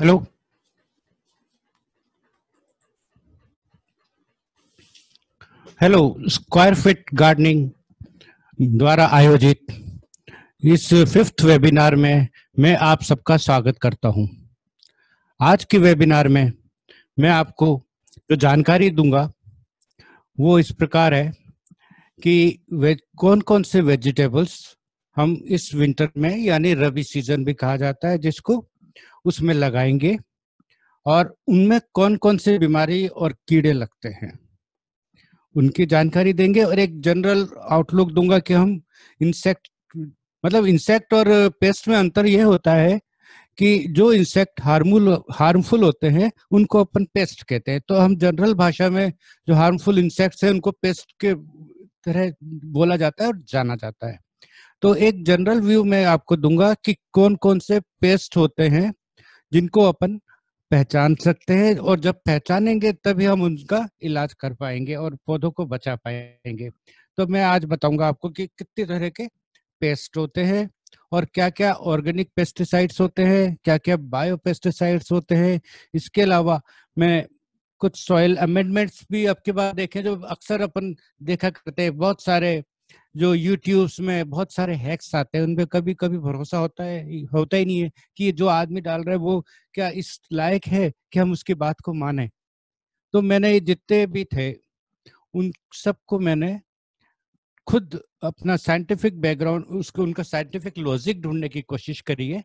Hello hello square fit gardening द्वारा आयोजित इस फिफ्थ वेबिनार में मैं आप सबका स्वागत करता हूं। आज के वेबिनार में मैं आपको जो जानकारी दूंगा वो इस प्रकार है कि कौन कौन से वेजिटेबल्स हम इस विंटर में यानी रबी सीजन भी कहा जाता है जिसको उसमें लगाएंगे और उनमें कौन कौन से बीमारी और कीड़े लगते हैं उनकी जानकारी देंगे और एक जनरल आउटलुक दूंगा कि हम इंसेक्ट मतलब इंसेक्ट और पेस्ट में अंतर यह होता है कि जो इंसेक्ट हार्मुल हार्मफुल होते हैं उनको अपन पेस्ट कहते हैं तो हम जनरल भाषा में जो हार्मफुल इंसेक्ट्स हैं उनको पेस्ट के तरह बोला जाता है और जाना जाता है तो एक जनरल व्यू मैं आपको दूंगा कि कौन कौन से पेस्ट होते हैं जिनको अपन पहचान सकते हैं और जब पहचानेंगे तभी हम उनका इलाज कर पाएंगे और पौधों को बचा पाएंगे तो मैं आज बताऊंगा आपको कि कितने तरह के पेस्ट होते हैं और क्या क्या ऑर्गेनिक पेस्टिसाइड्स होते हैं क्या क्या बायो पेस्टिसाइड्स होते हैं इसके अलावा मैं कुछ सॉइल अमेंडमेंट्स भी आपके बाद देखें जो अक्सर अपन देखा करते हैं बहुत सारे जो यूट्यूब्स में बहुत सारे हैक्स आते हैं उनपे कभी कभी भरोसा होता है होता ही नहीं है कि जो आदमी डाल रहा है वो क्या इस लायक है कि हम उसकी बात को माने तो मैंने जितने भी थे उन सबको मैंने खुद अपना साइंटिफिक बैकग्राउंड उसको उनका साइंटिफिक लॉजिक ढूंढने की कोशिश करी है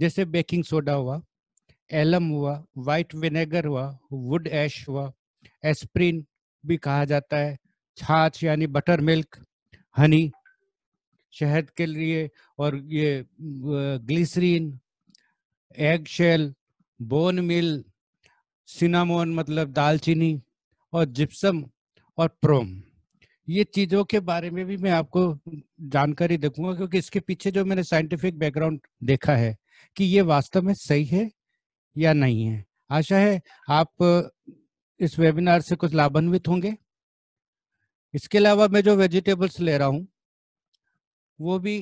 जैसे बेकिंग सोडा हुआ एलम हुआ वाइट विनेगर हुआ वुड एश हुआ एस्प्रिन भी कहा जाता है छाछ यानी बटर मिल्क हनी शहद के लिए और ये glycerine egg shell bone meal cinnamon मतलब दालचीनी और जिप्सम और प्रोम ये चीजों के बारे में भी मैं आपको जानकारी देखूंगा क्योंकि इसके पीछे जो मैंने साइंटिफिक बैकग्राउंड देखा है कि ये वास्तव में सही है या नहीं है आशा है आप इस वेबिनार से कुछ लाभान्वित होंगे इसके अलावा मैं जो वेजिटेबल्स ले रहा हूँ वो भी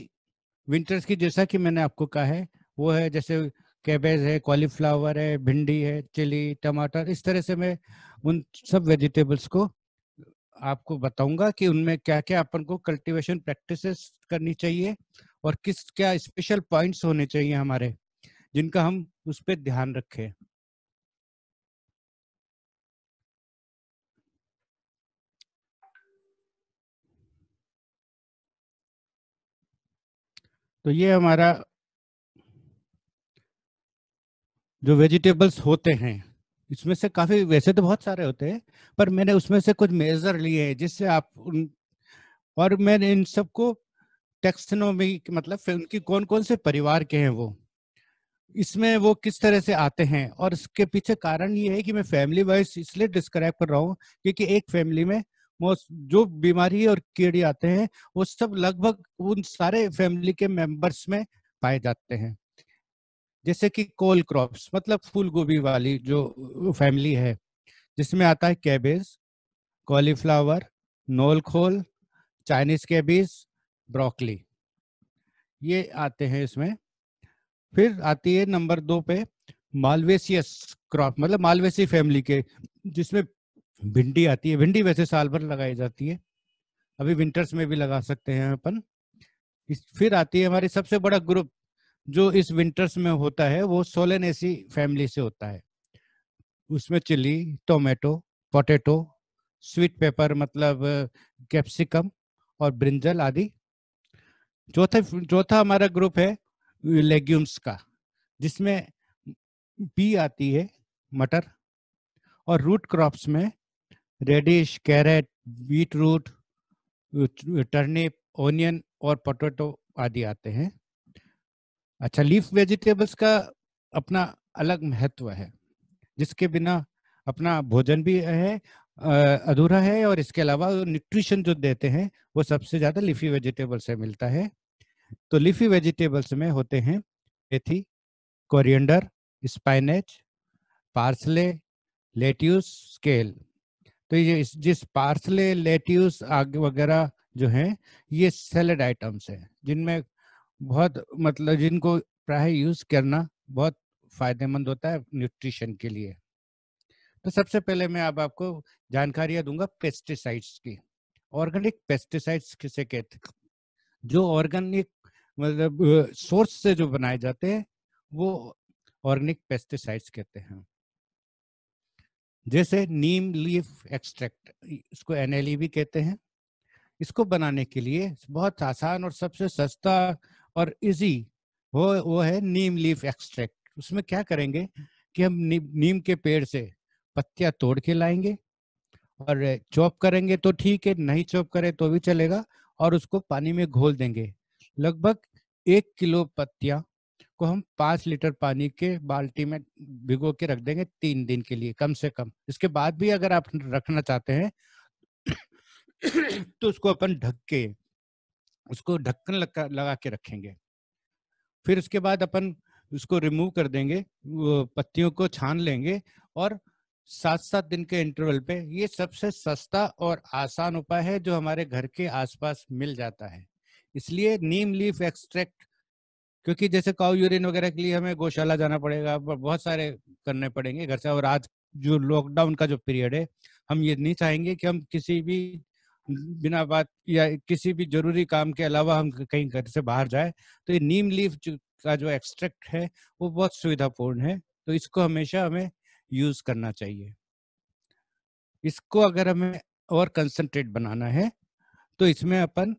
विंटर्स की जैसा कि मैंने आपको कहा है वो है जैसे कैबेज है कॉलीफ्लावर है भिंडी है चिली टमाटर इस तरह से मैं उन सब वेजिटेबल्स को आपको बताऊंगा कि उनमें क्या क्या अपन को कल्टीवेशन प्रैक्टिसेस करनी चाहिए और किस क्या स्पेशल पॉइंट्स होने चाहिए हमारे जिनका हम उस पर ध्यान रखें तो ये हमारा जो वेजिटेबल्स होते हैं इसमें से काफ़ी वैसे तो बहुत सारे होते हैं पर मैंने उसमें से कुछ मेज़र लिए हैं जिससे आप उन और मैंने इन सबको टेक्सनोमी मतलब उनकी कौन कौन से परिवार के हैं वो इसमें वो किस तरह से आते हैं और इसके पीछे कारण ये है कि मैं फैमिली वाइज इसलिए डिस्क्राइब कर रहा हूँ क्योंकि एक फैमिली में जो बीमारी और कीड़े आते हैं वो सब लगभग उन सारे फैमिली के मेंबर्स में पाए जाते हैं जैसे कि कोल क्रॉप्स मतलब फूल गोभी वाली जो फैमिली है जिसमें आता है cabbage cauliflower knolkhol Chinese cabbage broccoli ये आते हैं इसमें फिर आती है नंबर दो पे मालवेसियस क्रॉप मतलब मालवेसी फैमिली के जिसमें भिंडी आती है भिंडी वैसे साल भर लगाई जाती है अभी विंटर्स में भी लगा सकते हैं अपन इस फिर आती है हमारी सबसे बड़ा ग्रुप जो इस विंटर्स में होता है वो सोलन फैमिली से होता है उसमें chilli tomato potato sweet pepper मतलब कैप्सिकम और ब्रिंजल आदि चौथा चौथा हमारा ग्रुप है लेग्यूम्स का जिसमें पी आती है मटर और रूट क्रॉप्स में radish carrot beet root turnip onion और पोटैटो आदि आते हैं अच्छा लीफ वेजिटेबल्स का अपना अलग महत्व है जिसके बिना अपना भोजन भी है अधूरा है और इसके अलावा न्यूट्रिशन जो देते हैं वो सबसे ज्यादा लिफी वेजिटेबल से मिलता है तो लिफी वेजिटेबल्स में होते हैं मेथी coriander spinach parsley lettuce kale तो ये जिस पार्सले लेट्यूस आगे वगैरह जो हैं ये सैलड आइटम्स हैं जिनमें बहुत मतलब जिनको प्राय यूज करना बहुत फायदेमंद होता है न्यूट्रिशन के लिए तो सबसे पहले मैं अब आपको जानकारियां दूंगा पेस्टिसाइड्स की ऑर्गेनिक पेस्टिसाइड्स किसे कहते हैं जो ऑर्गेनिक मतलब सोर्स से जो बनाए जाते हैं वो ऑर्गेनिक पेस्टिसाइड्स कहते हैं जैसे नीम लीफ एक्सट्रैक्ट इसको एन भी कहते हैं इसको बनाने के लिए बहुत आसान और सबसे सस्ता और इजी वो वो है नीम लीफ एक्सट्रैक्ट उसमें क्या करेंगे कि हम नी, नीम के पेड़ से पत्तियां तोड़ के लाएंगे और चॉप करेंगे तो ठीक है नहीं चॉप करें तो भी चलेगा और उसको पानी में घोल देंगे लगभग एक किलो पत्तियां को हम पाँच लीटर पानी के बाल्टी में भिगो के रख देंगे तीन दिन के लिए कम से कम इसके बाद भी अगर आप रखना चाहते हैं तो उसको अपन ढक के उसको ढक्कन लगा, के रखेंगे फिर उसके बाद अपन उसको रिमूव कर देंगे पत्तियों को छान लेंगे और सात सात दिन के इंटरवल पे ये सबसे सस्ता और आसान उपाय है जो हमारे घर के आसपास मिल जाता है इसलिए नीम लीफ एक्सट्रैक्ट क्योंकि जैसे काउ यूरिन वगैरह के लिए हमें गौशाला जाना पड़ेगा बहुत सारे करने पड़ेंगे घर से और आज जो लॉकडाउन का जो पीरियड है हम ये नहीं चाहेंगे कि हम किसी भी बिना बात या किसी भी जरूरी काम के अलावा हम कहीं घर से बाहर जाए तो ये नीम लीफ का जो एक्सट्रैक्ट है वो बहुत सुविधापूर्ण है तो इसको हमेशा हमें यूज करना चाहिए इसको अगर हमें और कंसंट्रेट बनाना है तो इसमें अपन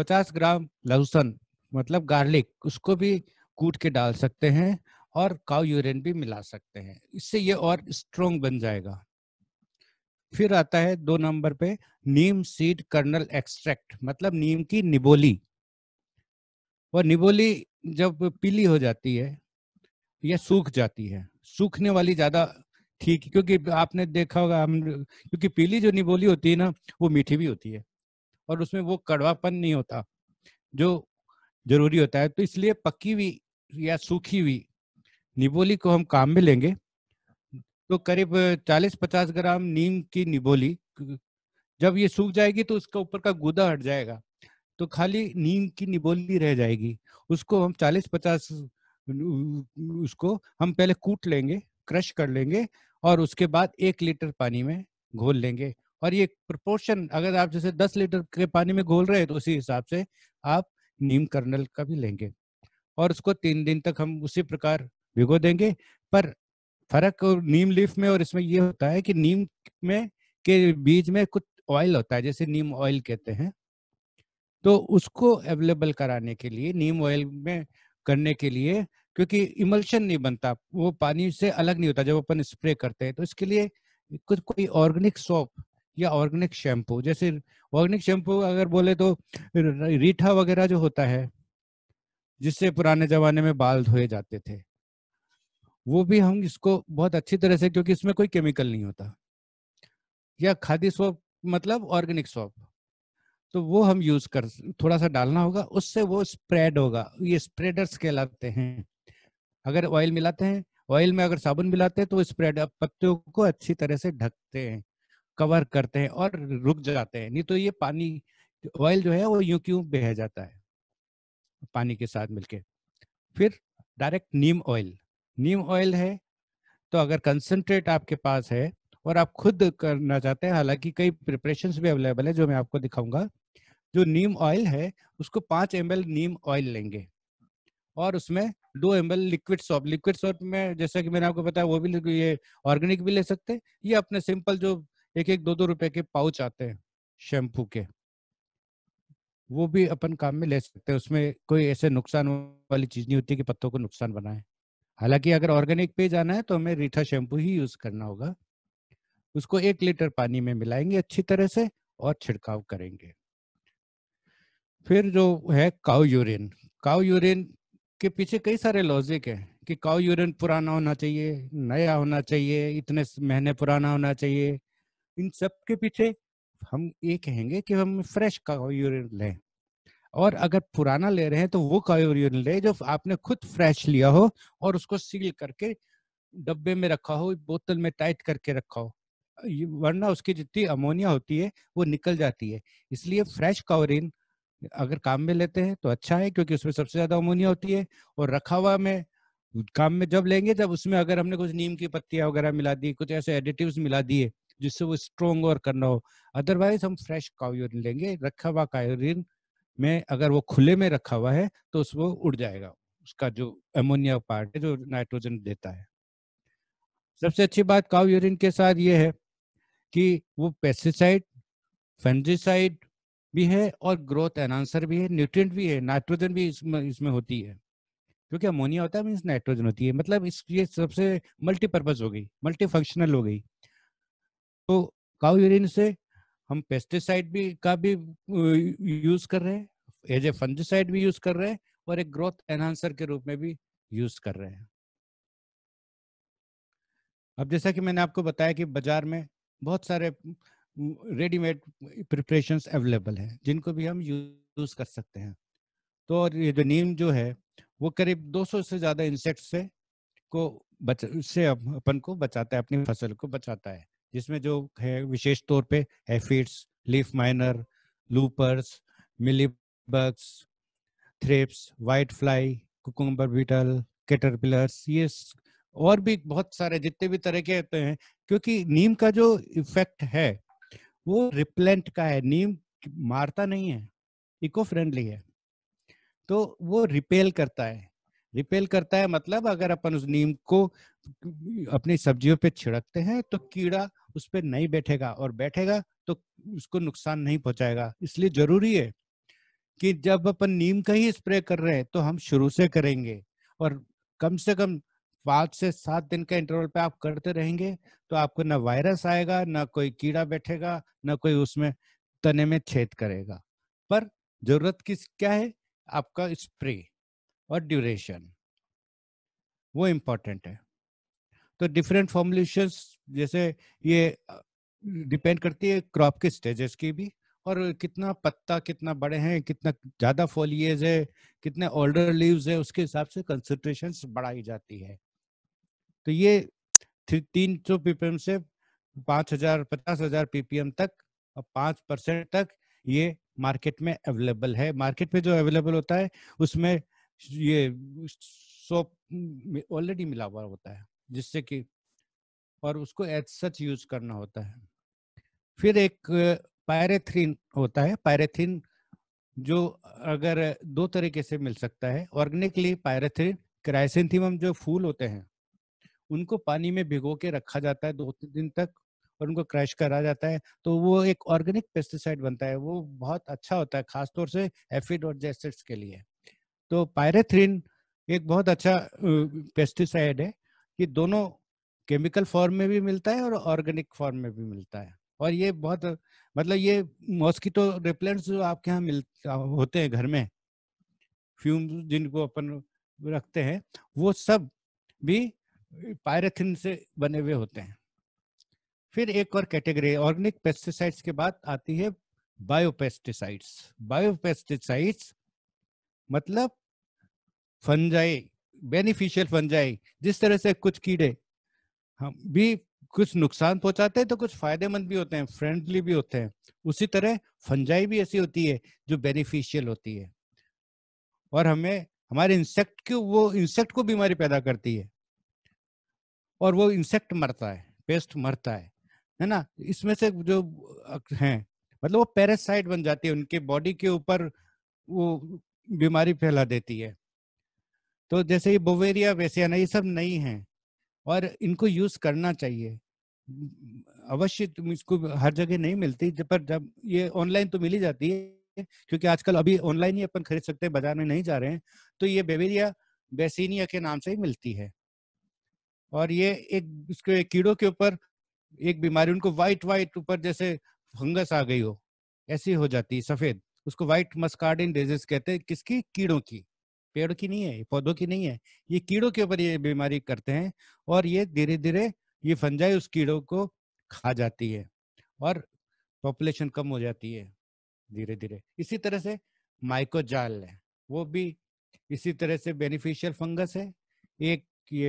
50 ग्राम लहसुन मतलब गार्लिक उसको भी कूट के डाल सकते हैं और काउ यूरिन भी मिला सकते हैं इससे ये और स्ट्रोंग बन जाएगा फिर आता है दो नंबर पे नीम सीड कर्नल एक्सट्रैक्ट मतलब नीम की निबोली और निबोली जब पीली हो जाती है या सूख जाती है सूखने वाली ज्यादा ठीक क्योंकि आपने देखा होगा हम क्योंकि पीली जो निबोली होती है ना वो मीठी भी होती है और उसमें वो कड़वापन नहीं होता जो जरूरी होता है तो इसलिए पक्की हुई या सूखी हुई निबोली को हम काम में लेंगे तो करीब 40-50 ग्राम नीम की निबोली जब ये सूख जाएगी तो उसका ऊपर का गुदा हट जाएगा तो खाली नीम की निबोली रह जाएगी उसको हम 40-50 उसको हम पहले कूट लेंगे क्रश कर लेंगे और उसके बाद एक लीटर पानी में घोल लेंगे और ये प्रोपोर्शन अगर आप जैसे 10 लीटर के पानी में घोल रहे हैं तो उसी हिसाब से आप नीम कर्नल का भी लेंगे और उसको तीन दिन तक हम उसी प्रकार भिगो देंगे पर फर्क नीम लीफ में और इसमें ये होता है कि नीम में के बीज में कुछ ऑयल होता है जैसे नीम ऑयल कहते हैं तो उसको अवेलेबल कराने के लिए नीम ऑयल में करने के लिए क्योंकि इमल्शन नहीं बनता वो पानी से अलग नहीं होता जब अपन स्प्रे करते हैं तो इसके लिए कुछ कोई ऑर्गेनिक सोप या ऑर्गेनिक शैम्पू जैसे ऑर्गेनिक शैम्पू अगर बोले तो रीठा वगैरह जो होता है जिससे पुराने जमाने में बाल धोए जाते थे वो भी हम इसको बहुत अच्छी तरह से क्योंकि इसमें कोई केमिकल नहीं होता या खादी सोप मतलब ऑर्गेनिक सोप तो वो हम यूज कर थोड़ा सा डालना होगा उससे वो स्प्रेड होगा ये स्प्रेडर्स कहलाते हैं अगर ऑयल मिलाते हैं ऑयल में अगर साबुन मिलाते हैं तो स्प्रेड पत्तियों को अच्छी तरह से ढकते हैं कवर करते हैं और रुक जाते हैं नहीं तो ये पानी ऑयल जो है वो यूं क्यों बह जाता है पानी के साथ मिलके फिर direct neem oil neem oil है तो अगर कंसंट्रेट आपके पास है और आप खुद करना चाहते हैं हालांकि कई प्रिपरेशन भी अवेलेबल है जो मैं आपको दिखाऊंगा जो नीम ऑयल है उसको पांच एम नीम ऑयल लेंगे और उसमें दो M L liquid soap liquid soap में जैसा कि मैंने आपको बताया वो भी ये ऑर्गेनिक भी ले सकते हैं ये अपने सिंपल जो एक एक दो दो रुपए के पाउच आते हैं शैम्पू के वो भी अपन काम में ले सकते हैं उसमें कोई ऐसे नुकसान वाली चीज नहीं होती कि पत्तों को नुकसान बनाए हालांकि अगर ऑर्गेनिक पे जाना है तो हमें रीठा शैम्पू ही यूज करना होगा उसको एक लीटर पानी में मिलाएंगे अच्छी तरह से और छिड़काव करेंगे फिर जो है काउ यूरिन काउ यूरिन के पीछे कई सारे लॉजिक है कि काउ यूरिन पुराना होना चाहिए नया होना चाहिए इतने महीने पुराना होना चाहिए इन सब के पीछे हम ये कहेंगे कि हम फ्रेश कायोरिन लें और अगर पुराना ले रहे हैं तो वो कायोरिन ले लें जो आपने खुद फ्रेश लिया हो और उसको सील करके डब्बे में रखा हो बोतल में टाइट करके रखा हो वरना उसकी जितनी अमोनिया होती है वो निकल जाती है इसलिए फ्रेश काउरिन अगर काम में लेते हैं तो अच्छा है क्योंकि उसमें सबसे ज्यादा अमोनिया होती है और रखा हुआ में काम में जब लेंगे जब उसमें अगर हमने कुछ नीम की पत्तियां वगैरह मिला दी कुछ ऐसे एडिटिव्स मिला दिए जिससे वो स्ट्रोंग और करना हो अदरवाइज हम फ्रेश कायोरिन लेंगे रखा हुआ कायोरिन में अगर वो खुले में रखा हुआ है तो उसको उड़ जाएगा उसका जो एमोनिया पार्ट है जो नाइट्रोजन देता है सबसे अच्छी बात काउ यूरिन के साथ ये है कि वो पेस्टिसाइड फंजिसाइड भी है और ग्रोथ एनहांसर भी है न्यूट्रिएंट भी है नाइट्रोजन भी इसमें इसमें होती है क्योंकि अमोनिया होता है मीन्स नाइट्रोजन होती है मतलब इस ये सबसे मल्टीपर्पज हो गई मल्टी फंक्शनल हो गई तो काउ यूरिन से हम पेस्टिसाइड भी का भी यूज कर रहे हैं एज ए फंजिसाइड भी यूज कर रहे हैं और एक ग्रोथ एनहांसर के रूप में भी यूज कर रहे हैं अब जैसा कि मैंने आपको बताया कि बाजार में बहुत सारे रेडीमेड प्रिपरेशन अवेलेबल हैं जिनको भी हम यूज कर सकते हैं तो और ये जो नीम जो है वो करीब 200 से ज़्यादा इंसेक्ट से को बच से अपन को बचाता है अपनी फसल को बचाता है जिसमें जो है विशेष तौर पे aphids leaf miner loopers mealybugs thrips white fly cucumber beetle caterpillars ये और भी बहुत सारे जितने भी तरह के होते हैं क्योंकि नीम का जो इफेक्ट है वो रिप्लेंट का है नीम मारता नहीं है इको फ्रेंडली है तो वो रिपेल करता है रिपेल करता है मतलब अगर अपन उस नीम को अपनी सब्जियों पे छिड़कते हैं तो कीड़ा उस पर नहीं बैठेगा और बैठेगा तो उसको नुकसान नहीं पहुंचाएगा इसलिए जरूरी है कि जब अपन नीम का ही स्प्रे कर रहे हैं तो हम शुरू से करेंगे और कम से कम पाँच से सात दिन के इंटरवल पे आप करते रहेंगे तो आपको ना वायरस आएगा ना कोई कीड़ा बैठेगा ना कोई उसमें तने में छेद करेगा पर जरूरत किस क्या है आपका स्प्रे और ड्यूरेशन वो इम्पोर्टेंट है तो डिफरेंट फॉर्मुलेशन जैसे ये डिपेंड करती है क्रॉप के स्टेजेस की भी और कितना पत्ता कितना बड़े हैं कितना ज्यादा फॉलियज है कितने ऑल्डर लीव्स है उसके हिसाब से कंसेंट्रेशन बढ़ाई जाती है तो ये तीन सौ पीपीएम से पाँच हजार पचास हजार पीपीएम तक और पाँच परसेंट तक ये मार्केट में अवेलेबल है मार्केट में जो अवेलेबल होता है उसमें ये सोप ऑलरेडी मिला हुआ होता है जिससे कि और उसको एज सच यूज करना होता है फिर एक पायरेथ्रीन होता है पायरेथ्रीन जो अगर दो तरीके से मिल सकता है ऑर्गेनिकली पायरेथ्रीन क्राइसेंथिमम जो फूल होते हैं उनको पानी में भिगो के रखा जाता है दो तीन दिन तक और उनको क्रैश करा जाता है तो वो एक ऑर्गेनिक पेस्टिसाइड बनता है वो बहुत अच्छा होता है खासतौर से एफिड और जेसिड्स के लिए तो पायरेथ्रीन एक बहुत अच्छा पेस्टिसाइड है कि दोनों केमिकल फॉर्म में भी मिलता है और ऑर्गेनिक फॉर्म में भी मिलता है और ये बहुत मतलब ये मॉस्किटो रिप्लेंट्स जो आपके यहाँ मिल होते हैं घर में फ्यूम जिनको अपन रखते हैं वो सब भी पायरेथिन से बने हुए होते हैं फिर एक और कैटेगरी ऑर्गेनिक पेस्टिसाइड्स के बाद आती है बायोपेस्टिसाइड्स बायोपेस्टिसाइड्स मतलब फंजाई बेनिफिशियल फंजाई जिस तरह से कुछ कीड़े हम भी कुछ नुकसान पहुंचाते हैं तो कुछ फायदेमंद भी होते हैं फ्रेंडली भी होते हैं उसी तरह फंजाई भी ऐसी होती है जो बेनिफिशियल होती है और हमें हमारे इंसेक्ट को वो इंसेक्ट को बीमारी पैदा करती है और वो इंसेक्ट मरता है पेस्ट मरता है है ना इसमें से जो हैं मतलब वो पैरासाइट बन जाती है उनके बॉडी के ऊपर वो बीमारी फैला देती है तो जैसे ये बोवेरिया वेसियाना ये सब नई हैं और इनको यूज करना चाहिए अवश्य तुम इसको हर जगह नहीं मिलती जब पर जब ये ऑनलाइन तो मिली जाती है क्योंकि आजकल अभी ऑनलाइन ही अपन खरीद सकते हैं बाजार में नहीं जा रहे हैं तो ये बेवेरिया बेसिनिया के नाम से ही मिलती है और ये एक इसके कीड़ों के ऊपर एक बीमारी उनको व्हाइट व्हाइट ऊपर जैसे फंगस आ गई हो ऐसी हो जाती है सफेद उसको व्हाइट मस्कार्डिन डिजीज कहते हैं किसकी कीड़ों की पेड़ की नहीं है पौधों की नहीं है ये कीड़ों के ऊपर ये बीमारी करते हैं और ये धीरे धीरे ये फंजाई उस कीड़ों को खा जाती है और पॉपुलेशन कम हो जाती है धीरे धीरे इसी तरह से माइकोजाल है वो भी इसी तरह से बेनिफिशियल फंगस है एक ये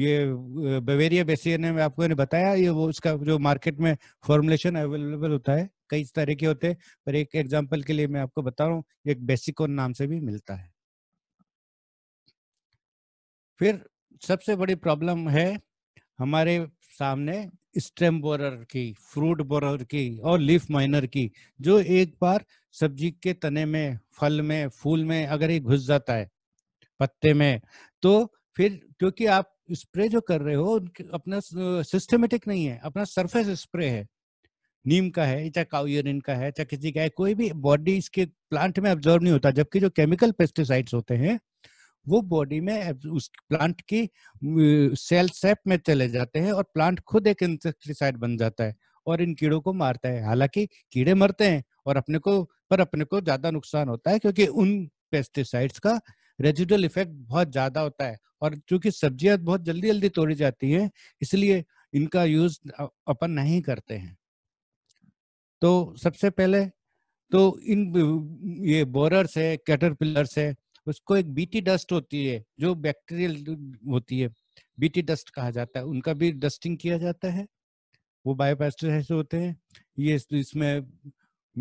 ये बवेरिया बेसियन मैं आपको ने बताया ये वो उसका जो मार्केट में फॉर्मुलेशन अवेलेबल होता है कई तरह के होते हैं पर एक एग्जांपल के लिए मैं आपको बता रहा हूँ एक बेसिकोन नाम से भी मिलता है फिर सबसे बड़ी प्रॉब्लम है हमारे सामने स्टेम बोरर की फ्रूट बोरर की और लीफ माइनर की जो एक बार सब्जी के तने में फल में फूल में अगर ये घुस जाता है पत्ते में तो फिर क्योंकि आप स्प्रे जो कर रहे हो अपना सिस्टमेटिक नहीं है अपना सरफेस स्प्रे है नीम का है चाहे काउयरिन का है चाहे किसी का है कोई भी बॉडी इसके प्लांट में अब्जॉर्व नहीं होता जबकि जो केमिकल पेस्टिसाइड्स होते हैं वो बॉडी में उस प्लांट की सेल सेप में चले जाते हैं और प्लांट खुद एक इंसेक्टिसाइड बन जाता है और इन कीड़ों को मारता है हालांकि कीड़े मरते हैं और अपने को पर अपने को ज्यादा नुकसान होता है क्योंकि उन पेस्टिसाइड्स का रेजिडल इफेक्ट बहुत ज्यादा होता है और चूंकि सब्जियां बहुत जल्दी जल्दी तोड़ी जाती है इसलिए इनका यूज अपन नहीं करते हैं तो सबसे पहले तो इन ये बोरर्स है कैटरपिलर्स है उसको एक बीटी डस्ट होती है जो बैक्टीरियल होती है बीटी डस्ट कहा जाता है उनका भी डस्टिंग किया जाता है वो ऐसे होते हैं ये इसमें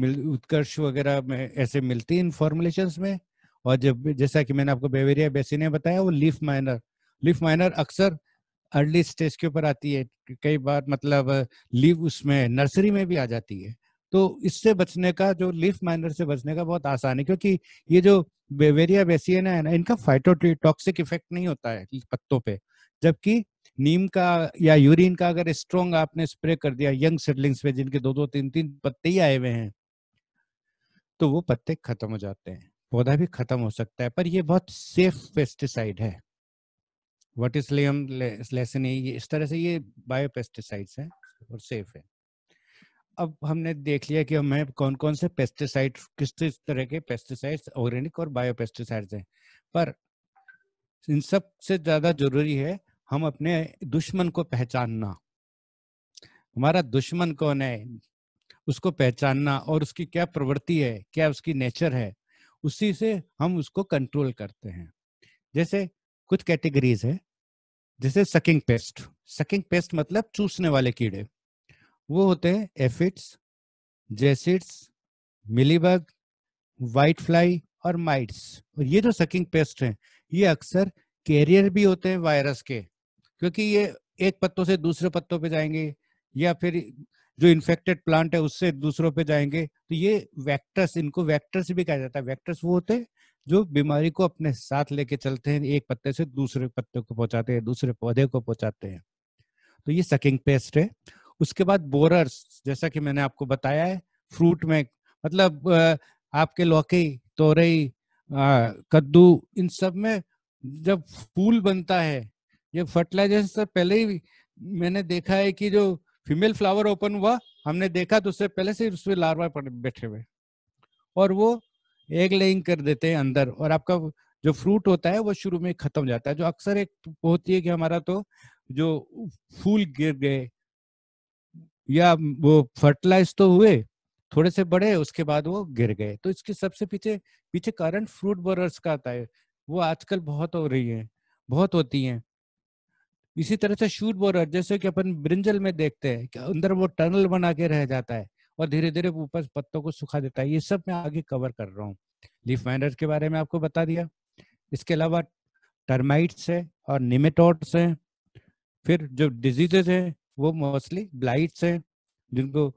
मिल उत्कर्ष वगैरह में ऐसे मिलती है इन फॉर्मुलेशन में और जब जैसा कि मैंने आपको बेवेरिया बेसिने बताया वो लीफ माइनर लीफ माइनर अक्सर अर्ली स्टेज के ऊपर आती है कई बार मतलब लीव उसमें नर्सरी में भी आ जाती है तो इससे बचने का जो लीफ माइनर से बचने का बहुत आसान है क्योंकि ये जो बेवेरिया बेसियना है ना इनका फाइटोटॉक्सिक इफेक्ट नहीं होता है पत्तों पे जबकि नीम का या यूरिन का अगर स्ट्रॉन्ग आपने स्प्रे कर दिया यंग सीडलिंग्स पे जिनके दो दो तीन तीन पत्ते ही आए हुए हैं तो वो पत्ते खत्म हो जाते हैं पौधा भी खत्म हो सकता है पर ये बहुत सेफ पेस्टिसाइड है वट इज लेसन ये इस तरह से ये बायो पेस्टिसाइड्स हैं और सेफ है अब हमने देख लिया कि हमें कौन कौन से पेस्टिसाइड किस किस तरह के पेस्टिसाइड्स ऑर्गेनिक और बायो पेस्टिसाइड्स हैं पर इन सब से ज्यादा जरूरी है हम अपने दुश्मन को पहचानना हमारा दुश्मन कौन है उसको पहचानना और उसकी क्या प्रवृत्ति है क्या उसकी नेचर है उसी से हम उसको कंट्रोल करते हैं जैसे कुछ कैटेगरीज है जैसे सकिंग पेस्ट सकिंग पेस्ट मतलब चूसने वाले कीड़े वो होते हैं aphids jassids mealybug white fly और माइट्स और ये जो सकिंग पेस्ट हैं ये अक्सर कैरियर भी होते हैं वायरस के क्योंकि ये एक पत्तों से दूसरे पत्तों पे जाएंगे या फिर जो इन्फेक्टेड प्लांट है उससे दूसरों पे जाएंगे तो ये वेक्टर्स इनको वेक्टर्स भी कहा जाता है वेक्टर्स वो होते हैं जो बीमारी को अपने साथ लेके चलते हैं एक पत्ते से दूसरे पत्ते को पहुंचाते हैं दूसरे पौधे को पहुंचाते हैं तो ये सकिंग पेस्ट है उसके बाद बोरर्स जैसा कि मैंने आपको बताया है फ्रूट में मतलब आपके लौकी तोरई कद्दू इन सब में जब फूल बनता है ये फर्टिलाइजेशन से पहले ही मैंने देखा है कि जो फीमेल फ्लावर ओपन हुआ हमने देखा तो उससे पहले से उसमें लार्वा बैठे हुए और वो एग लेइंग कर देते हैं अंदर और आपका जो फ्रूट होता है वो शुरू में खत्म जाता है जो अक्सर एक होती है कि हमारा तो जो फूल गिर गए या वो फर्टिलाइज तो हुए थोड़े से बड़े उसके बाद वो गिर गए तो इसके सबसे पीछे पीछे कारण फ्रूट बोरर्स का आता है वो आजकल बहुत हो रही है बहुत होती हैं इसी तरह से शूट बोरर जैसे कि अपन ब्रिंजल में देखते हैं कि अंदर वो टनल बना के रह जाता है और धीरे धीरे ऊपर पत्तों को सुखा देता है ये सब मैं आगे कवर कर रहा हूँ लीफ माइनर के बारे में आपको बता दिया इसके अलावा टर्माइट्स है और निमेटोड्स हैं फिर जो डिजीजेज हैं वो मोस्टली ब्लाइट्स हैं जिनको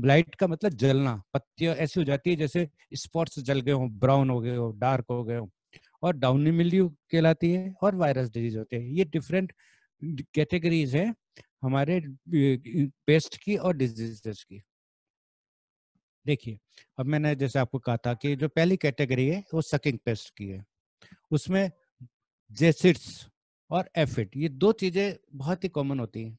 ब्लाइट का मतलब जलना पत्तियां ऐसी हो जाती है जैसे स्पॉट्स जल गए हों ब्राउन हो गए हो डार्क हो गए हो और डाउनी मिल्यू कहलाती है और वायरस डिजीज होते हैं ये डिफरेंट कैटेगरीज हैं हमारे पेस्ट की और डिजीजेस की देखिए अब मैंने जैसे आपको कहा था कि जो पहली कैटेगरी है वो सकिंग पेस्ट की है उसमें जेसिड्स और एफिड ये दो चीजें बहुत ही कॉमन होती हैं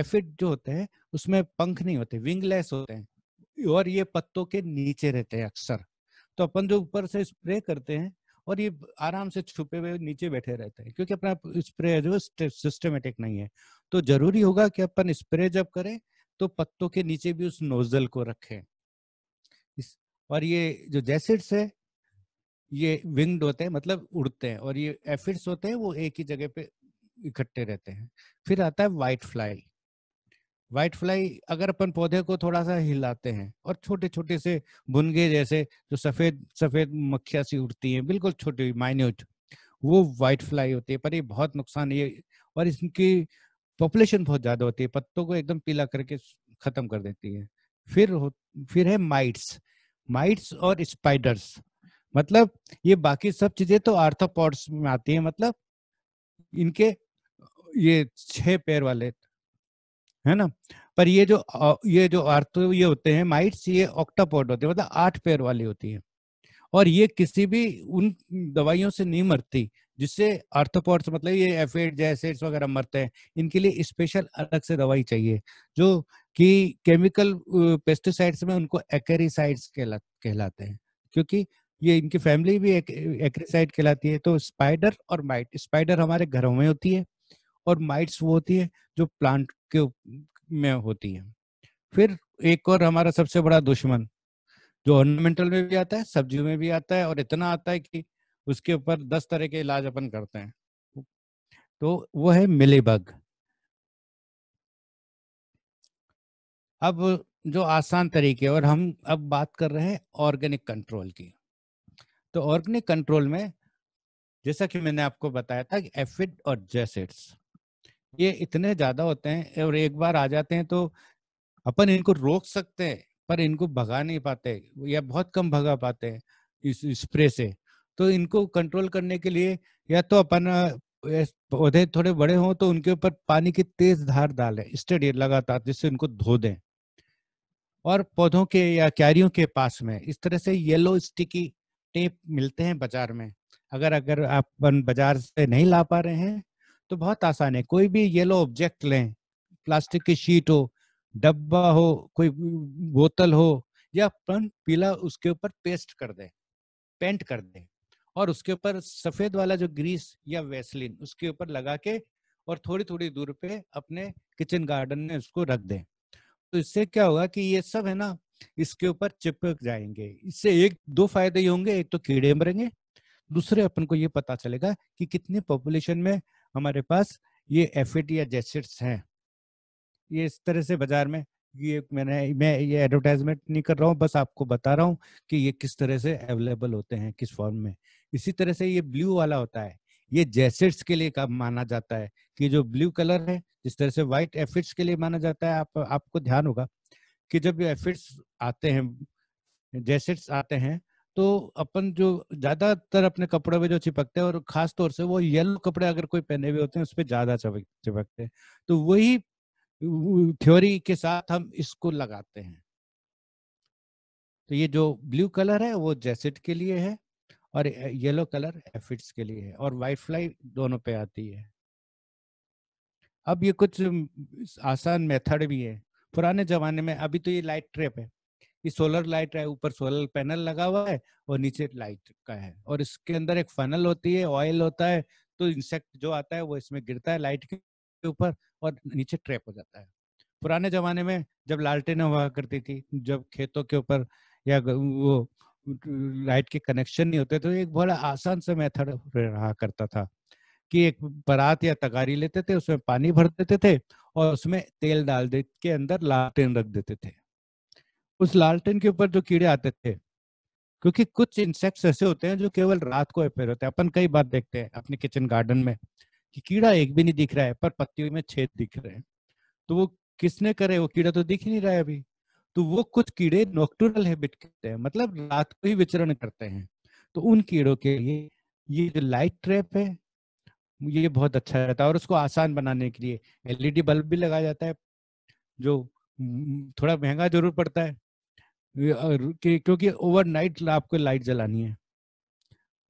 एफिड जो होते हैं उसमें पंख नहीं होते विंगलेस होते हैं और ये पत्तों के नीचे रहते हैं अक्सर तो अपन जो ऊपर से स्प्रे करते हैं और ये आराम से छुपे हुए नीचे बैठे रहते हैं क्योंकि अपना स्प्रे जो सिस्टमेटिक नहीं है तो जरूरी होगा कि अपन स्प्रे जब करें तो पत्तों के नीचे भी उस नोजल को रखें इस और ये जो जैसिड्स है ये विंग्ड होते हैं मतलब उड़ते हैं और ये एफिड्स होते हैं वो एक ही जगह पे इकट्ठे रहते हैं फिर आता है वाइट फ्लाई व्हाइट फ्लाई अगर अपन पौधे को थोड़ा सा हिलाते हैं और छोटे छोटे से बुनगे जैसे जो सफेद सफेद मक्खिया सी उड़ती हैं बिल्कुल छोटी माइन्यूट वो व्हाइट फ्लाई होती है पर ये बहुत नुकसान ये और इसकी पॉपुलेशन बहुत ज्यादा होती है पत्तों को एकदम पीला करके खत्म कर देती है फिर हो, फिर है माइट्स माइट्स और स्पाइडर्स मतलब ये बाकी सब चीजें तो आर्थोपॉड्स में आती है मतलब इनके ये छह पैर वाले है ना पर ये जो ये जो आर्थो ये होते हैं माइट्स ये ऑक्टापोड होते हैं मतलब आठ पैर वाली होती है और ये किसी भी उन दवाइयों से नहीं मरती जिससे आर्थोपोड्स मतलब ये एफेड जैसेट्स वगैरह मरते हैं इनके लिए स्पेशल अलग से दवाई चाहिए जो कि केमिकल पेस्टिसाइड्स में उनको एकेरिसाइड्स कहला, कहलाते हैं क्योंकि ये इनकी फैमिली भी एक, कहलाती है तो स्पाइडर और माइट स्पाइडर हमारे घरों में होती है और माइट्स वो होती है जो प्लांट के में होती है फिर एक और हमारा सबसे बड़ा दुश्मन जो ऑर्नामेंटल में भी आता है सब्जियों में भी आता है और इतना आता है कि उसके ऊपर दस तरह के इलाज अपन करते हैं तो वो है मिलीबग अब जो आसान तरीके और हम अब बात कर रहे हैं ऑर्गेनिक कंट्रोल की तो ऑर्गेनिक कंट्रोल में जैसा कि मैंने आपको बताया था कि एफिड और जेसिड्स ये इतने ज्यादा होते हैं और एक बार आ जाते हैं तो अपन इनको रोक सकते हैं पर इनको भगा नहीं पाते या बहुत कम भगा पाते हैं इस स्प्रे से तो इनको कंट्रोल करने के लिए या तो अपन पौधे थोड़े बड़े हों तो उनके ऊपर पानी की तेज धार डालें स्टडी लगातार जिससे उनको धो दें और पौधों के या क्यारियों के पास में इस तरह से येलो स्टिकी टेप मिलते हैं बाजार में अगर अगर आप बाजार से नहीं ला पा रहे हैं तो बहुत आसान है कोई भी येलो ऑब्जेक्ट लें प्लास्टिक की शीट हो डब्बा हो कोई बोतल हो या अपन पीला उसके ऊपर पेस्ट कर दें पेंट कर दें और उसके ऊपर सफेद वाला जो ग्रीस या वेसलिन उसके ऊपर लगा के और थोड़ी थोड़ी दूर पे अपने किचन गार्डन में उसको रख दें तो इससे क्या होगा कि ये सब है ना इसके ऊपर चिपक जाएंगे इससे एक दो फायदे ही होंगे एक तो कीड़े मरेंगे दूसरे अपन को ये पता चलेगा कि कितनी पॉपुलेशन में हमारे पास ये एफ या जेस्ट्स e हैं ये इस तरह से बाजार में ये मैंने मैं ये एडवर्टाइजमेंट नहीं कर रहा हूँ बस आपको बता रहा हूँ कि ये किस तरह से अवेलेबल होते हैं किस फॉर्म में इसी तरह से ये ब्लू वाला होता है ये जैसेट्स e के लिए का माना जाता है कि जो ब्लू कलर है जिस तरह से व्हाइट एफिड्स के लिए माना जाता है आप आपको ध्यान होगा कि जब ये एफिट्स आते हैं जैसेट्स e आते हैं तो अपन जो ज्यादातर अपने कपड़े में जो चिपकते हैं और खास तौर से वो येलो कपड़े अगर कोई पहने हुए होते हैं उस पर ज्यादा चिपकते हैं तो वही थ्योरी के साथ हम इसको लगाते हैं तो ये जो ब्लू कलर है वो जैसेट के लिए है और येलो कलर एफिड्स के लिए है और वाइट फ्लाई दोनों पे आती है अब ये कुछ आसान मेथड भी है पुराने जमाने में अभी तो ये लाइट ट्रेप है कि सोलर लाइट है ऊपर सोलर पैनल लगा हुआ है और नीचे लाइट का है और इसके अंदर एक फनल होती है ऑयल होता है तो इंसेक्ट जो आता है वो इसमें गिरता है लाइट के ऊपर और नीचे ट्रैप हो जाता है पुराने जमाने में जब लालटेन हुआ करती थी जब खेतों के ऊपर या वो लाइट के कनेक्शन नहीं होते तो एक बड़ा आसान से मेथड रहा करता था कि एक परात या तगारी लेते थे उसमें पानी भर देते थे और उसमें तेल डाल दे के अंदर लालटेन रख देते थे उस लालटेन के ऊपर जो कीड़े आते थे क्योंकि कुछ इंसेक्ट्स ऐसे होते हैं जो केवल रात को अपेयर होते हैं अपन कई बार देखते हैं अपने किचन गार्डन में कि कीड़ा एक भी नहीं दिख रहा है पर पत्तियों में छेद दिख रहे हैं तो वो किसने करे वो कीड़ा तो दिख ही नहीं रहा है अभी तो वो कुछ कीड़े नोक्टूरल हैबिट करते हैं मतलब रात को ही विचरण करते हैं तो उन कीड़ों के लिए ये जो लाइट ट्रैप है ये बहुत अच्छा रहता है और उसको आसान बनाने के लिए एलईडी बल्ब e भी लगाया जाता है जो थोड़ा महंगा जरूर पड़ता है क्योंकि ओवरनाइट आपको लाइट जलानी है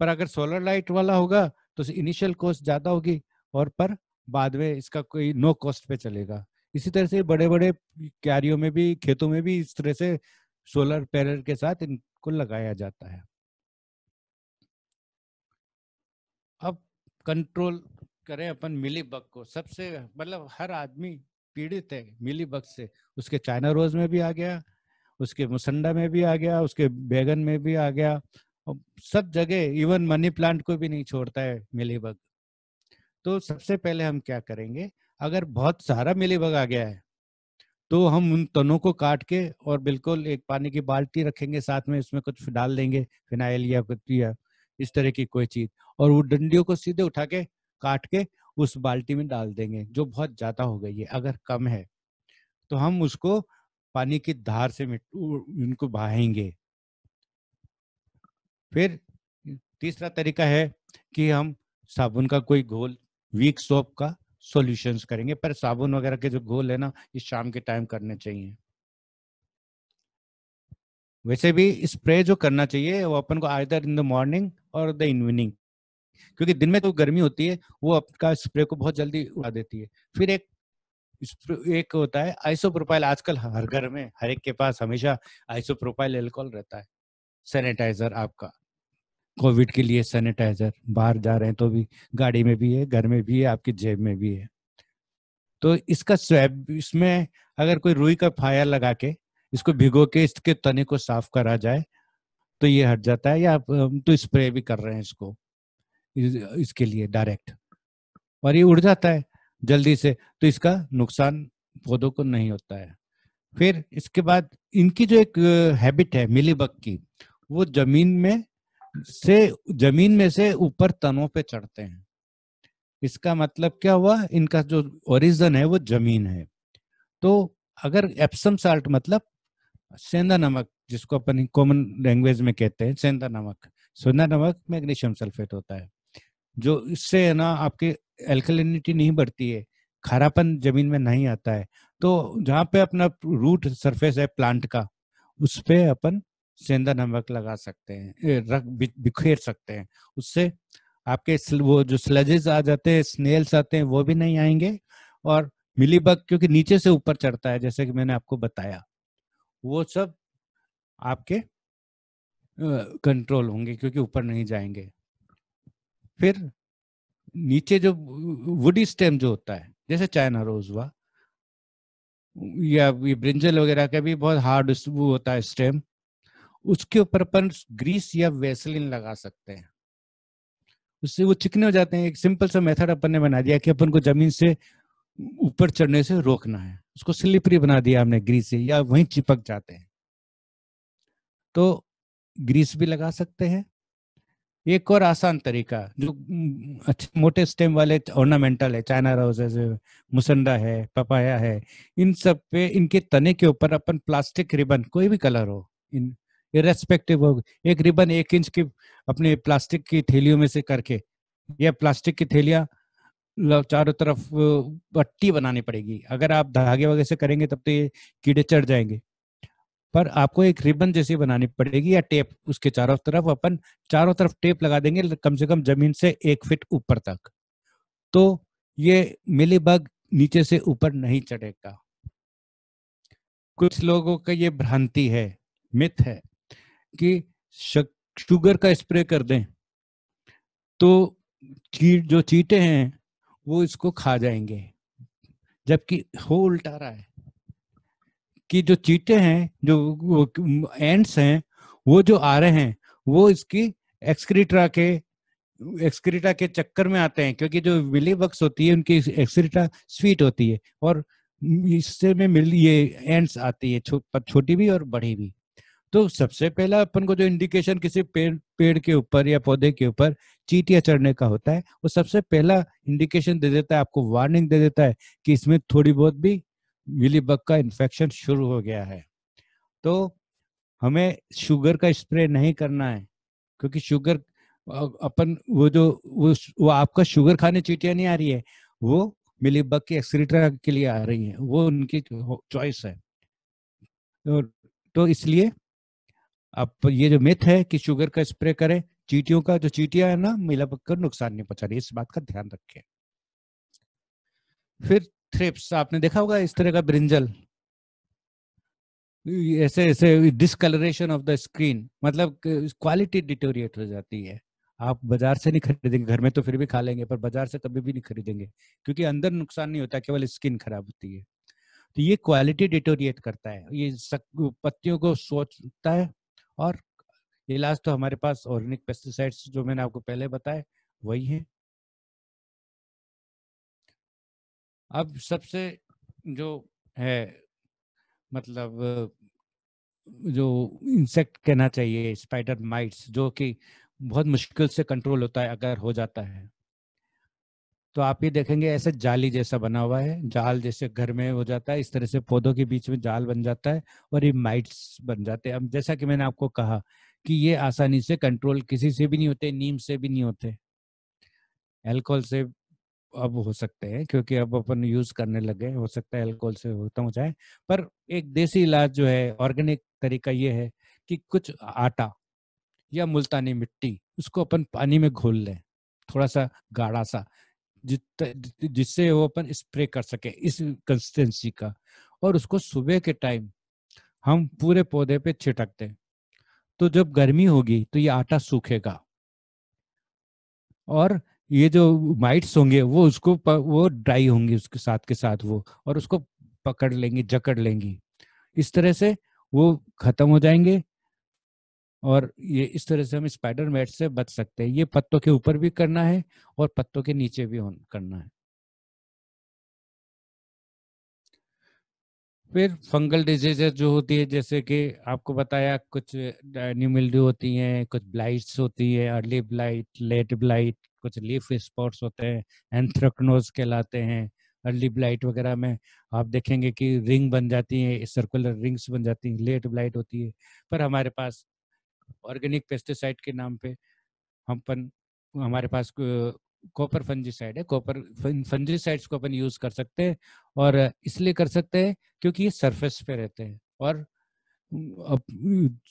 पर अगर सोलर लाइट वाला होगा तो इनिशियल कॉस्ट ज्यादा होगी और पर बाद में इसका कोई नो कॉस्ट पे चलेगा इसी तरह से बड़े बड़े क्यारियों में भी खेतों में भी इस तरह से सोलर पैनल के साथ इनको लगाया जाता है अब कंट्रोल करें अपन मिली बग को सबसे मतलब हर आदमी पीड़ित है मिली बग से उसके चाइना रोज में भी आ गया उसके मुसंडा में भी आ गया उसके बैगन में भी आ गया और सब जगह इवन मनी प्लांट को भी नहीं छोड़ता है मिली बग तो सबसे पहले हम क्या करेंगे अगर बहुत सारा मिली बग आ गया है तो हम उन तनों को काट के और बिल्कुल एक पानी की बाल्टी रखेंगे साथ में उसमें कुछ डाल देंगे फिनाइल या कुछ या इस तरह की कोई चीज और वो डंडियों को सीधे उठा के काट के उस बाल्टी में डाल देंगे जो बहुत ज्यादा हो गई है अगर कम है तो हम उसको पानी की धार से उनको बहाएंगे फिर तीसरा तरीका है कि हम साबुन का कोई घोल वीक सोप का सॉल्यूशंस करेंगे पर साबुन वगैरह के जो घोल है ना ये शाम के टाइम करने चाहिए वैसे भी स्प्रे जो करना चाहिए वो अपन को आयदर इन द मॉर्निंग और द इवनिंग क्योंकि दिन में तो गर्मी होती है वो आपका स्प्रे को बहुत जल्दी उड़ा देती है फिर एक एक होता है आइसो प्रोफाइल आजकल हर घर में हर एक के पास हमेशा आइसो प्रोफाइल एल्कोहल रहता है सैनिटाइजर आपका कोविड के लिए सैनिटाइजर बाहर जा रहे हैं तो भी गाड़ी में भी है घर में भी है आपकी जेब में भी है तो इसका स्वैब इसमें अगर कोई रुई का फायर लगा के इसको भिगो के इसके तने को साफ करा जाए तो ये हट जाता है या आप तो स्प्रे भी कर रहे हैं इसको इसके लिए डायरेक्ट और ये उड़ जाता है जल्दी से तो इसका नुकसान पौधों को नहीं होता है फिर इसके बाद इनकी जो एक हैबिट है मिलीबग की वो जमीन में से जमीन में से ऊपर तनों पे चढ़ते हैं इसका मतलब क्या हुआ इनका जो ओरिजन है वो जमीन है तो अगर एप्सम साल्ट मतलब सेंधा नमक जिसको अपन कॉमन लैंग्वेज में कहते हैं सेंधा नमक सेंधा नमक मैग्नीशियम सल्फेट होता है जो इससे है ना आपकी एल्कलिनिटी नहीं बढ़ती है खारापन जमीन में नहीं आता है तो जहाँ पे अपना रूट सरफेस है प्लांट का उस पर अपन सेंधा नमक लगा सकते हैं रख बिखेर सकते हैं उससे आपके वो जो स्लजेस आ जाते हैं स्नेल्स आते हैं वो भी नहीं आएंगे और मिलीबग क्योंकि नीचे से ऊपर चढ़ता है जैसे कि मैंने आपको बताया वो सब आपके कंट्रोल होंगे क्योंकि ऊपर नहीं जाएंगे फिर नीचे जो वुडी स्टेम जो होता है जैसे चाइना रोज हुआ या ये ब्रिंजल वगैरह का भी बहुत हार्ड वो होता है स्टेम उसके ऊपर अपन ग्रीस या वेसलिन लगा सकते हैं उससे वो चिकने हो जाते हैं एक सिंपल सा मेथड अपन ने बना दिया कि अपन को जमीन से ऊपर चढ़ने से रोकना है उसको स्लिपरी बना दिया हमने ग्रीस से या वहीं चिपक जाते हैं तो ग्रीस भी लगा सकते हैं एक और आसान तरीका जो अच्छे मोटे स्टेम वाले ऑर्नामेंटल है चाइना रोजेज मुसंडा है पपाया है इन सब पे इनके तने के ऊपर अपन प्लास्टिक रिबन कोई भी कलर हो इन इेस्पेक्टिव हो एक रिबन एक इंच की अपने प्लास्टिक की थैलियों में से करके यह प्लास्टिक की थैलियां चारों तरफ पट्टी बनानी पड़ेगी अगर आप धागे वगैरह से करेंगे तब तो ये कीड़े चढ़ जाएंगे पर आपको एक रिबन जैसी बनानी पड़ेगी या टेप उसके चारों तरफ अपन चारों तरफ टेप लगा देंगे कम से कम जमीन से एक फिट ऊपर तक तो ये मिली बग नीचे से ऊपर नहीं चढ़ेगा कुछ लोगों का ये भ्रांति है मिथ है कि शुगर का स्प्रे कर दें तो चीट जो चीटे हैं वो इसको खा जाएंगे जबकि हो उल्टा रहा है कि जो चीटे हैं जो एंड्स हैं वो जो आ रहे हैं वो इसकी एक्सक्रीटरा के एक्सक्रीटा के चक्कर में आते हैं क्योंकि जो मिली बक्स होती है उनकी एक्सक्रीटा स्वीट होती है और इससे में मिल ये एंड्स आती है छो, छोटी भी और बड़ी भी तो सबसे पहला अपन को जो इंडिकेशन किसी पेड़ पेड़ के ऊपर या पौधे के ऊपर चीटियां चढ़ने का होता है वो सबसे पहला इंडिकेशन दे देता है आपको वार्निंग दे देता है कि इसमें थोड़ी बहुत भी मिली बग का इन्फेक्शन शुरू हो गया है तो हमें शुगर का स्प्रे नहीं करना है क्योंकि शुगर अपन वो जो वो, वो आपका शुगर खाने चीटियाँ नहीं आ रही है वो मिली बग की एक्सरीटरा के लिए आ रही है वो उनकी चॉइस है तो, तो इसलिए आप ये जो मिथ है कि शुगर का स्प्रे करें चीटियों का जो चीटियां है ना मिलापक का नुकसान नहीं पहुंचा रही इस बात का ध्यान रखें फिर थ्रिप्स आपने देखा होगा इस तरह का ब्रिंजल ऐसे ऐसे डिसकलरेशन ऑफ द स्क्रीन मतलब क्वालिटी डिटोरिएट हो जाती है आप बाजार से नहीं खरीदेंगे घर में तो फिर भी खा लेंगे पर बाजार से कभी भी नहीं खरीदेंगे क्योंकि अंदर नुकसान नहीं होता केवल स्किन खराब होती है तो ये क्वालिटी डिटोरिएट करता है ये सक, पत्तियों को सोचता है और इलाज तो हमारे पास ऑर्गेनिक पेस्टिसाइड्स जो मैंने आपको पहले बताया वही है अब सबसे जो है मतलब जो इंसेक्ट कहना चाहिए स्पाइडर माइट्स जो कि बहुत मुश्किल से कंट्रोल होता है अगर हो जाता है तो आप ये देखेंगे ऐसे जाली जैसा बना हुआ है जाल जैसे घर में हो जाता है इस तरह से पौधों के बीच में जाल बन जाता है और ये माइट्स बन जाते हैं अब जैसा कि मैंने आपको कहा कि ये आसानी से कंट्रोल किसी से भी नहीं होते नीम से भी नहीं होते एल्कोहल से अब हो सकते हैं क्योंकि अब अपन यूज करने लगे हो सकता है अल्कोहल से होता हो जाए पर एक देसी इलाज जो है ऑर्गेनिक तरीका ये है कि कुछ आटा या मुल्तानी मिट्टी उसको अपन पानी में घोल लें थोड़ा सा गाढ़ा सा जिससे वो अपन स्प्रे कर सके इस कंसिस्टेंसी का और उसको सुबह के टाइम हम पूरे पौधे पे छिटक दें तो जब गर्मी होगी तो ये आटा सूखेगा और ये जो माइट्स होंगे वो उसको वो ड्राई होंगी उसके साथ के साथ वो और उसको पकड़ लेंगी जकड़ लेंगी इस तरह से वो खत्म हो जाएंगे और ये इस तरह से हम स्पाइडर मैट से बच सकते हैं ये पत्तों के ऊपर भी करना है और पत्तों के नीचे भी करना है फिर फंगल डिजीजेज जो होती है जैसे कि आपको बताया कुछ न्यूमिल्ड्यू होती हैं कुछ ब्लाइट्स होती है अर्ली ब्लाइट लेट ब्लाइट कुछ लीफ स्पॉट्स होते हैं एंथ्रकनोज कहलाते हैं अर्ली ब्लाइट वगैरह में आप देखेंगे कि रिंग बन जाती है सर्कुलर रिंग्स बन जाती हैं लेट ब्लाइट होती है पर हमारे पास ऑर्गेनिक पेस्टिसाइड के नाम पे हम पन हमारे पास कॉपर फंजिसाइड है कॉपर फंजिसाइड्स को अपन यूज कर सकते हैं और इसलिए कर सकते हैं क्योंकि ये सरफेस पे रहते हैं और अब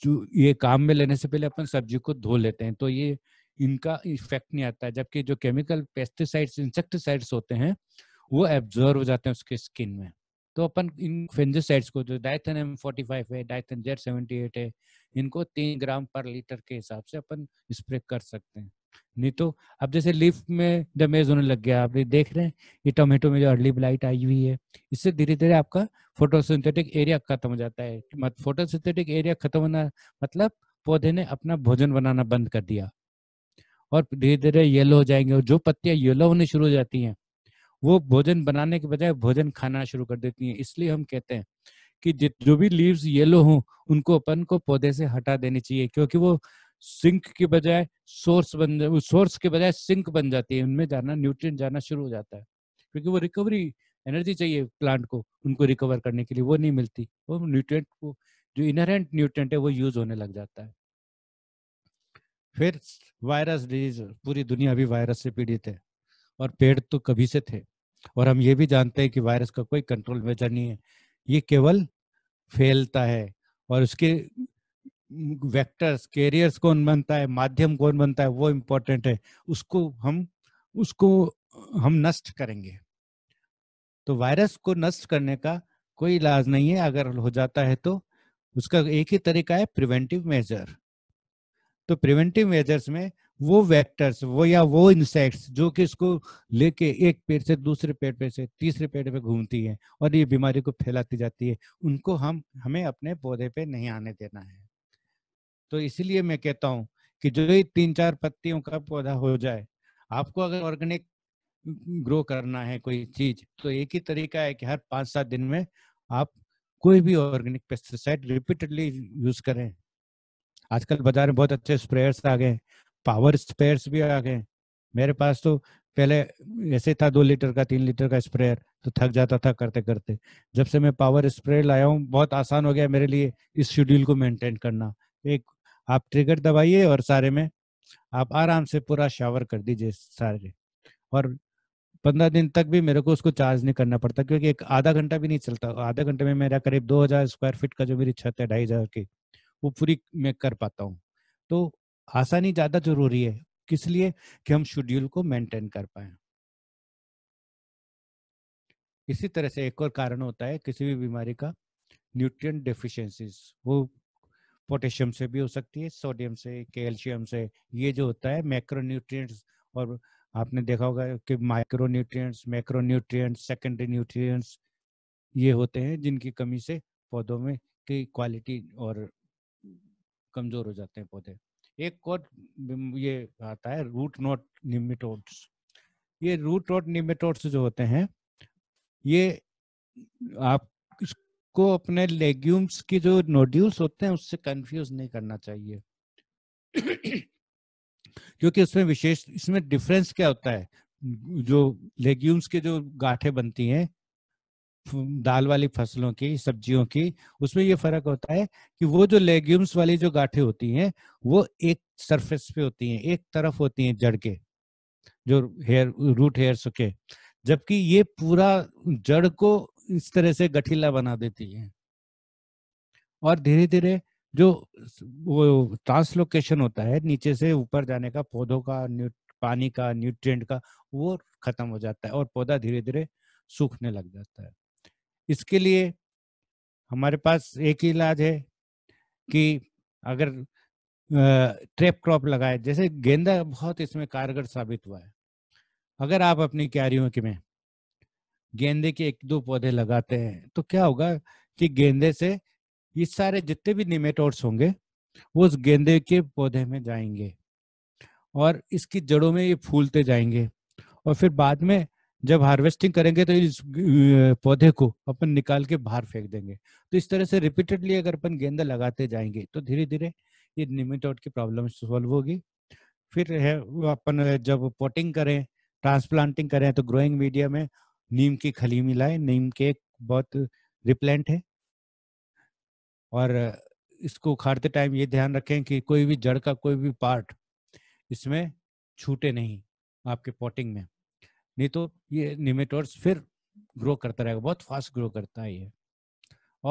जो ये काम में लेने से पहले अपन सब्जी को धो लेते हैं तो ये इनका इफेक्ट नहीं आता है जबकि जो केमिकल पेस्टिसाइड्स इंसेक्टिसाइड्स होते हैं वो एब्जॉर्व हो जाते हैं उसके स्किन में तो अपन इन फेंजिसाइड्स को जो डायथन एम फोर्टी फाइव है डायथन जेड सेवेंटी एट है इनको तीन ग्राम पर लीटर के हिसाब से अपन स्प्रे कर सकते हैं नहीं तो अब जैसे लीफ में डैमेज होने लग गया आप देख रहे हैं ये टोमेटो में जो अर्ली ब्लाइट आई हुई है इससे धीरे धीरे आपका फोटोसिंथेटिक एरिया खत्म हो जाता है मत फोटोसिंथेटिक एरिया खत्म होना मतलब पौधे ने अपना भोजन बनाना बंद कर दिया और धीरे धीरे येलो हो जाएंगे और जो पत्तियां येलो होनी शुरू हो जाती हैं वो भोजन बनाने के बजाय भोजन खाना शुरू कर देती हैं इसलिए हम कहते हैं कि जो भी लीव्स येलो हों उनको अपन को पौधे से हटा देनी चाहिए क्योंकि वो सिंक के बजाय सोर्स बन सोर्स के बजाय सिंक बन जाती है उनमें जाना न्यूट्रिएंट जाना शुरू हो जाता है क्योंकि वो रिकवरी एनर्जी चाहिए प्लांट को उनको रिकवर करने के लिए वो नहीं मिलती वो न्यूट्रिएंट को जो इनहरेंट न्यूट्रिएंट है वो यूज होने लग जाता है फिर वायरस डिजीज पूरी दुनिया भी वायरस से पीड़ित है और पेड़ तो कभी से थे और हम ये भी जानते हैं कि वायरस का कोई कंट्रोल मेजर नहीं है ये केवल फैलता है और उसके वेक्टर्स कैरियर्स कौन बनता है माध्यम कौन बनता है वो इम्पोर्टेंट है उसको हम उसको हम नष्ट करेंगे तो वायरस को नष्ट करने का कोई इलाज नहीं है अगर हो जाता है तो उसका एक ही तरीका है प्रिवेंटिव मेजर तो प्रिवेंटिव मेजर्स में वो वेक्टर्स वो या वो इंसेक्ट्स जो कि इसको लेके एक पेड़ से दूसरे पेड़ पे से तीसरे पेड़ पे घूमती है और ये बीमारी को फैलाती जाती है उनको हम हमें अपने पौधे पे नहीं आने देना है तो इसलिए मैं कहता हूं कि जो ही तीन चार पत्तियों का पौधा हो जाए आपको अगर ऑर्गेनिक ग्रो करना है कोई चीज तो एक ही तरीका है कि हर पांच सात दिन में आप कोई भी ऑर्गेनिक पेस्टिसाइड रिपीटेडली यूज करें आजकल बाजार में बहुत अच्छे स्प्रेयर्स आ गए पावर स्प्रेयर्स भी आ गए मेरे पास तो पहले ऐसे था दो लीटर का तीन लीटर का स्प्रेयर तो थक जाता था करते करते जब से मैं पावर स्प्रेयर लाया हूँ बहुत आसान हो गया मेरे लिए इस शेड्यूल को मेंटेन करना एक आप ट्रिगर दबाइए और सारे में आप आराम से पूरा शावर कर दीजिए सारे और पंद्रह दिन तक भी मेरे को उसको चार्ज नहीं करना पड़ता क्योंकि एक आधा घंटा भी नहीं चलता आधा घंटे में मेरा करीब दो हजार स्क्वायर फीट का जो मेरी छत है ढाई हजार की वो पूरी मैं कर पाता हूँ तो आसानी ज्यादा जरूरी है किस लिए कि हम शेड्यूल को मेंटेन कर पाए इसी तरह से एक और कारण होता है किसी भी बीमारी का न्यूट्रिएंट डेफिशिएंसीज वो पोटेशियम से भी हो सकती है सोडियम से कैल्शियम से ये जो होता है मैक्रोन्यूट्रिएंट्स और आपने देखा होगा कि माइक्रोन्यूट्रिएंट्स मैक्रोन्यूट्रिएंट्स सेकेंडरी न्यूट्रिएंट्स ये होते हैं जिनकी कमी से पौधों में की क्वालिटी और कमजोर हो जाते हैं पौधे एक और ये आता है रूट नोट निमेटोड्स ये रूट नोट निमेटोड्स जो होते हैं ये आप को अपने लेग्यूम्स की जो नोड्यूल्स होते हैं उससे कंफ्यूज नहीं करना चाहिए क्योंकि उसमें विशेष इसमें डिफरेंस क्या होता है जो लेग्यूम्स के जो गाठे बनती हैं दाल वाली फसलों की सब्जियों की उसमें ये फर्क होता है कि वो जो लेग्यूम्स वाली जो गाठे होती हैं वो एक सरफेस पे होती हैं एक तरफ होती हैं जड़ के जो हेयर रूट हेयर्स के जबकि ये पूरा जड़ को इस तरह से गठीला बना देती है और धीरे धीरे जो वो ट्रांसलोकेशन होता है नीचे से ऊपर जाने का पौधों का पानी का न्यूट्रिएंट का वो खत्म हो जाता है और पौधा धीरे धीरे सूखने लग जाता है इसके लिए हमारे पास एक ही इलाज है कि अगर ट्रेप क्रॉप लगाए जैसे गेंदा बहुत इसमें कारगर साबित हुआ है अगर आप अपनी क्यारियों के में गेंदे के एक दो पौधे लगाते हैं तो क्या होगा कि गेंदे से ये सारे जितने भी निमेटोड्स होंगे वो उस गेंदे के पौधे में जाएंगे और इसकी जड़ों में ये फूलते जाएंगे और फिर बाद में जब हार्वेस्टिंग करेंगे तो इस पौधे को अपन निकाल के बाहर फेंक देंगे तो इस तरह से रिपीटेडली अगर अपन गेंदा लगाते जाएंगे तो धीरे धीरे ये निमेटोड की प्रॉब्लम सॉल्व होगी फिर है अपन जब पोटिंग करें ट्रांसप्लांटिंग करें तो ग्रोइंग मीडिया में नीम की खली मिलाए नीम के एक बहुत रिप्लेंट है और इसको उखाड़ते टाइम ये ध्यान रखें कि कोई भी जड़ का कोई भी पार्ट इसमें छूटे नहीं आपके पॉटिंग में नहीं तो ये निमेटोर्स फिर ग्रो करता रहेगा बहुत फास्ट ग्रो करता है ये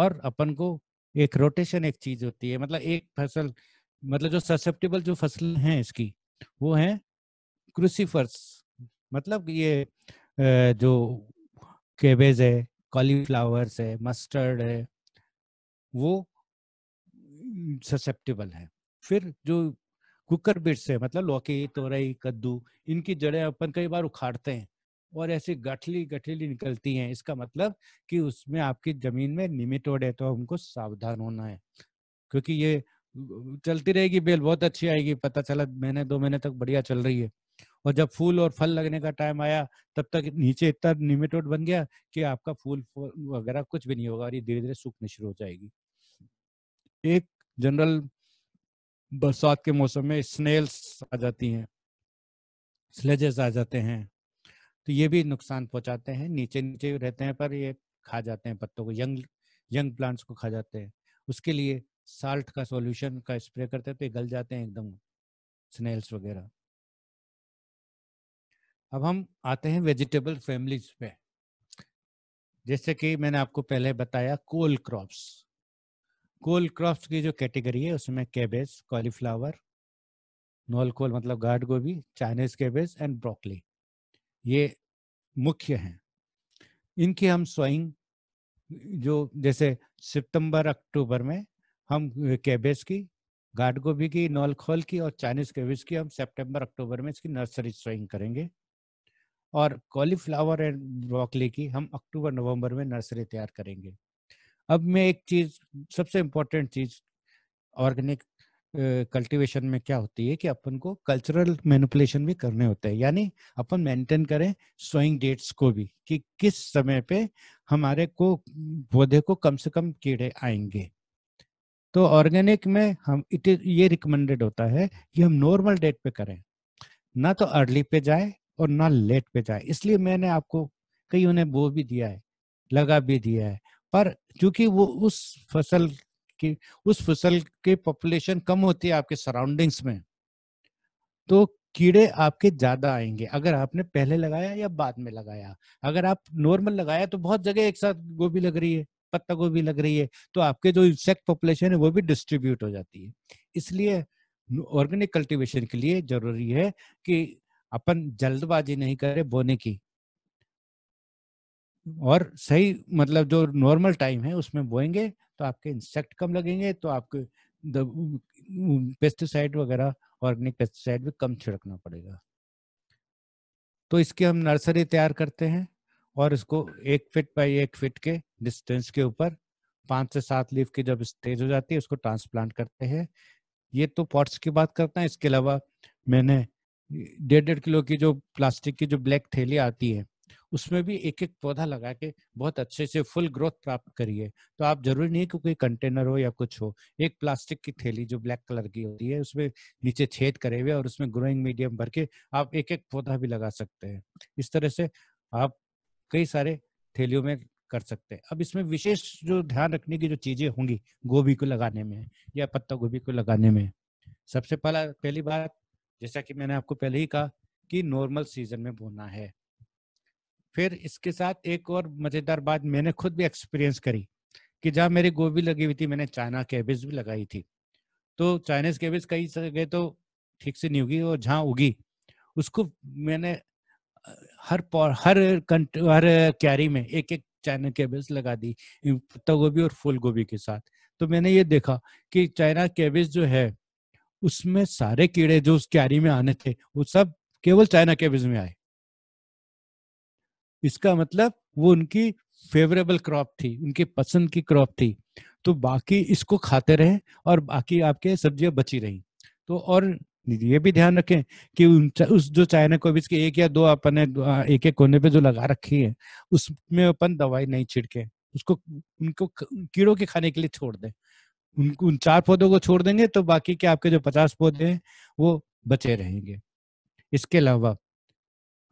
और अपन को एक रोटेशन एक चीज होती है मतलब एक फसल मतलब जो ससेप्टेबल जो फसल हैं इसकी वो है क्रूसीफर्स मतलब ये जो केबेज है कॉलीफ्लावर्स है मस्टर्ड है वो ससेप्टेबल है फिर जो कुकर बिट्स है मतलब लौकी तोरई कद्दू इनकी जड़ें अपन कई बार उखाड़ते हैं और ऐसी गठली गठली निकलती हैं इसका मतलब कि उसमें आपकी जमीन में निमिटोड है तो हमको सावधान होना है क्योंकि ये चलती रहेगी बेल बहुत अच्छी आएगी पता चला महीने दो महीने तक बढ़िया चल रही है और जब फूल और फल लगने का टाइम आया तब तक नीचे इतना निमेटोड बन गया कि आपका फूल वगैरह कुछ भी नहीं होगा और ये धीरे धीरे सूखनी शुरू हो जाएगी एक जनरल बरसात के मौसम में स्नेल्स आ जाती हैं स्लेजेस आ जाते हैं तो ये भी नुकसान पहुंचाते हैं नीचे नीचे रहते हैं पर ये खा जाते हैं पत्तों को यंग यंग प्लांट्स को खा जाते हैं उसके लिए साल्ट का सॉल्यूशन का स्प्रे करते हैं तो ये गल जाते हैं एकदम स्नेल्स वगैरह अब हम आते हैं वेजिटेबल फैमिलीज पे जैसे कि मैंने आपको पहले बताया कोल क्रॉप्स कोल क्रॉप्स की जो कैटेगरी है उसमें कैबेज कॉलीफ्लावर नॉल कोल मतलब गार्ड गोभी चाइनीज कैबेज एंड ब्रोकली ये मुख्य हैं इनकी हम सोइंग जो जैसे सितंबर अक्टूबर में हम कैबेज की गार्ड गोभी की नॉल खोल की और चाइनीज कैबेज की हम सितंबर अक्टूबर में इसकी नर्सरी स्वइंग करेंगे और कॉलीफ्लावर एंड ब्रोकली की हम अक्टूबर नवंबर में नर्सरी तैयार करेंगे अब मैं एक चीज सबसे इम्पोर्टेंट चीज ऑर्गेनिक कल्टीवेशन में क्या होती है कि अपन को कल्चरल मैनिपुलेशन भी करने होते हैं यानी अपन मेंटेन करें सोइंग डेट्स को भी कि किस समय पे हमारे को पौधे को कम से कम कीड़े आएंगे तो ऑर्गेनिक में हम इट ये रिकमेंडेड होता है कि हम नॉर्मल डेट पे करें ना तो अर्ली पे जाए और ना लेट पे जाए इसलिए मैंने आपको कई उन्हें बो भी दिया है लगा भी दिया है पर चूंकि वो उस फसल की उस फसल के पॉपुलेशन कम होती है आपके सराउंडिंग्स में तो कीड़े आपके ज्यादा आएंगे अगर आपने पहले लगाया या बाद में लगाया अगर आप नॉर्मल लगाया तो बहुत जगह एक साथ गोभी लग रही है पत्ता गोभी लग रही है तो आपके जो इंसेक्ट पॉपुलेशन है वो भी डिस्ट्रीब्यूट हो जाती है इसलिए ऑर्गेनिक कल्टीवेशन के लिए जरूरी है कि अपन जल्दबाजी नहीं करें बोने की हम्म। और सही मतलब जो नॉर्मल टाइम है उसमें बोएंगे तो आपके इंसेक्ट कम लगेंगे तो आपके पेस्टिसाइड वगैरह ऑर्गेनिक पेस्टिसाइड भी कम छिड़कना पड़ेगा तो इसके हम नर्सरी तैयार करते हैं और इसको एक फिट बाई एक फिट के डिस्टेंस के ऊपर पांच से सात लीफ की जब स्टेज हो जाती है उसको ट्रांसप्लांट करते हैं ये तो पॉट्स की बात करते हैं इसके अलावा मैंने डेढ़ डेढ़ किलो की जो प्लास्टिक की जो ब्लैक थैली आती है उसमें भी एक एक पौधा लगा के बहुत अच्छे से फुल ग्रोथ प्राप्त करिए तो आप जरूरी नहीं कि कोई कंटेनर हो या कुछ हो एक प्लास्टिक की थैली जो ब्लैक कलर की होती है उसमें नीचे छेद करे हुए और उसमें ग्रोइंग मीडियम भर के आप एक एक पौधा भी लगा सकते हैं इस तरह से आप कई सारे थैलियों में कर सकते हैं अब इसमें विशेष जो ध्यान रखने की जो चीजें होंगी गोभी को लगाने में या पत्ता गोभी को लगाने में सबसे पहला पहली बात जैसा कि मैंने आपको पहले ही कहा कि नॉर्मल सीजन में बोना है फिर इसके साथ एक और मजेदार बात मैंने खुद भी एक्सपीरियंस करी कि जहां मेरी गोभी लगी हुई थी मैंने चाइना कैबेज भी लगाई थी तो चाइनीज कैबेज कई जगह तो ठीक से नहीं उगी और जहां उगी उसको मैंने हर हर हर क्यारी में एक एक चाइना कैबेज लगा दी पत्ता गोभी और फूल गोभी के साथ तो मैंने ये देखा कि चाइना कैबेज जो है उसमें सारे कीड़े जो उस कैरी में आने थे वो सब केवल चाइना केबिज में आए इसका मतलब वो उनकी फेवरेबल क्रॉप थी उनकी पसंद की क्रॉप थी तो बाकी इसको खाते रहे और बाकी आपके सब्जियां बची रही तो और ये भी ध्यान रखें कि उस जो चाइना कोविज के एक या दो अपन ने एक एक कोने पे जो लगा रखी है उसमें अपन दवाई नहीं छिड़के उसको उनको कीड़ों के खाने के लिए छोड़ दें उन, उन चार पौधों को छोड़ देंगे तो बाकी के आपके जो पचास पौधे हैं वो बचे रहेंगे इसके अलावा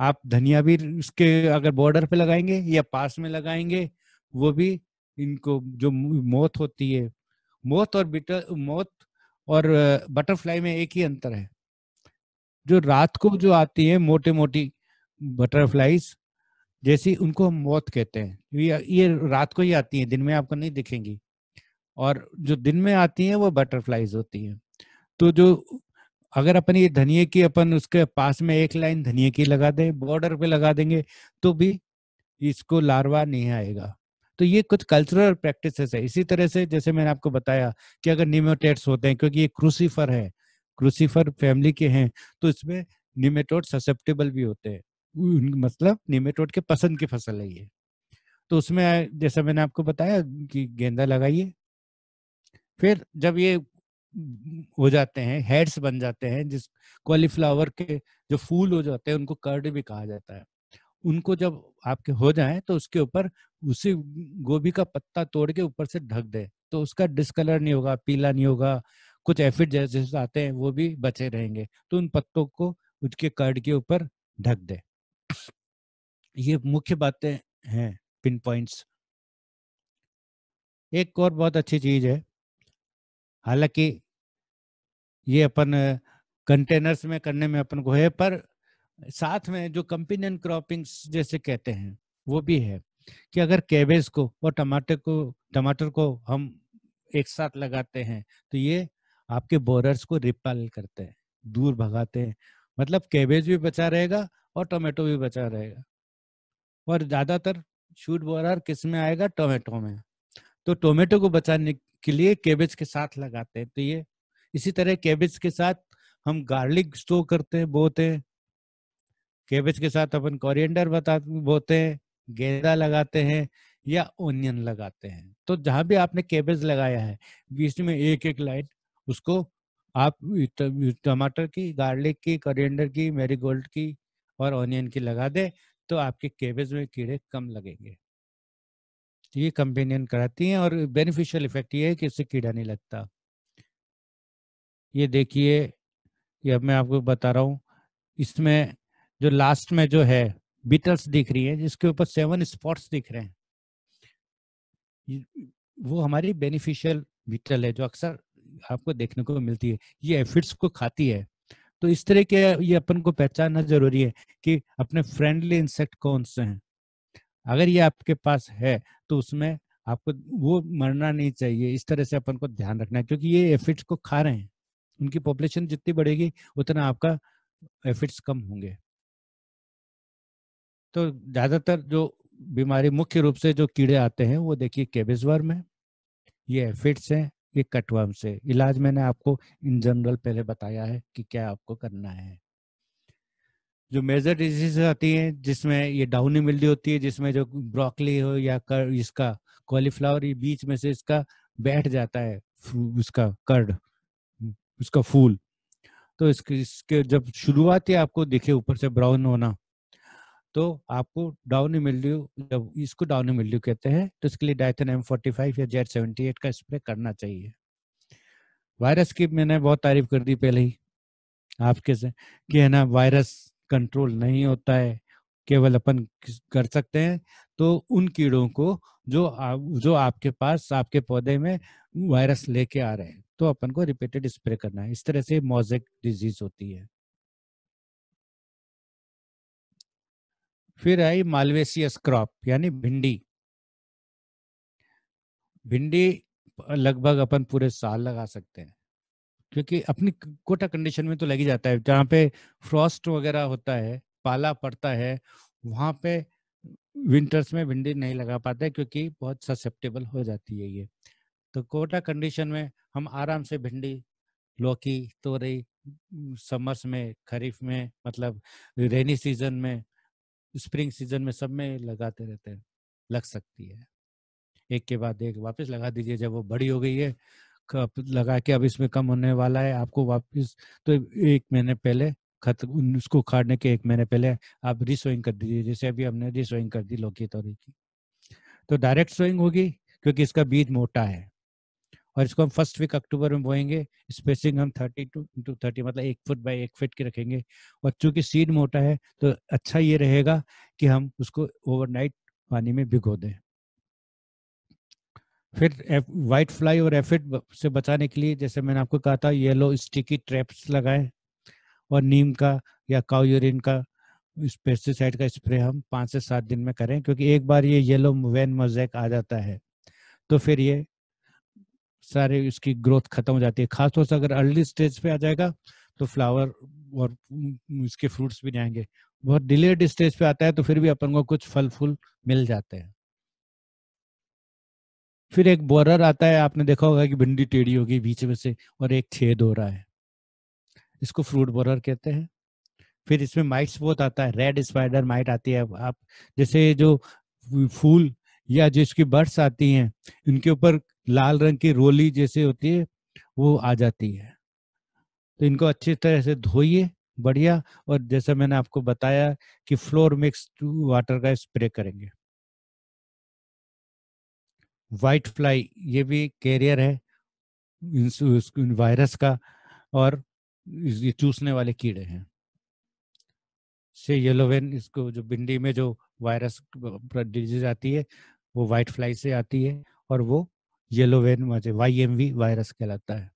आप धनिया भी उसके अगर बॉर्डर पे लगाएंगे या पास में लगाएंगे वो भी इनको जो मौत होती है मौत और बिटर मौत और बटरफ्लाई में एक ही अंतर है जो रात को जो आती है मोटे मोटी बटरफ्लाईज जैसी उनको हम मौत कहते हैं ये ये रात को ही आती है दिन में आपको नहीं दिखेंगी और जो दिन में आती हैं वो बटरफ्लाइज होती हैं तो जो अगर अपन ये धनिए की अपन उसके पास में एक लाइन धनिए की लगा दें बॉर्डर पे लगा देंगे तो भी इसको लार्वा नहीं आएगा तो ये कुछ कल्चरल प्रैक्टिसेस है इसी तरह से जैसे मैंने आपको बताया कि अगर निमोटेट्स होते हैं क्योंकि ये क्रूसीफर है क्रूसीफर फैमिली के हैं तो इसमें निमेटोड ससेप्टेबल भी होते हैं मतलब निमेटोड के पसंद की फसल है ये तो उसमें जैसा मैंने आपको बताया कि गेंदा लगाइए फिर जब ये हो जाते हैं हेड्स बन जाते हैं जिस कॉलीफ्लावर के जो फूल हो जाते हैं उनको कर्ड भी कहा जाता है उनको जब आपके हो जाए तो उसके ऊपर उसी गोभी का पत्ता तोड़ के ऊपर से ढक दे तो उसका डिसकलर नहीं होगा पीला नहीं होगा कुछ एफिड जैसे आते हैं वो भी बचे रहेंगे तो उन पत्तों को उसके कर्ड के ऊपर ढक दे ये मुख्य बातें हैं पिन पॉइंट्स एक और बहुत अच्छी चीज है हालांकि ये अपन कंटेनर्स में करने में अपन को है पर साथ में जो कंपिनियन क्रॉपिंग्स जैसे कहते हैं वो भी है कि अगर कैबेज को और टमाटर को टमाटर को हम एक साथ लगाते हैं तो ये आपके बोरर्स को रिपेल करते हैं दूर भगाते हैं मतलब कैबेज भी बचा रहेगा और टोमेटो भी बचा रहेगा और ज्यादातर शूट बोरर किस में आएगा टोमेटो में तो टोमेटो को बचाने के लिए केबेज के साथ लगाते हैं तो ये इसी तरह केबेज के साथ हम गार्लिक स्टो करते हैं बोते हैं केबेज के साथ अपन कोरिएंडर बता बोते हैं गेंदा लगाते हैं या ओनियन लगाते हैं तो जहां भी आपने केबेज लगाया है बीच में एक एक लाइन उसको आप टमाटर की गार्लिक की कोरिएंडर की मेरीगोल्ड की और ऑनियन की लगा दे तो आपके केबेज में कीड़े कम लगेंगे ये कंपेनियन कराती हैं और बेनिफिशियल इफेक्ट ये है कि इससे कीड़ा नहीं लगता ये देखिए ये अब मैं आपको बता रहा हूँ इसमें जो लास्ट में जो है बीटल्स दिख रही है जिसके ऊपर सेवन स्पॉट्स दिख रहे हैं वो हमारी बेनिफिशियल बीटल है जो अक्सर आपको देखने को मिलती है ये एफिड्स को खाती है तो इस तरह के ये अपन को पहचानना जरूरी है कि अपने फ्रेंडली इंसेक्ट कौन से हैं अगर ये आपके पास है तो उसमें आपको वो मरना नहीं चाहिए इस तरह से अपन को ध्यान रखना है क्योंकि ये एफिड्स को खा रहे हैं उनकी पॉपुलेशन जितनी बढ़ेगी उतना आपका एफिड्स कम होंगे तो ज्यादातर जो बीमारी मुख्य रूप से जो कीड़े आते हैं वो देखिए केबेज वर्म है ये एफिड्स हैं ये कटवर्म से इलाज मैंने आपको इन जनरल पहले बताया है कि क्या आपको करना है जो मेजर डिजीज आती हैं जिसमें ये डाउनी मिल्डी होती है जिसमें जो ब्रोकली हो या कर इसका कॉलीफ्लावर ये बीच में से इसका बैठ जाता है उसका कर्ड उसका फूल तो इसके इसके जब शुरुआत ही आपको दिखे ऊपर से ब्राउन होना तो आपको डाउनी मिल्ड्यू जब इसको डाउनी मिल्ड्यू कहते हैं तो इसके लिए डायथन एम फोर्टी फाइव या जेड सेवेंटी एट का स्प्रे करना चाहिए वायरस की मैंने बहुत तारीफ कर दी पहले ही आपके से कि है ना वायरस कंट्रोल नहीं होता है केवल अपन कर सकते हैं तो उन कीड़ों को जो आ, जो आपके पास आपके पौधे में वायरस लेके आ रहे हैं तो अपन को रिपीटेड स्प्रे करना है इस तरह से मोजेक डिजीज होती है फिर आई मालवेसियस क्रॉप यानी भिंडी भिंडी लगभग अपन पूरे साल लगा सकते हैं क्योंकि अपनी कोटा कंडीशन में तो लग ही जाता है जहाँ पे फ्रॉस्ट वगैरह होता है पाला पड़ता है वहाँ पे विंटर्स में भिंडी नहीं लगा पाते क्योंकि बहुत ससेप्टेबल हो जाती है ये तो कोटा कंडीशन में हम आराम से भिंडी लौकी रही समर्स में खरीफ में मतलब रेनी सीजन में स्प्रिंग सीजन में सब में लगाते रहते हैं लग सकती है एक के बाद एक वापस लगा दीजिए जब वो बड़ी हो गई है लगा के अब इसमें कम होने वाला है आपको वापस तो एक महीने पहले खत उसको उखाड़ने के एक महीने पहले आप रिसोइंग कर दीजिए जैसे अभी हमने रिसोइंग कर दी लौकी तौरी की तो डायरेक्ट सोइंग होगी क्योंकि इसका बीज मोटा है और इसको हम फर्स्ट वीक अक्टूबर में बोएंगे स्पेसिंग हम थर्टी टू इंटू थर्टी मतलब एक फुट बाई एक फिट के रखेंगे और चूंकि सीड मोटा है तो अच्छा ये रहेगा कि हम उसको ओवरनाइट पानी में भिगो दें फिर वाइट फ्लाई और एफिड से बचाने के लिए जैसे मैंने आपको कहा था येलो स्टिकी ट्रैप्स लगाएं और नीम का या यूरिन का पेस्टिसाइड का स्प्रे हम पाँच से सात दिन में करें क्योंकि एक बार ये येलो वैन मोजैक आ जाता है तो फिर ये सारे इसकी ग्रोथ खत्म हो जाती है खासतौर से अगर अर्ली स्टेज पे आ जाएगा तो फ्लावर और इसके फ्रूट्स भी जाएंगे बहुत डिलेड स्टेज पे आता है तो फिर भी अपन को कुछ फल फूल मिल जाते हैं फिर एक बोरर आता है आपने देखा होगा कि भिंडी टेढ़ी होगी बीच में से और एक छेद हो रहा है इसको फ्रूट बोरर कहते हैं फिर इसमें माइट्स बहुत आता है रेड स्पाइडर माइट आती है आप जैसे जो फूल या जिसकी बर्ड्स आती हैं इनके ऊपर लाल रंग की रोली जैसे होती है वो आ जाती है तो इनको अच्छी तरह से धोइए बढ़िया और जैसा मैंने आपको बताया कि फ्लोर मिक्स वाटर का स्प्रे करेंगे वाइट फ्लाई ये भी कैरियर है वायरस का और ये चूसने वाले कीड़े हैं से येलोवेन इसको जो भिंडी में जो वायरस डिजीज आती है वो वाइट फ्लाई से आती है और वो yellow vein Y M V virus कहलाता है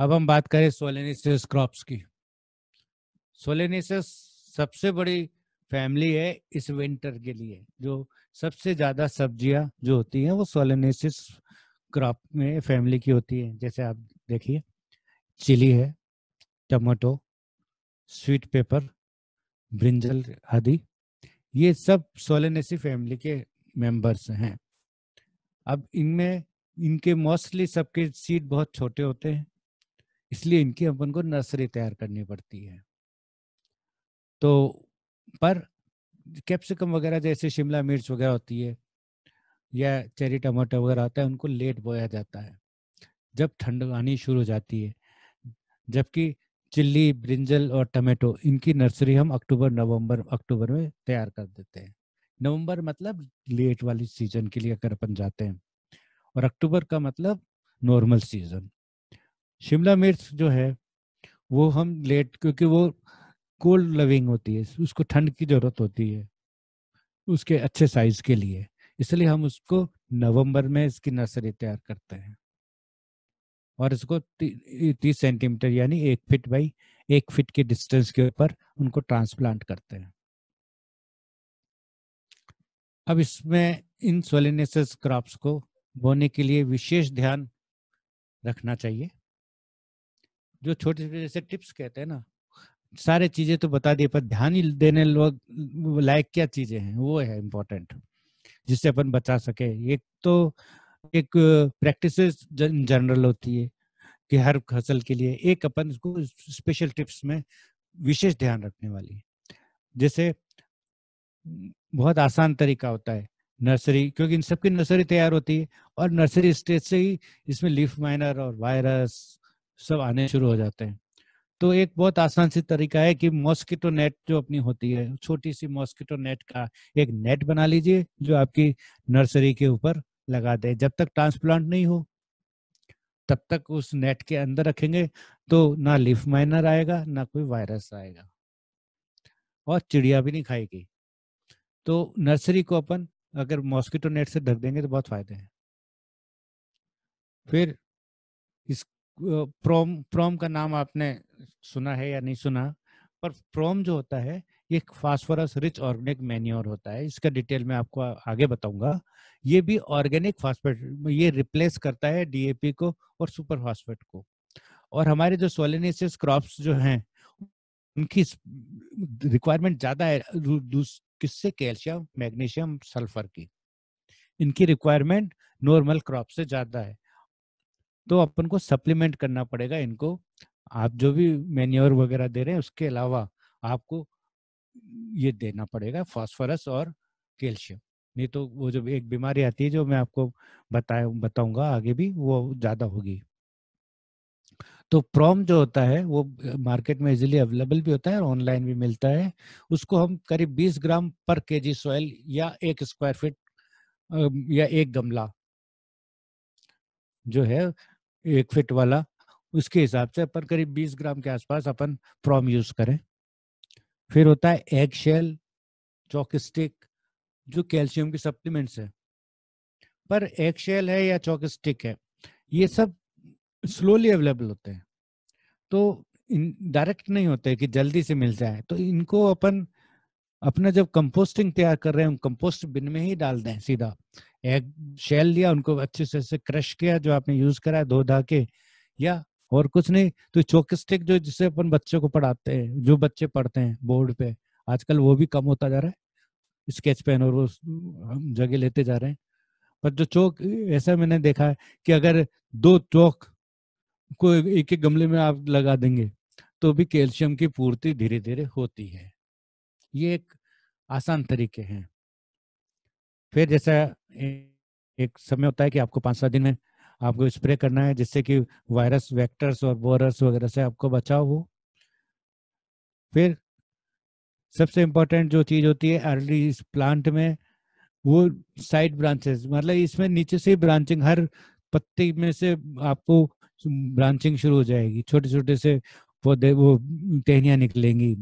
अब हम बात करें सोलेनिस क्रॉप्स की सोलेनिस सबसे बड़ी फैमिली है इस विंटर के लिए जो सबसे ज्यादा सब्जियां जो होती हैं वो सोलनेसिस क्रॉप में फैमिली की होती है जैसे आप देखिए चिली है टमाटो स्वीट पेपर ब्रिंजल आदि ये सब सोलनेसी फैमिली के मेंबर्स हैं अब इनमें इनके मोस्टली सबके सीड बहुत छोटे होते हैं इसलिए इनकी अपन को नर्सरी तैयार करनी पड़ती है तो पर कैप्सिकम वगैरह जैसे शिमला मिर्च वगैरह होती है या चेरी टमाटर वगैरह आता है उनको लेट बोया जाता है जब ठंड आनी शुरू हो जाती है जबकि चिल्ली ब्रिंजल और टमाटो इनकी नर्सरी हम अक्टूबर नवंबर अक्टूबर में तैयार कर देते हैं नवंबर मतलब लेट वाली सीजन के लिए अगर बन जाते हैं और अक्टूबर का मतलब नॉर्मल सीजन शिमला मिर्च जो है वो हम लेट क्योंकि वो कोल्ड लविंग होती है उसको ठंड की जरूरत होती है उसके अच्छे साइज के लिए इसलिए हम उसको नवंबर में इसकी नर्सरी तैयार करते हैं और इसको तीस सेंटीमीटर यानी एक फिट बाई एक फिट के डिस्टेंस के ऊपर उनको ट्रांसप्लांट करते हैं अब इसमें इन सोलिनेसस क्रॉप्स को बोने के लिए विशेष ध्यान रखना चाहिए जो छोटे छोटे जैसे टिप्स कहते हैं ना सारे चीजें तो बता दिए पर ध्यान ही देने लोग लायक क्या चीजें हैं वो है इम्पोर्टेंट जिससे अपन बचा सके एक तो एक प्रैक्टिस जनरल होती है कि हर फसल के लिए एक अपन इसको स्पेशल टिप्स में विशेष ध्यान रखने वाली जैसे बहुत आसान तरीका होता है नर्सरी क्योंकि इन सबकी नर्सरी तैयार होती है और नर्सरी स्टेज से ही इसमें लीफ माइनर और वायरस सब आने शुरू हो जाते हैं तो एक बहुत आसान सी तरीका है कि मॉस्किटो नेट जो अपनी होती है छोटी सी मॉस्किटो नेट का एक नेट बना लीजिए जो आपकी नर्सरी के ऊपर लगा दे जब तक ट्रांसप्लांट नहीं हो तब तक उस नेट के अंदर रखेंगे तो ना लिफ माइनर आएगा ना कोई वायरस आएगा और चिड़िया भी नहीं खाएगी तो नर्सरी को अपन अगर मॉस्किटो नेट से ढक देंगे तो बहुत फायदे हैं फिर इस प्रोम प्रोम का नाम आपने सुना है या नहीं सुना पर प्रोम जो होता है ये फास्फोरस रिच ऑर्गेनिक मैन्योर होता है इसका डिटेल में आपको आगे बताऊंगा ये भी ऑर्गेनिक फास्फेट ये रिप्लेस करता है डीएपी को और सुपर फास्फेट को और हमारे जो सोलिनेसियस क्रॉप्स जो हैं उनकी रिक्वायरमेंट ज्यादा है किससे कैल्शियम मैग्नीशियम सल्फर की इनकी रिक्वायरमेंट नॉर्मल क्रॉप से ज्यादा है तो अपन को सप्लीमेंट करना पड़ेगा इनको आप जो भी मेन्योर वगैरह दे रहे हैं उसके अलावा आपको ये देना पड़ेगा फॉस्फोरस और कैल्शियम नहीं तो वो जो एक बीमारी आती है जो मैं आपको बताया बताऊंगा आगे भी वो ज्यादा होगी तो प्रॉम जो होता है वो मार्केट में इजीली अवेलेबल भी होता है और ऑनलाइन भी मिलता है उसको हम करीब 20 ग्राम पर केजी सॉइल या एक स्क्वायर फीट या एक गमला जो है एक फिट वाला उसके हिसाब से अपन करीब 20 ग्राम के आसपास अपन फ्रॉम यूज करें फिर होता है एग शेल चौक स्टिक जो कैल्शियम के सप्लीमेंट्स है पर एग शेल है या चौक स्टिक है ये सब स्लोली अवेलेबल होते हैं तो डायरेक्ट नहीं होते कि जल्दी से मिल जाए तो इनको अपन अपना जब कंपोस्टिंग तैयार कर रहे हैं कंपोस्ट बिन में ही डाल दें सीधा एग शेल लिया उनको अच्छे से से क्रश किया जो आपने यूज करा है धो धा के या और कुछ नहीं तो स्टिक जो जिसे अपन बच्चों को पढ़ाते हैं जो बच्चे पढ़ते हैं बोर्ड पे आजकल वो भी कम होता जा रहा है स्केच पेन और वो जगह लेते जा रहे हैं पर जो चौक ऐसा मैंने देखा है कि अगर दो चौक को एक एक गमले में आप लगा देंगे तो भी कैल्शियम की पूर्ति धीरे धीरे होती है ये एक आसान तरीके हैं फिर जैसा एक समय होता है कि आपको पाँच सात दिन में आपको स्प्रे करना है जिससे कि वायरस वेक्टर्स और बोरस वगैरह से आपको बचाव हो फिर सबसे इम्पोर्टेंट जो चीज़ होती है अर्ली इस प्लांट में वो साइड ब्रांचेस मतलब इसमें नीचे से ब्रांचिंग हर पत्ते में से आपको ब्रांचिंग शुरू हो जाएगी छोटे छोटे से पौधे वो टहनियाँ निकलेंगी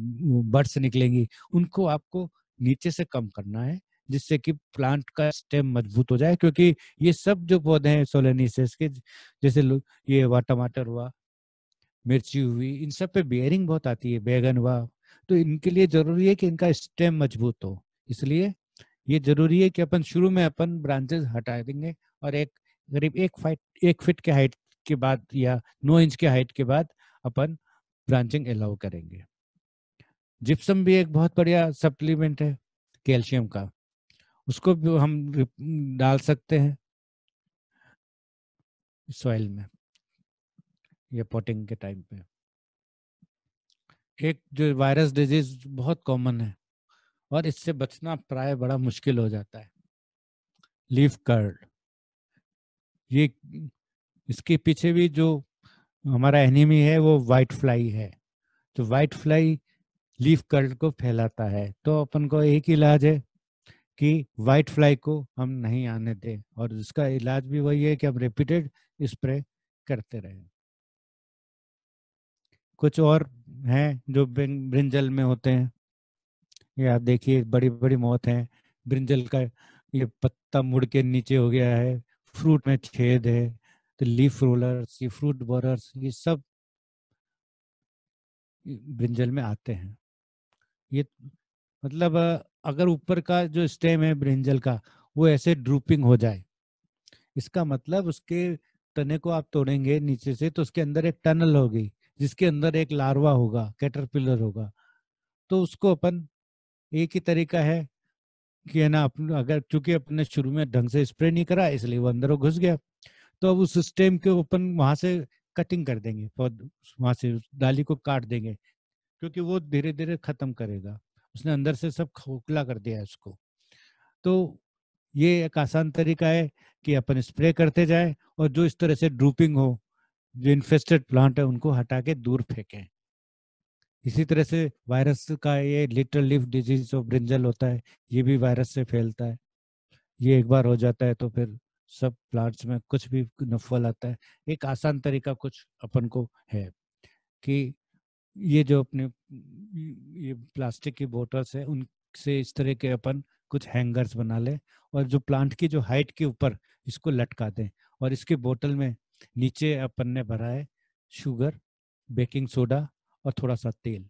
बर्ड्स निकलेंगी उनको आपको नीचे से कम करना है जिससे कि प्लांट का स्टेम मजबूत हो जाए क्योंकि ये सब जो पौधे हैं सोलेनिसेस के जैसे ये हुआ टमाटर हुआ मिर्ची हुई इन सब पे बियरिंग बहुत आती है बैगन हुआ तो इनके लिए जरूरी है कि इनका स्टेम मजबूत हो इसलिए ये जरूरी है कि अपन शुरू में अपन ब्रांचेस हटा देंगे और एक करीब एक फाइट एक फिट के हाइट के बाद या नौ इंच के हाइट के बाद अपन ब्रांचिंग अलाउ करेंगे जिप्सम भी एक बहुत बढ़िया सप्लीमेंट है कैल्शियम का उसको भी हम डाल सकते हैं सॉइल में या पोटिंग के टाइम पे एक जो वायरस डिजीज बहुत कॉमन है और इससे बचना प्राय बड़ा मुश्किल हो जाता है लीफ कर्ड ये इसके पीछे भी जो हमारा एनिमी है वो वाइट फ्लाई है तो वाइट फ्लाई लीफ कर्ड को फैलाता है तो अपन को एक इलाज है कि वाइट फ्लाई को हम नहीं आने दें और इसका इलाज भी वही है कि हम रिपीटेड स्प्रे करते रहे कुछ और हैं जो ब्रिंजल में होते हैं ये आप देखिए बड़ी बड़ी मौत है ब्रिंजल का ये पत्ता मुड़ के नीचे हो गया है फ्रूट में छेद है तो लीफ रोलर्स ये फ्रूट बोरर्स ये सब ब्रिंजल में आते हैं ये मतलब अगर ऊपर का जो स्टेम है ब्रिंजल का वो ऐसे ड्रूपिंग हो जाए इसका मतलब उसके तने को आप तोड़ेंगे नीचे से तो उसके अंदर एक टनल होगी जिसके अंदर एक लार्वा होगा कैटरपिलर होगा तो उसको अपन एक ही तरीका है कि है ना अपने अगर चूंकि अपने शुरू में ढंग से स्प्रे नहीं करा इसलिए वो अंदर घुस गया तो अब उस स्टेम के अपन वहां से कटिंग कर देंगे वहां से डाली को काट देंगे क्योंकि वो धीरे धीरे खत्म करेगा उसने अंदर से सब खोखला कर दिया है उसको तो ये एक आसान तरीका है कि अपन स्प्रे करते जाए और जो इस तरह से ड्रूपिंग हो जो इन्फेस्टेड प्लांट है उनको हटा के दूर फेंकें इसी तरह से वायरस का ये लिटल लिफ डिजीज ऑफ ब्रिंजल होता है ये भी वायरस से फैलता है ये एक बार हो जाता है तो फिर सब प्लांट्स में कुछ भी नफल आता है एक आसान तरीका कुछ अपन को है कि ये जो अपने ये प्लास्टिक की बोटल्स है उनसे इस तरह के अपन कुछ हैंगर्स बना लें और जो प्लांट की जो हाइट के ऊपर इसको लटका दें और इसके बोतल में नीचे अपन ने भरा है शुगर बेकिंग सोडा और थोड़ा सा तेल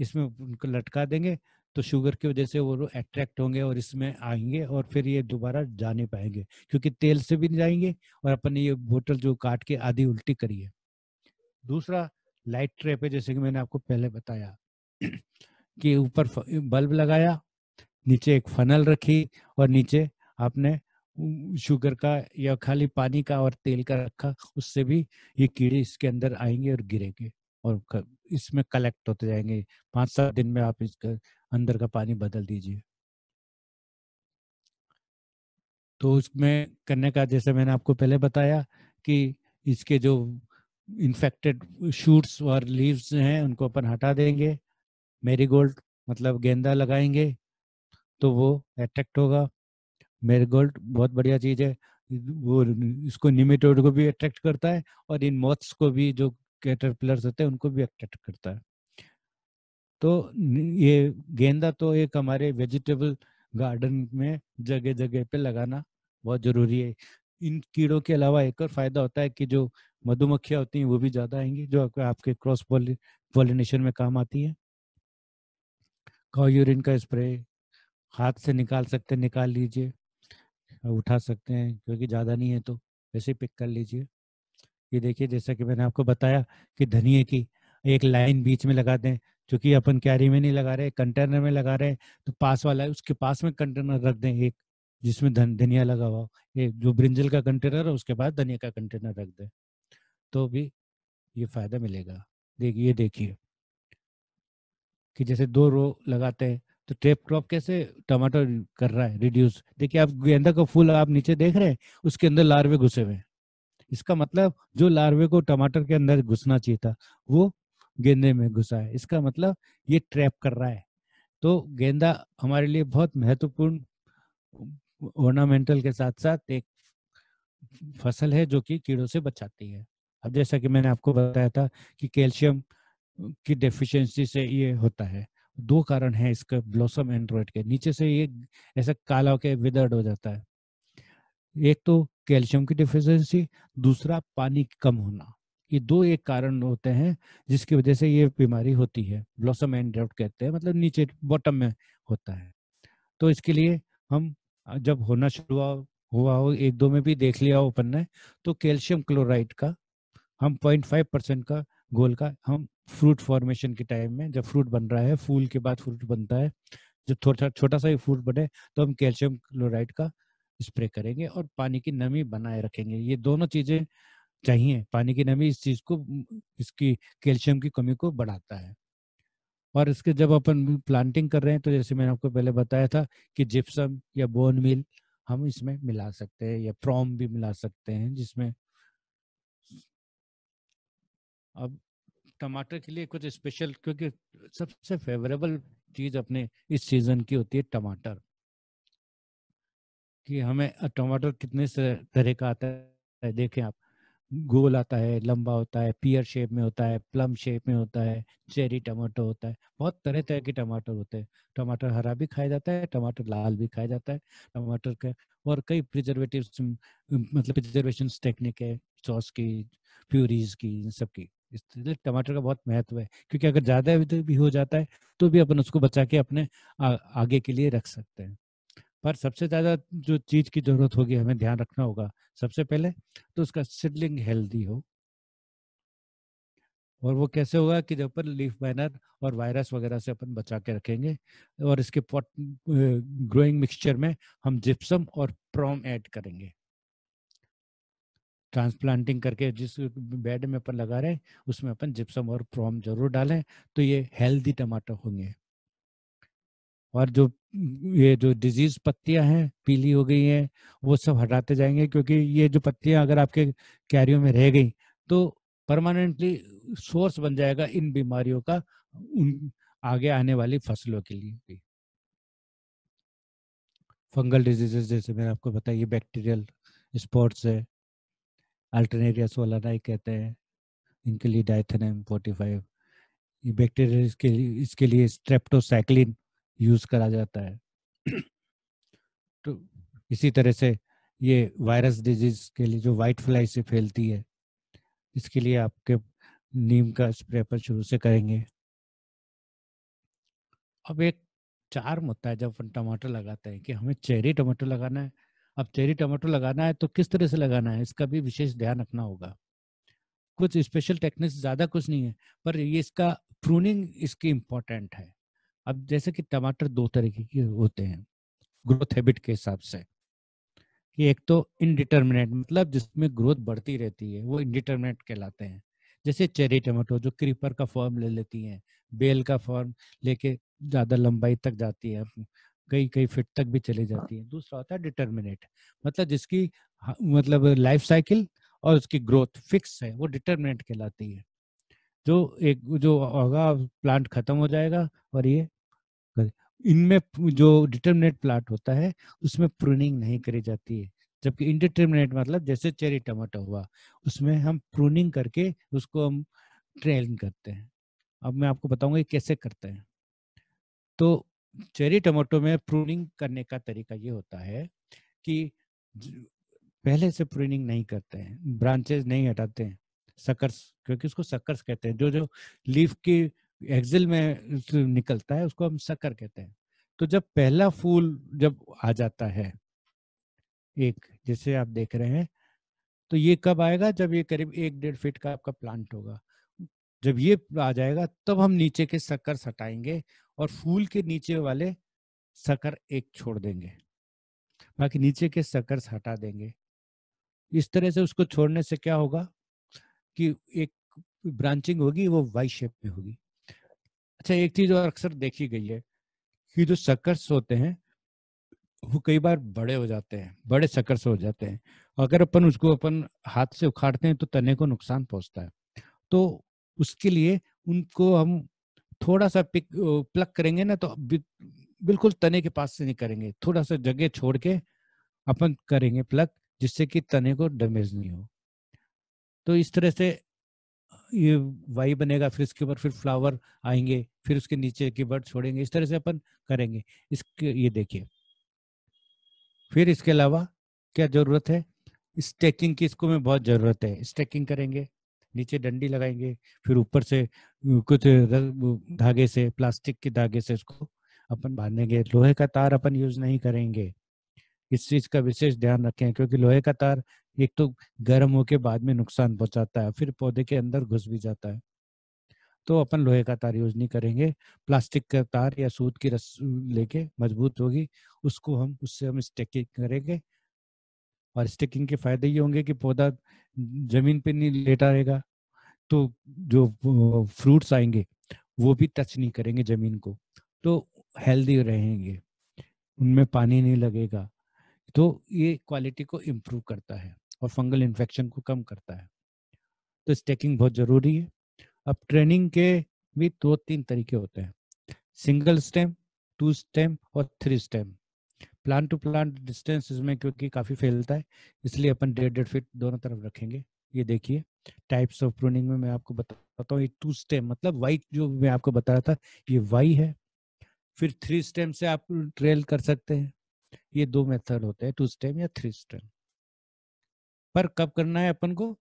इसमें उनको लटका देंगे तो शुगर की वजह से वो अट्रैक्ट होंगे और इसमें आएंगे और फिर ये दोबारा जा नहीं पाएंगे क्योंकि तेल से भी जाएंगे और अपन ने ये बोतल जो काट के आधी उल्टी करी है दूसरा लाइट ट्रे पे जैसे कि मैंने आपको पहले बताया कि ऊपर बल्ब लगाया नीचे एक फनल रखी और नीचे आपने शुगर का या खाली पानी का और तेल का रखा उससे भी ये कीड़े इसके अंदर आएंगे और गिरेंगे और इसमें कलेक्ट होते जाएंगे पांच सात दिन में आप इसका अंदर का पानी बदल दीजिए तो उसमें करने का जैसे मैंने आपको पहले बताया कि इसके जो इन्फेक्टेड शूट्स और लीव्स हैं उनको अपन हटा देंगे मेरीगोल्ड मतलब गेंदा लगाएंगे तो वो अट्रैक्ट होगा मेरीगोल्ड बहुत बढ़िया चीज़ है वो इसको निमेटोड को भी अट्रैक्ट करता है और इन मॉथ्स को भी जो कैटरपिलर्स होते हैं उनको भी अट्रैक्ट करता है तो ये गेंदा तो एक हमारे वेजिटेबल गार्डन में जगह जगह पे लगाना बहुत जरूरी है इन कीड़ों के अलावा एक और फायदा होता है कि जो मधुमक्खियाँ होती हैं वो भी ज़्यादा आएंगी जो आपके आपके क्रॉस पॉलिनेशन में काम आती है यूरिन का स्प्रे हाथ से निकाल सकते निकाल लीजिए उठा सकते हैं क्योंकि ज़्यादा नहीं है तो वैसे पिक कर लीजिए ये देखिए जैसा कि मैंने आपको बताया कि धनिए की एक लाइन बीच में लगा दें क्योंकि अपन कैरी में नहीं लगा रहे कंटेनर में लगा रहे तो पास वाला है उसके पास में कंटेनर रख दें एक जिसमें धनिया लगा हुआ एक जो ब्रिंजल का कंटेनर है उसके बाद धनिया का कंटेनर रख दें तो भी ये फ़ायदा मिलेगा देखिए ये देखिए कि जैसे दो रो लगाते हैं तो टेप क्रॉप कैसे टमाटर कर रहा है रिड्यूस देखिए आप गेंदा का फूल आप नीचे देख रहे हैं उसके अंदर लार्वे घुसे हुए इसका मतलब जो लार्वे को टमाटर के अंदर घुसना चाहिए था वो गेंदे में घुसा है इसका मतलब ये ट्रैप कर रहा है तो गेंदा हमारे लिए बहुत महत्वपूर्ण ऑर्नामेंटल के साथ साथ एक फसल है जो कि कीड़ों से बचाती है अब जैसा कि मैंने आपको बताया था कि कैल्शियम की डेफिशिएंसी से ये होता है दो कारण है इसका ब्लॉसम एंड्रॉइड के नीचे से ये ऐसा काला के विदर्ड हो जाता है एक तो कैल्शियम की डिफिशियंसी दूसरा पानी कम होना ये दो एक कारण होते हैं जिसकी वजह से ये बीमारी होती है ब्लॉसम एंड्रॉइड कहते हैं मतलब नीचे बॉटम में होता है तो इसके लिए हम जब होना शुरू हुआ हो एक दो में भी देख लिया हो अपन ने तो कैल्शियम क्लोराइड का हम 0.5 परसेंट का गोल का हम फ्रूट फॉर्मेशन के टाइम में जब फ्रूट बन रहा है फूल के बाद फ्रूट बनता है जब थोड़ा छोटा सा ही फ्रूट बने तो हम कैल्शियम क्लोराइड का स्प्रे करेंगे और पानी की नमी बनाए रखेंगे ये दोनों चीजें चाहिए पानी की नमी इस चीज को इसकी कैल्शियम की कमी को बढ़ाता है और इसके जब अपन प्लांटिंग कर रहे हैं तो जैसे मैंने आपको पहले बताया था कि जिप्सम या बोन मिल हम इसमें मिला सकते हैं या प्रॉम भी मिला सकते हैं जिसमें अब टमाटर के लिए कुछ स्पेशल क्योंकि सबसे फेवरेबल चीज अपने इस सीजन की होती है टमाटर कि हमें टमाटर कितने तरह का आता है देखें आप गोल आता है लंबा होता है पियर शेप में होता है प्लम शेप में होता है चेरी टमाटर होता है बहुत तरह तरह के टमाटर होते हैं टमाटर हरा भी खाया जाता है टमाटर लाल भी खाया जाता है टमाटर के और कई प्रिजर्वेटिव मतलब प्रिजर्वेशन टेक्निक है सॉस की प्यूरीज की इन सब की इसलिए टमाटर का बहुत महत्व है क्योंकि अगर ज्यादा तो भी हो जाता है तो भी अपन उसको बचा के अपने आ, आगे के लिए रख सकते हैं पर सबसे ज्यादा जो चीज की जरूरत होगी हमें ध्यान रखना होगा सबसे पहले तो उसका सिडलिंग हेल्दी हो और वो कैसे होगा कि जब पर लीफ बैनर और वायरस वगैरह से अपन बचा के रखेंगे और इसके पॉट ग्रोइंग मिक्सचर में हम जिप्सम और प्रॉम ऐड करेंगे ट्रांसप्लांटिंग करके जिस बेड में अपन लगा रहे हैं उसमें अपन जिप्सम और प्रोम जरूर डालें तो ये हेल्दी टमाटर होंगे और जो ये जो डिजीज पत्तियां हैं पीली हो गई हैं वो सब हटाते जाएंगे क्योंकि ये जो पत्तियां अगर आपके कैरियो में रह गई तो परमानेंटली सोर्स बन जाएगा इन बीमारियों का उन आगे आने वाली फसलों के लिए भी फंगल डिजीजेस जैसे मैंने आपको बताया ये बैक्टीरियल स्पॉट्स है अल्टरनेरिया सोलानाई कहते हैं इनके लिए डाइथेनम फोर्टी फाइव बैक्टीरिया इसके लिए इसके लिए स्ट्रेप्टोसाइक्लिन यूज करा जाता है तो इसी तरह से ये वायरस डिजीज के लिए जो वाइट फ्लाई से फैलती है इसके लिए आपके नीम का स्प्रे पर शुरू से करेंगे अब एक चार मुद्दा है जब हम टमाटर लगाते हैं कि हमें चेरी टमाटर लगाना है अब चेरी टमाटो लगाना है तो किस तरह से लगाना है इसका भी विशेष ध्यान रखना होगा कुछ स्पेशल टेक्निक्स ज़्यादा कुछ नहीं है पर ये इसका प्रूनिंग इसकी इम्पोर्टेंट है अब जैसे कि टमाटर दो तरीके के होते हैं ग्रोथ हैबिट के हिसाब से कि एक तो इनडिटर्मिनेट मतलब जिसमें ग्रोथ बढ़ती रहती है वो इनडिटर्मिनेट कहलाते हैं जैसे चेरी टमाटो जो क्रीपर का फॉर्म ले लेती हैं बेल का फॉर्म लेके ज़्यादा लंबाई तक जाती है कई कई फिट तक भी चले हाँ। जाती है दूसरा होता है डिटर्मिनेट मतलब जिसकी मतलब लाइफ साइकिल और उसकी ग्रोथ फिक्स है वो डिटर्मिनेट कहलाती है जो एक जो होगा प्लांट खत्म हो जाएगा और ये इनमें जो डिटर्मिनेट प्लांट होता है उसमें प्रूनिंग नहीं करी जाती है जबकि इनडिटर्मिनेट मतलब जैसे चेरी टमाटर हुआ उसमें हम प्रूनिंग करके उसको हम ट्रेलिंग करते हैं अब मैं आपको बताऊंगा कैसे करते हैं तो चेरी टमाटो में प्रूनिंग करने का तरीका ये होता है कि पहले से प्रूनिंग नहीं करते हैं ब्रांचेस नहीं हटाते हैं सकर्स क्योंकि उसको सकर्स कहते हैं जो जो लीफ की एक्सिल में निकलता है उसको हम सकर कहते हैं तो जब पहला फूल जब आ जाता है एक जैसे आप देख रहे हैं तो ये कब आएगा जब ये करीब एक डेढ़ फीट का आपका प्लांट होगा जब ये आ जाएगा तब हम नीचे के सक्कर हटाएंगे और फूल के नीचे वाले सकर एक छोड़ देंगे बाकी नीचे के सकर हटा देंगे इस तरह से उसको छोड़ने से क्या होगा कि एक ब्रांचिंग होगी वो वाई शेप में होगी अच्छा एक चीज और अक्सर देखी गई है कि जो सकर्स होते हैं वो कई बार बड़े हो जाते हैं बड़े सकर्स हो जाते हैं अगर अपन उसको अपन हाथ से उखाड़ते हैं तो तने को नुकसान पहुंचता है तो उसके लिए उनको हम थोड़ा सा पिक प्लग करेंगे ना तो बिल्कुल तने के पास से नहीं करेंगे थोड़ा सा जगह छोड़ के अपन करेंगे प्लग जिससे कि तने को डैमेज नहीं हो तो इस तरह से ये वाई बनेगा फिर इसके ऊपर फिर फ्लावर आएंगे फिर उसके नीचे के बर्ड छोड़ेंगे इस तरह से अपन करेंगे इसके ये देखिए फिर इसके अलावा क्या जरूरत है स्टेकिंग की इसको में बहुत जरूरत है स्टेकिंग करेंगे नीचे डंडी लगाएंगे फिर ऊपर से कुछ धागे से प्लास्टिक के धागे से उसको अपन बांधेंगे लोहे का तार अपन यूज नहीं करेंगे इस चीज का विशेष ध्यान रखें क्योंकि लोहे का तार एक तो गर्म होके बाद में नुकसान पहुंचाता है फिर पौधे के अंदर घुस भी जाता है तो अपन लोहे का तार यूज नहीं करेंगे प्लास्टिक का तार या सूत की रस लेके मजबूत होगी उसको हम उससे हम स्टेकिंग करेंगे और स्टेकिंग के फायदे ये होंगे कि पौधा जमीन पे नहीं लेटा रहेगा तो जो फ्रूट्स आएंगे वो भी टच नहीं करेंगे जमीन को तो हेल्दी रहेंगे उनमें पानी नहीं लगेगा तो ये क्वालिटी को इम्प्रूव करता है और फंगल इन्फेक्शन को कम करता है तो स्टेकिंग बहुत ज़रूरी है अब ट्रेनिंग के भी दो तीन तरीके होते हैं सिंगल स्टेम टू स्टेम और three stem plant to plant distance इसमें क्योंकि काफ़ी फैलता है इसलिए अपन डेढ़ डेढ़ फीट दोनों तरफ रखेंगे ये देखिए टाइप्स ऑफ प्रूनिंग में मैं आपको बताता हूँ ये टू स्टेम मतलब वाइट जो मैं आपको बता रहा था ये वाई है फिर थ्री स्टेम से आप ट्रेल कर सकते हैं ये दो मेथड होते हैं टू स्टेम या थ्री स्टेम पर कब करना है अपन को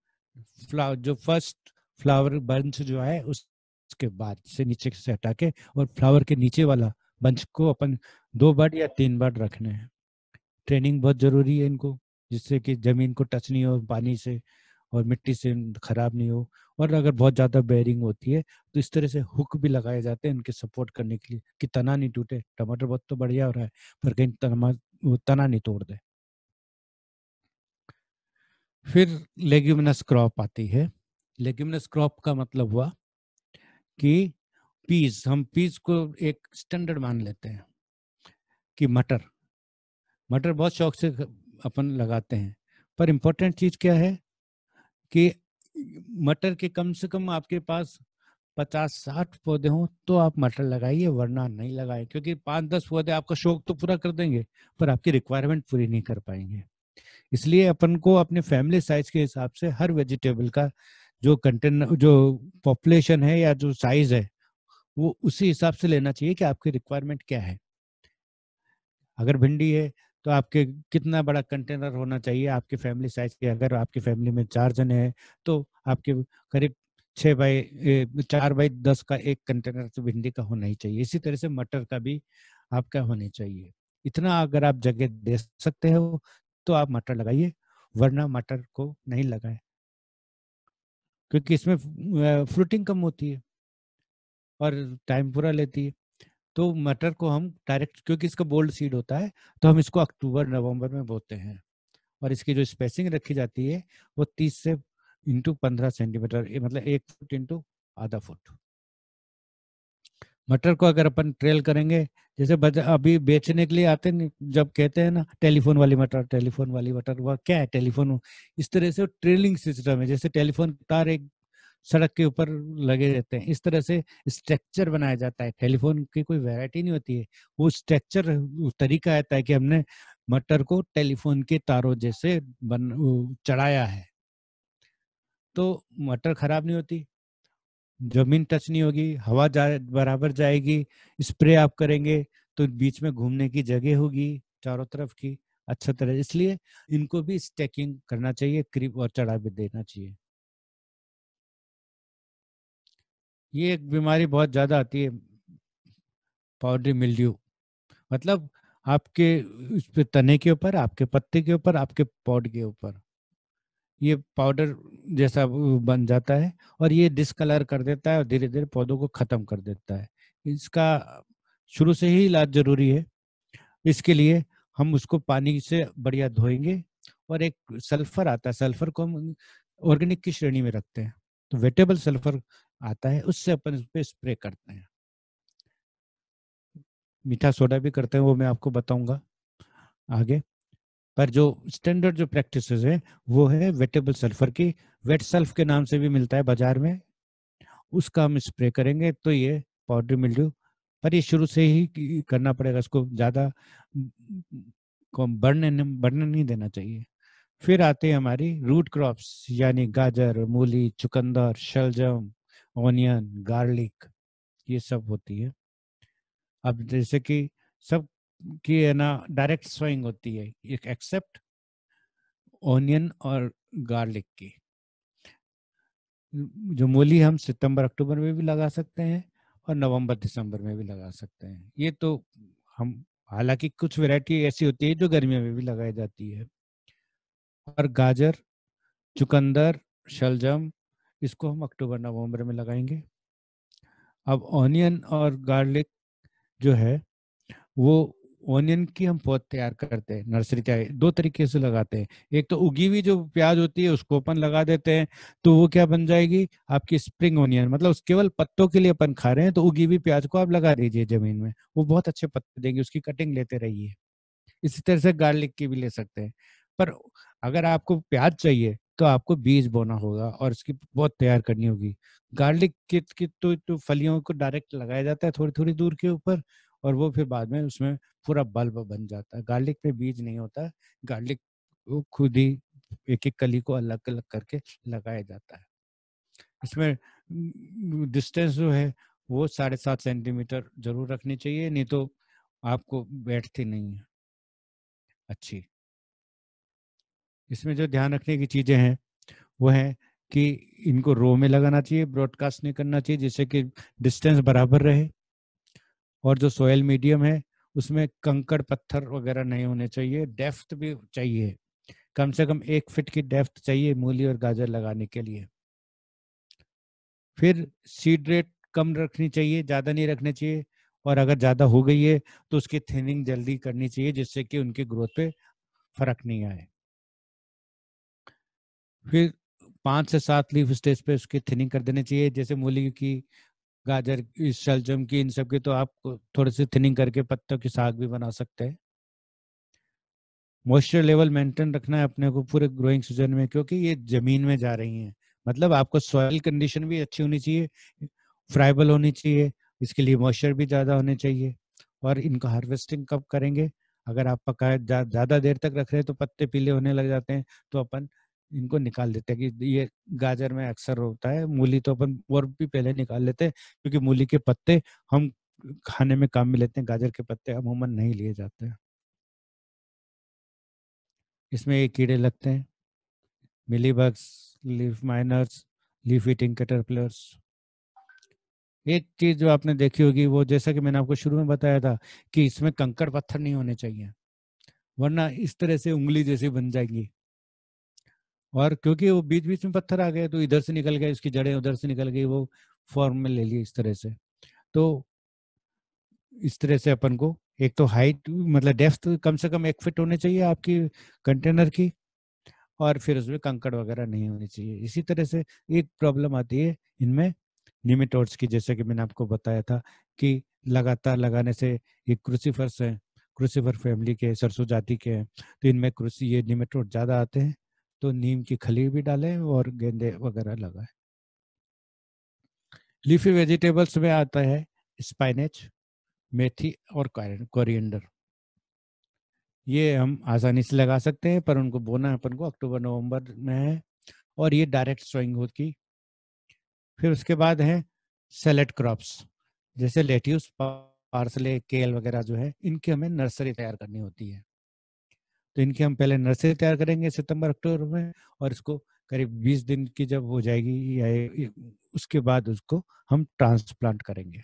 फ्लावर जो फर्स्ट फ्लावर बंच जो है उसके बाद से नीचे से हटा के और फ्लावर के नीचे वाला बंच को अपन दो बार या तीन बार रखना है ट्रेनिंग बहुत जरूरी है इनको जिससे कि जमीन को टच नहीं हो पानी से और मिट्टी से खराब नहीं हो और अगर बहुत ज़्यादा बेयरिंग होती है तो इस तरह से हुक भी लगाए जाते हैं इनके सपोर्ट करने के लिए कि तना नहीं टूटे टमाटर बहुत तो बढ़िया हो रहा है पर कहीं तना तना नहीं तोड़ दे फिर लेग्यूमिनस क्रॉप आती है लेग्यूमिनस क्रॉप का मतलब हुआ कि पीज हम पीज को एक स्टैंडर्ड मान लेते हैं कि मटर मटर बहुत शौक से अपन लगाते हैं पर इम्पोर्टेंट चीज़ क्या है कि मटर के कम से कम आपके पास पचास साठ पौधे हों तो आप मटर लगाइए वरना नहीं लगाए क्योंकि पाँच दस पौधे आपका शौक तो पूरा कर देंगे पर आपकी रिक्वायरमेंट पूरी नहीं कर पाएंगे इसलिए अपन को अपने फैमिली साइज के हिसाब से हर वेजिटेबल का जो कंटेनर जो पॉपुलेशन है या जो साइज है वो उसी हिसाब से लेना चाहिए कि आपकी रिक्वायरमेंट क्या है अगर भिंडी है तो आपके कितना बड़ा कंटेनर होना चाहिए आपके फैमिली साइज के अगर आपकी फैमिली में चार जने हैं तो आपके करीब छः बाई चार बाई दस का एक कंटेनर तो भिंडी का होना ही चाहिए इसी तरह से मटर का भी आपका होना चाहिए इतना अगर आप जगह दे सकते हो तो आप मटर लगाइए वरना मटर को नहीं लगाए क्योंकि इसमें फ्रूटिंग कम होती है और टाइम पूरा लेती है तो मटर को हम डायरेक्ट क्योंकि इसका बोल्ड सीड होता है तो हम इसको अक्टूबर नवंबर में बोते हैं और इसकी जो स्पेसिंग रखी जाती है वो तीस से इंटू पंद्रह सेंटीमीटर मतलब एक फुट इंटू आधा फुट मटर को अगर अपन ट्रेल करेंगे जैसे अभी बेचने के लिए आते नहीं जब कहते हैं ना टेलीफोन वाली मटर टेलीफोन वाली मटर वह क्या है टेलीफोन इस तरह से ट्रेलिंग सिस्टम है जैसे टेलीफोन तार एक सड़क के ऊपर लगे रहते हैं इस तरह से स्ट्रक्चर बनाया जाता है टेलीफोन की कोई वैरायटी नहीं होती है वो स्ट्रक्चर तरीका आता है कि हमने मटर को टेलीफोन के तारों जैसे बन चढ़ाया है तो मटर खराब नहीं होती जमीन टच नहीं होगी हवा जा बराबर जाएगी स्प्रे आप करेंगे तो बीच में घूमने की जगह होगी चारों तरफ की अच्छा तरह इसलिए इनको भी स्टैकिंग करना चाहिए क्रीप और चढ़ा भी देना चाहिए ये एक बीमारी बहुत ज़्यादा आती है पाउडरी मिल्ड्यू मतलब आपके उस पर तने के ऊपर आपके पत्ते के ऊपर आपके पौड के ऊपर ये पाउडर जैसा बन जाता है और ये डिसकलर कर देता है और धीरे धीरे पौधों को ख़त्म कर देता है इसका शुरू से ही इलाज ज़रूरी है इसके लिए हम उसको पानी से बढ़िया धोएंगे और एक सल्फर आता है सल्फर को हम ऑर्गेनिक की श्रेणी में रखते हैं तो वेटेबल सल्फर आता है उससे अपन उस पर स्प्रे करते हैं मीठा सोडा भी करते हैं वो मैं आपको बताऊंगा आगे पर जो स्टैंडर्ड जो प्रैक्टिस है वो है वेटेबल सल्फर की वेट सल्फ के नाम से भी मिलता है बाजार में उसका हम स्प्रे करेंगे तो ये पाउडर मिल्ड्यू पर ये शुरू से ही करना पड़ेगा इसको ज़्यादा बढ़ने बढ़ने नहीं देना चाहिए फिर आते हैं हमारी रूट क्रॉप्स यानी गाजर मूली चुकंदर शलजम ऑनियन गार्लिक ये सब होती है अब जैसे कि सब की है ना डायरेक्ट स्वइंग होती है एक एक्सेप्ट ऑनियन और गार्लिक की जो मूली हम सितंबर अक्टूबर में भी लगा सकते हैं और नवंबर दिसंबर में भी लगा सकते हैं ये तो हम हालांकि कुछ वैरायटी ऐसी होती है जो गर्मियों में भी लगाई जाती है और गाजर चुकंदर शलजम इसको हम अक्टूबर नवंबर में लगाएंगे अब ऑनियन और गार्लिक जो है वो ऑनियन की हम पौध तैयार करते हैं नर्सरी तैयार दो तरीके से लगाते हैं एक तो उगी हुई जो प्याज होती है उसको अपन लगा देते हैं तो वो क्या बन जाएगी आपकी स्प्रिंग ऑनियन मतलब केवल पत्तों के लिए अपन खा रहे हैं तो उगी हुई प्याज को आप लगा दीजिए जमीन में वो बहुत अच्छे पत्ते देंगे उसकी कटिंग लेते रहिए इसी तरह से गार्लिक की भी ले सकते हैं पर अगर आपको प्याज चाहिए तो आपको बीज बोना होगा और इसकी बहुत तैयार करनी होगी गार्लिक की, की तो, तो फलियों को डायरेक्ट लगाया जाता है थोड़ी थोड़ी दूर के ऊपर और वो फिर बाद में उसमें पूरा बल्ब बन जाता है गार्लिक पे बीज नहीं होता गार्लिक वो खुद ही एक एक कली को अलग अलग करके लगाया जाता है इसमें डिस्टेंस जो है वो साढ़े सात सेंटीमीटर जरूर रखनी चाहिए नहीं तो आपको बैठती नहीं है अच्छी इसमें जो ध्यान रखने की चीज़ें हैं वो है कि इनको रो में लगाना चाहिए ब्रॉडकास्ट नहीं करना चाहिए जिससे कि डिस्टेंस बराबर रहे और जो सोयल मीडियम है उसमें कंकड़ पत्थर वगैरह नहीं होने चाहिए डेफ्थ भी चाहिए कम से कम एक फिट की डेफ्थ चाहिए मूली और गाजर लगाने के लिए फिर सीड रेट कम रखनी चाहिए ज़्यादा नहीं रखनी चाहिए और अगर ज़्यादा हो गई है तो उसकी थिनिंग जल्दी करनी चाहिए जिससे कि उनकी ग्रोथ पे फर्क नहीं आए फिर पांच से सात लीफ स्टेज पे उसकी थिनिंग कर देनी चाहिए जैसे मूली की गाजर की शलजम की इन सब की तो आप थोड़ी सी थिनिंग करके पत्तों की साग भी बना सकते हैं मॉइस्चर लेवल मेंटेन रखना है अपने को पूरे ग्रोइंग सीजन में क्योंकि ये जमीन में जा रही हैं मतलब आपको सॉइल कंडीशन भी अच्छी होनी चाहिए फ्राइबल होनी चाहिए इसके लिए मॉइस्चर भी ज़्यादा होने चाहिए और इनका हार्वेस्टिंग कब करेंगे अगर आप पका ज़्यादा जा, देर तक रख रहे हैं तो पत्ते पीले होने लग जाते हैं तो अपन इनको निकाल देते हैं कि ये गाजर में अक्सर होता है मूली तो अपन और भी पहले निकाल लेते हैं क्योंकि मूली के पत्ते हम खाने में काम में लेते हैं गाजर के पत्ते अमूमन नहीं लिए जाते हैं इसमें ये कीड़े लगते हैं bugs leaf miners leaf eating caterpillars एक चीज जो आपने देखी होगी वो जैसा कि मैंने आपको शुरू में बताया था कि इसमें कंकड़ पत्थर नहीं होने चाहिए वरना इस तरह से उंगली जैसी बन जाएगी और क्योंकि वो बीच बीच में पत्थर आ गए तो इधर से निकल गए उसकी जड़ें उधर से निकल गई वो फॉर्म में ले ली इस तरह से तो इस तरह से अपन को एक तो हाइट मतलब डेफ्थ कम से कम एक फिट होनी चाहिए आपकी कंटेनर की और फिर उसमें कंकड़ वगैरह नहीं होने चाहिए इसी तरह से एक प्रॉब्लम आती है इनमें निमेटोड्स की जैसे कि मैंने आपको बताया था कि लगातार लगाने से ये क्रूसीफर्स हैं क्रूसीफर फैमिली के सरसों जाति के हैं तो इनमें क्रूसी ये निमेटोड ज़्यादा आते हैं तो नीम की खली भी डालें और गेंदे वगैरह लगाएं लीफी वेजिटेबल्स में आता है स्पाइनेच मेथी और कोरिएंडर ये हम आसानी से लगा सकते हैं पर उनको बोना है अपन को अक्टूबर नवंबर में है और ये डायरेक्ट सोइंग होगी फिर उसके बाद है सेलेट क्रॉप्स जैसे लेट्यूस पार्सले केल वगैरह जो है इनकी हमें नर्सरी तैयार करनी होती है तो इनकी हम पहले नर्सरी तैयार करेंगे सितंबर अक्टूबर में और इसको करीब 20 दिन की जब हो जाएगी या उसके बाद उसको हम ट्रांसप्लांट करेंगे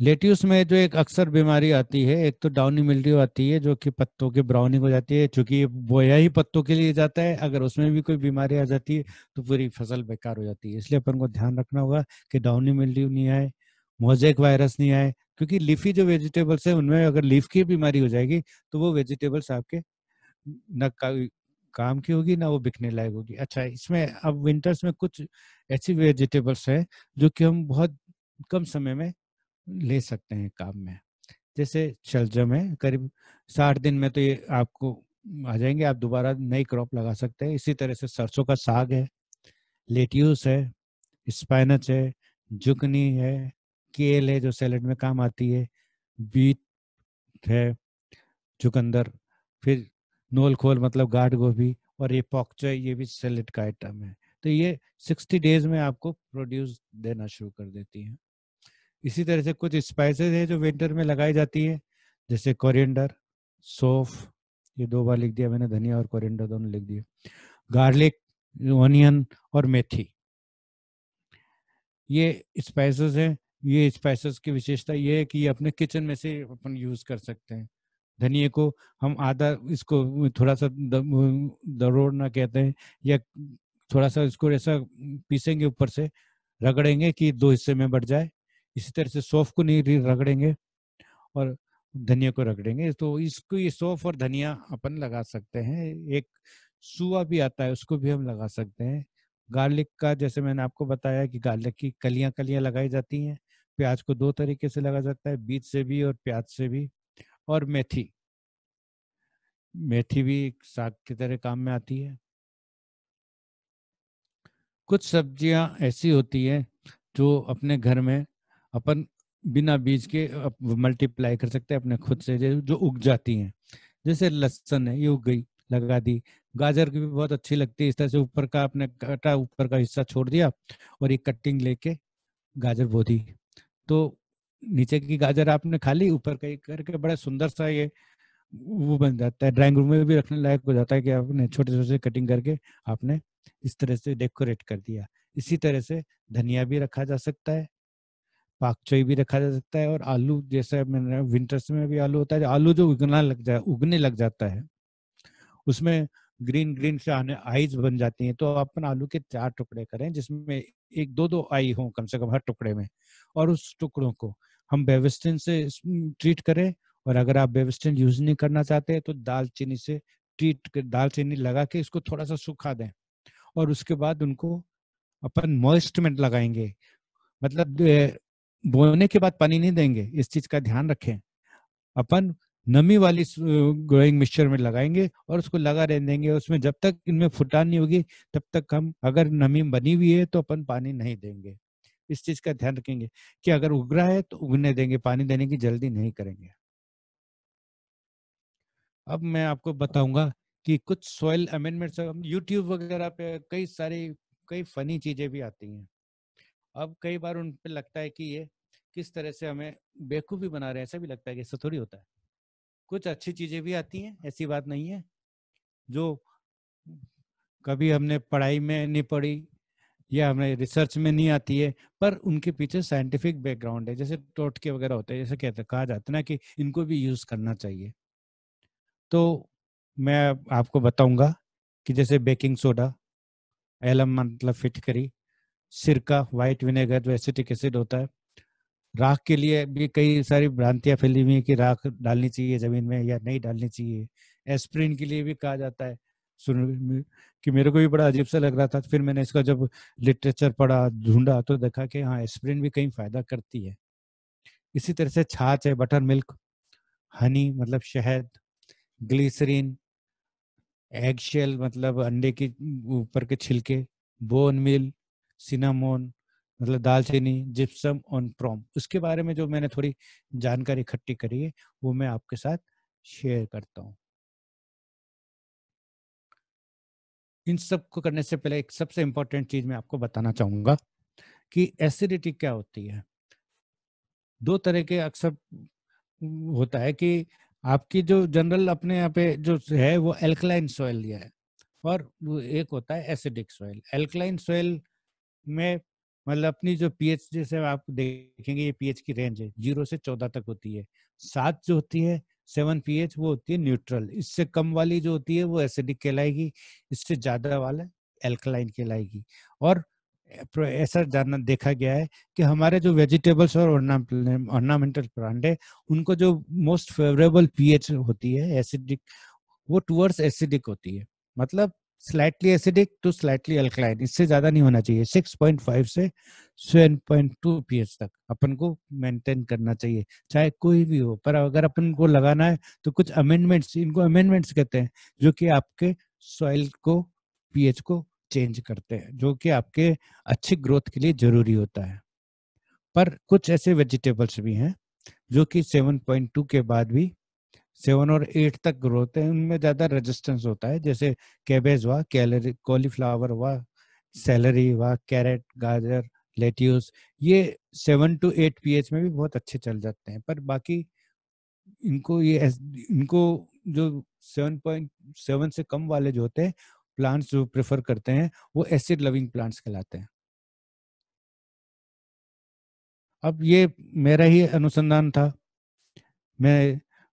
लेट्यूस में जो एक अक्सर बीमारी आती है एक तो डाउनी मिल्ड्यू आती है जो कि पत्तों के ब्राउनिंग हो जाती है चूंकि बोया ही पत्तों के लिए जाता है अगर उसमें भी कोई बीमारी आ जाती है तो पूरी फसल बेकार हो जाती है इसलिए अपन को ध्यान रखना होगा कि डाउनी मिल्ड्यू नहीं आए मोजेक वायरस नहीं आए क्योंकि लीफी जो वेजिटेबल्स है उनमें अगर लीफ की बीमारी हो जाएगी तो वो वेजिटेबल्स आपके ना का, काम की होगी ना वो बिकने लायक होगी अच्छा इसमें अब विंटर्स में कुछ ऐसी वेजिटेबल्स है जो कि हम बहुत कम समय में ले सकते हैं काम में जैसे शलजम है करीब साठ दिन में तो ये आपको आ जाएंगे आप दोबारा नई क्रॉप लगा सकते हैं इसी तरह से सरसों का साग है लेट्यूस है स्पाइनच है जुकनी है केल है जो सैलड में काम आती है बीट है चुकंदर फिर नोल खोल मतलब गाढ़ गोभी और ये पॉक्चय ये भी सैलड का आइटम है तो ये 60 डेज में आपको प्रोड्यूस देना शुरू कर देती है इसी तरह से कुछ स्पाइसेस हैं जो विंटर में लगाई जाती है जैसे कोरिएंडर सोफ ये दो बार लिख दिया मैंने धनिया और कोरिएंडर दोनों लिख दिए गार्लिक ओनियन और मेथी ये स्पाइसेस हैं ये स्पाइसेस की विशेषता ये है कि ये अपने किचन में से अपन यूज कर सकते हैं धनिए को हम आधा इसको थोड़ा सा दरोड़ना कहते हैं या थोड़ा सा इसको ऐसा पीसेंगे ऊपर से रगड़ेंगे कि दो हिस्से में बढ़ जाए इसी तरह से सौफ को नहीं रगड़ेंगे और धनिया को रगड़ेंगे तो इसको ये सौफ और धनिया अपन लगा सकते हैं एक सुआ भी आता है उसको भी हम लगा सकते हैं गार्लिक का जैसे मैंने आपको बताया कि गार्लिक की कलियां कलियां लगाई जाती हैं प्याज को दो तरीके से लगा सकता है बीज से भी और प्याज से भी और मेथी मेथी भी साग की तरह काम में आती है कुछ सब्जियां ऐसी होती हैं जो अपने घर में अपन बिना बीज के मल्टीप्लाई कर सकते हैं अपने खुद से जो उग जाती हैं जैसे लहसन है ये उग गई लगा दी गाजर की भी बहुत अच्छी लगती है इस तरह से ऊपर का आपने काटा ऊपर का हिस्सा छोड़ दिया और एक कटिंग लेके गाजर बो दी तो नीचे की गाजर आपने खा ली ऊपर कहीं करके बड़ा सुंदर सा ये वो बन जाता है ड्राइंग रूम में भी रखने लायक हो जाता है कि आपने छोटे छोटे कटिंग करके आपने इस तरह से डेकोरेट कर दिया इसी तरह से धनिया भी रखा जा सकता है पाकचोई भी रखा जा सकता है और आलू जैसे मैंने विंटर्स में भी आलू होता है आलू जो उगना लग जाए उगने लग जाता है उसमें ग्रीन ग्रीन से आने आईज बन जाती हैं तो अपन आलू के चार टुकड़े करें जिसमें एक दो दो आई हो कम से कम हर टुकड़े में और उस टुकड़ों को हम बेविस्टिन से ट्रीट करें और अगर आप बेविस्टिन यूज नहीं करना चाहते तो दालचीनी से ट्रीट कर दालचीनी लगा के इसको थोड़ा सा सुखा दें और उसके बाद उनको अपन मॉइस्टमेंट लगाएंगे मतलब बोने के बाद पानी नहीं देंगे इस चीज का ध्यान रखें अपन नमी वाली ग्रोइंग मिक्सचर में लगाएंगे और उसको लगा रहने देंगे उसमें जब तक इनमें फुटान नहीं होगी तब तक हम अगर नमी बनी हुई है तो अपन पानी नहीं देंगे इस चीज का ध्यान रखेंगे कि अगर उग रहा है तो उगने देंगे पानी देने की जल्दी नहीं करेंगे अब मैं आपको बताऊंगा कि कुछ सॉइल अमेंडमेंट यूट्यूब वगैरह पे कई सारी कई फनी चीजें भी आती हैं अब कई बार उन पर लगता है कि ये किस तरह से हमें बेवकूफ़ी बना रहे हैं ऐसा भी लगता है कि ऐसा थोड़ी होता है कुछ अच्छी चीजें भी आती हैं ऐसी बात नहीं है जो कभी हमने पढ़ाई में नहीं पढ़ी या हमें रिसर्च में नहीं आती है पर उनके पीछे साइंटिफिक बैकग्राउंड है जैसे टोटके वगैरह होते हैं जैसे कहते कहा जाता है ना कि इनको भी यूज करना चाहिए तो मैं आपको बताऊंगा कि जैसे बेकिंग सोडा एलम मतलब फिट करी सिरका व्हाइट विनेगर जो एसिटिक एसिड होता है राख के लिए भी कई सारी भ्रांतियां फैली हुई है कि राख डालनी चाहिए जमीन में या नहीं डालनी चाहिए एस्प्रिन के लिए भी कहा जाता है सुन कि मेरे को भी बड़ा अजीब सा लग रहा था तो फिर मैंने इसका जब लिटरेचर पढ़ा ढूंढा तो देखा कि हाँ एस्प्रिन भी कहीं फायदा करती है इसी तरह से छाछ है बटर मिल्क हनी मतलब शहद ग्लिसरीन एग शेल मतलब अंडे के ऊपर के छिलके बोन मिल सिनामोन मतलब दालचीनी जिप्सम ऑन प्रोम उसके बारे में जो मैंने थोड़ी जानकारी इकट्ठी करी है वो मैं आपके साथ शेयर करता हूँ इन सब को करने से पहले एक सबसे इम्पोर्टेंट चीज मैं आपको बताना चाहूंगा कि एसिडिटी क्या होती है दो तरह के अक्सर होता है कि आपकी जो जनरल अपने यहाँ पे जो है वो एल्कलाइन सॉइल है और एक होता है एसिडिक सॉइल एल्कलाइन सोयल में मतलब अपनी जो पीएच जैसे आप देखेंगे ये पीएच की रेंज है जीरो से चौदह तक होती है सात जो होती है सेवन पीएच वो होती है न्यूट्रल इससे कम वाली जो होती है वो एसिडिक कहलाएगी इससे ज्यादा वाला एल्कलाइन कहलाएगी और ऐसा जानना देखा गया है कि हमारे जो वेजिटेबल्स और ऑर्नामेंटल प्लांट है उनको जो मोस्ट फेवरेबल पीएच होती है एसिडिक वो टूवर्ड्स एसिडिक होती है मतलब slightly acidic to slightly alkaline इससे ज्यादा नहीं होना चाहिए 6.5 से 7.2 पीएच तक अपन को मेंटेन करना चाहिए चाहे कोई भी हो पर अगर अपन को लगाना है तो कुछ अमेंडमेंट्स इनको अमेंडमेंट्स कहते हैं जो कि आपके सॉइल को पीएच को चेंज करते हैं जो कि आपके अच्छी ग्रोथ के लिए जरूरी होता है पर कुछ ऐसे वेजिटेबल्स भी हैं जो कि 7.2 के बाद भी सेवन और एट तक ग्रोथ है उनमें ज्यादा रेजिस्टेंस होता है जैसे कैबेज हुआ कैलरी कॉलीफ्लावर हुआ सैलरी हुआ कैरेट गाजर लेट्यूस ये सेवन टू एट पीएच में भी बहुत अच्छे चल जाते हैं पर बाकी इनको ये इनको जो सेवन पॉइंट सेवन से कम वाले जो होते हैं प्लांट्स जो प्रेफर करते हैं वो एसिड लविंग प्लांट्स कहलाते हैं अब ये मेरा ही अनुसंधान था मैं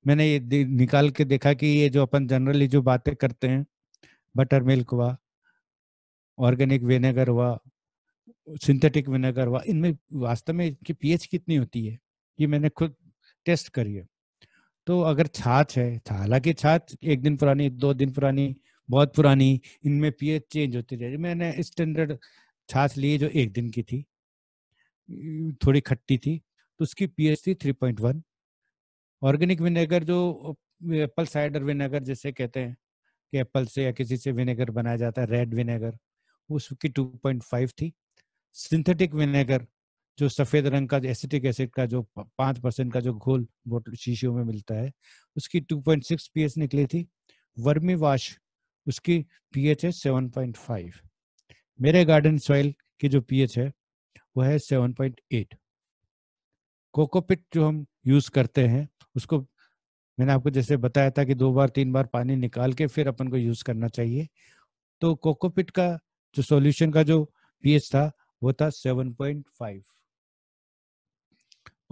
मैंने ये निकाल के देखा कि ये जो अपन जनरली जो बातें करते हैं बटर मिल्क हुआ ऑर्गेनिक विनेगर हुआ सिंथेटिक विनेगर हुआ इनमें वास्तव में इनकी पीएच कितनी होती है ये मैंने खुद टेस्ट करी है तो अगर छाछ है हालांकि छाछ एक दिन पुरानी दो दिन पुरानी बहुत पुरानी इनमें पीएच चेंज होती रही मैंने स्टैंडर्ड छाछ ली जो एक दिन की थी थोड़ी खट्टी थी तो उसकी पीएच थी three point one organic vinegar जो एप्पल साइडर विनेगर जैसे कहते हैं कि एप्पल से या किसी से विनेगर बनाया जाता है रेड विनेगर उसकी 2.5 थी सिंथेटिक विनेगर जो सफेद रंग का एसिटिक एसिड का जो पाँच परसेंट का जो घोल बोटल शीशियों में मिलता है उसकी 2.6 पीएच निकली थी वर्मी वाश उसकी पीएच है 7.5 मेरे गार्डन सॉइल की जो पीएच है वो है 7.8 कोकोपिट जो हम यूज करते हैं उसको मैंने आपको जैसे बताया था कि दो बार तीन बार पानी निकाल के फिर अपन को यूज करना चाहिए तो कोकोपिट का जो सॉल्यूशन का जो पीएच था वो था 7.5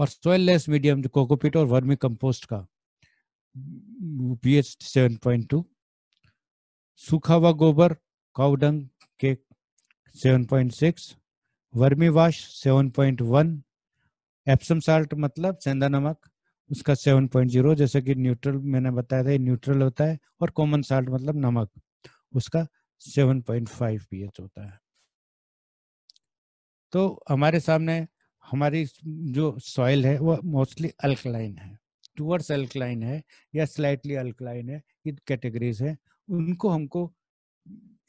और सोयल लेस मीडियम जो कोकोपिट और वर्मी कंपोस्ट का पीएच 7.2 सूखा हुआ गोबर काउडंग के 7.6 वर्मी वाश 7.1 एप्सम साल्ट मतलब सेंधा नमक 7.2 उसका सेवन पॉइंट जीरो जैसे कि न्यूट्रल मैंने बताया था ये न्यूट्रल होता है और कॉमन साल्ट मतलब नमक उसका सेवन पॉइंट फाइव पीएच होता है तो हमारे सामने हमारी जो सॉइल है वो मोस्टली अल्कलाइन है टूवर्ड्स अल्कलाइन है या स्लाइटली अल्कलाइन है ये कैटेगरीज है उनको हमको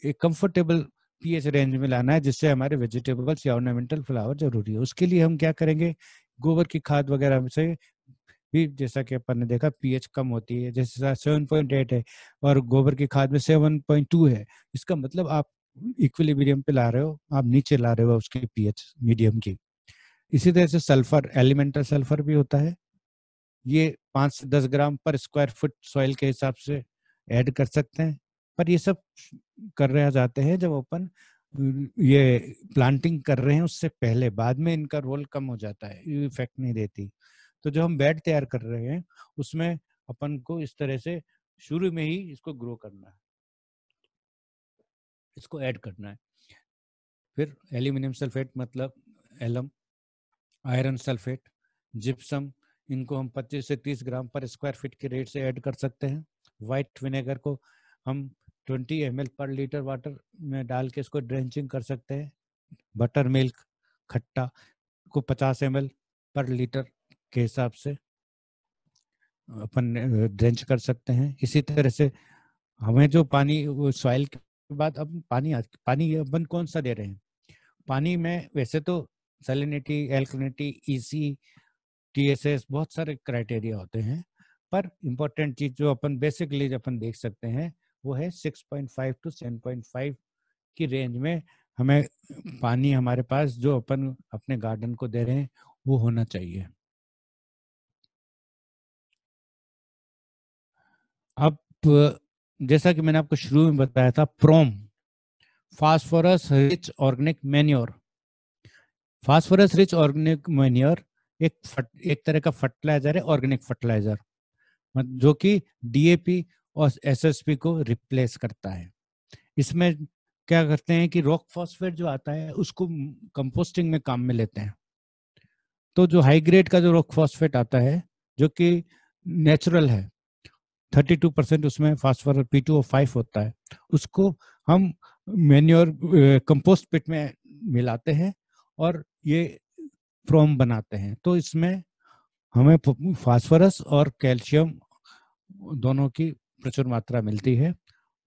एक कंफर्टेबल पीएच रेंज में लाना है जिससे हमारे वेजिटेबल्स या ऑर्नामेंटल फ्लावर जरूरी है उसके लिए हम क्या करेंगे गोबर की खाद वगैरह से भी जैसा कि अपन ने देखा पीएच कम होती है जैसे सेवन पॉइंट एट है और गोबर की खाद में सेवन पॉइंट टू है इसका मतलब आप इक्विलिब्रियम पे ला रहे हो आप नीचे ला रहे हो उसकी पीएच मीडियम की इसी तरह से सल्फर एलिमेंटल सल्फर भी होता है ये पाँच से दस ग्राम पर स्क्वायर फुट सॉइल के हिसाब से ऐड कर सकते हैं पर ये सब कर रहे जाते हैं जब अपन ये प्लांटिंग कर रहे हैं उससे पहले बाद में इनका रोल कम हो जाता है इफेक्ट नहीं देती तो जो हम बेड तैयार कर रहे हैं उसमें अपन को इस तरह से शुरू में ही इसको ग्रो करना है इसको ऐड करना है फिर एल्यूमिनियम सल्फेट मतलब एलम आयरन सल्फेट जिप्सम इनको हम 25 से 30 ग्राम पर स्क्वायर फीट के रेट से ऐड कर सकते हैं वाइट विनेगर को हम 20 एम पर लीटर वाटर में डाल के इसको ड्रेंचिंग कर सकते हैं बटर मिल्क खट्टा को 50 एम पर लीटर के हिसाब से अपन ड्रेंच कर सकते हैं इसी तरह से हमें जो पानी सॉइल के बाद अब पानी पानी अपन कौन सा दे रहे हैं पानी में वैसे तो सी टी ईसी टीएसएस बहुत सारे क्राइटेरिया होते हैं पर इम्पोर्टेंट चीज जो अपन बेसिकली अपन देख सकते हैं वो है 6.5 टू 7.5 की रेंज में हमें पानी हमारे पास जो अपन अपने गार्डन को दे रहे हैं वो होना चाहिए अब जैसा कि मैंने आपको शुरू में बताया था from phosphorus rich organic manure phosphorus rich organic manure एक फट, एक तरह का फर्टिलाइजर है ऑर्गेनिक फर्टिलाइजर जो कि डीएपी और एसएसपी को रिप्लेस करता है इसमें क्या करते हैं कि रॉक फॉस्फेट जो आता है उसको कंपोस्टिंग में काम में लेते हैं तो जो हाई ग्रेड का जो रॉक फॉस्फेट आता है जो कि नेचुरल है थर्टी टू परसेंट उसमें फास्फोरस पी टू फाइव होता है उसको हम मैन्योर कंपोस्ट पिट में मिलाते हैं और ये फ्रोम बनाते हैं तो इसमें हमें फास्फोरस और कैल्शियम दोनों की प्रचुर मात्रा मिलती है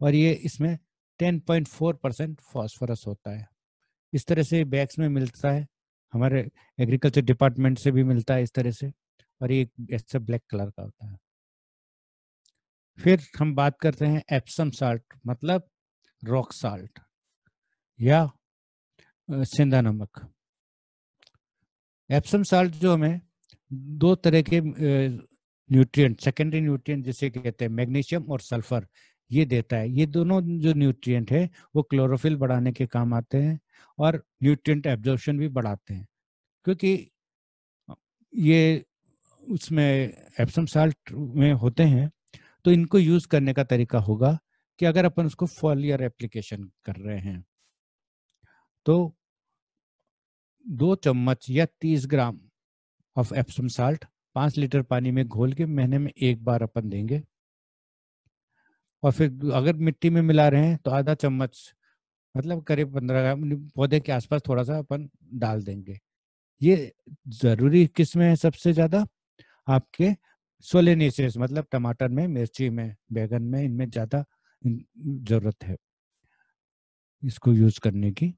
और ये इसमें 10.4 परसेंट फॉस्फोरस होता है इस तरह से बैग्स में मिलता है हमारे एग्रीकल्चर डिपार्टमेंट से भी मिलता है इस तरह से और ये ऐसा ब्लैक कलर का होता है फिर हम बात करते हैं एप्सम साल्ट मतलब रॉक साल्ट या सिंधा नमक एप्सम साल्ट जो हमें दो तरह के न्यूट्रिएंट सेकेंडरी न्यूट्रिएंट जिसे कहते हैं मैग्नीशियम और सल्फर ये देता है ये दोनों जो न्यूट्रिएंट है वो क्लोरोफिल बढ़ाने के काम आते हैं और न्यूट्रिएंट एब्जॉर्बन भी बढ़ाते हैं क्योंकि ये उसमें एप्सम साल्ट में होते हैं तो इनको यूज करने का तरीका होगा कि अगर अपन उसको फॉलियर एप्लीकेशन कर रहे हैं तो दो चम्मच या तीस ग्राम ऑफ एप्सम साल्ट पांच लीटर पानी में घोल के महीने में एक बार अपन देंगे और फिर अगर मिट्टी में मिला रहे हैं तो आधा चम्मच मतलब करीब पंद्रह ग्राम पौधे के आसपास थोड़ा सा अपन डाल देंगे ये जरूरी किस्में है सबसे ज्यादा आपके सोलेनिशियस मतलब टमाटर में मिर्ची में बैगन में इनमें ज़्यादा जरूरत है इसको यूज करने की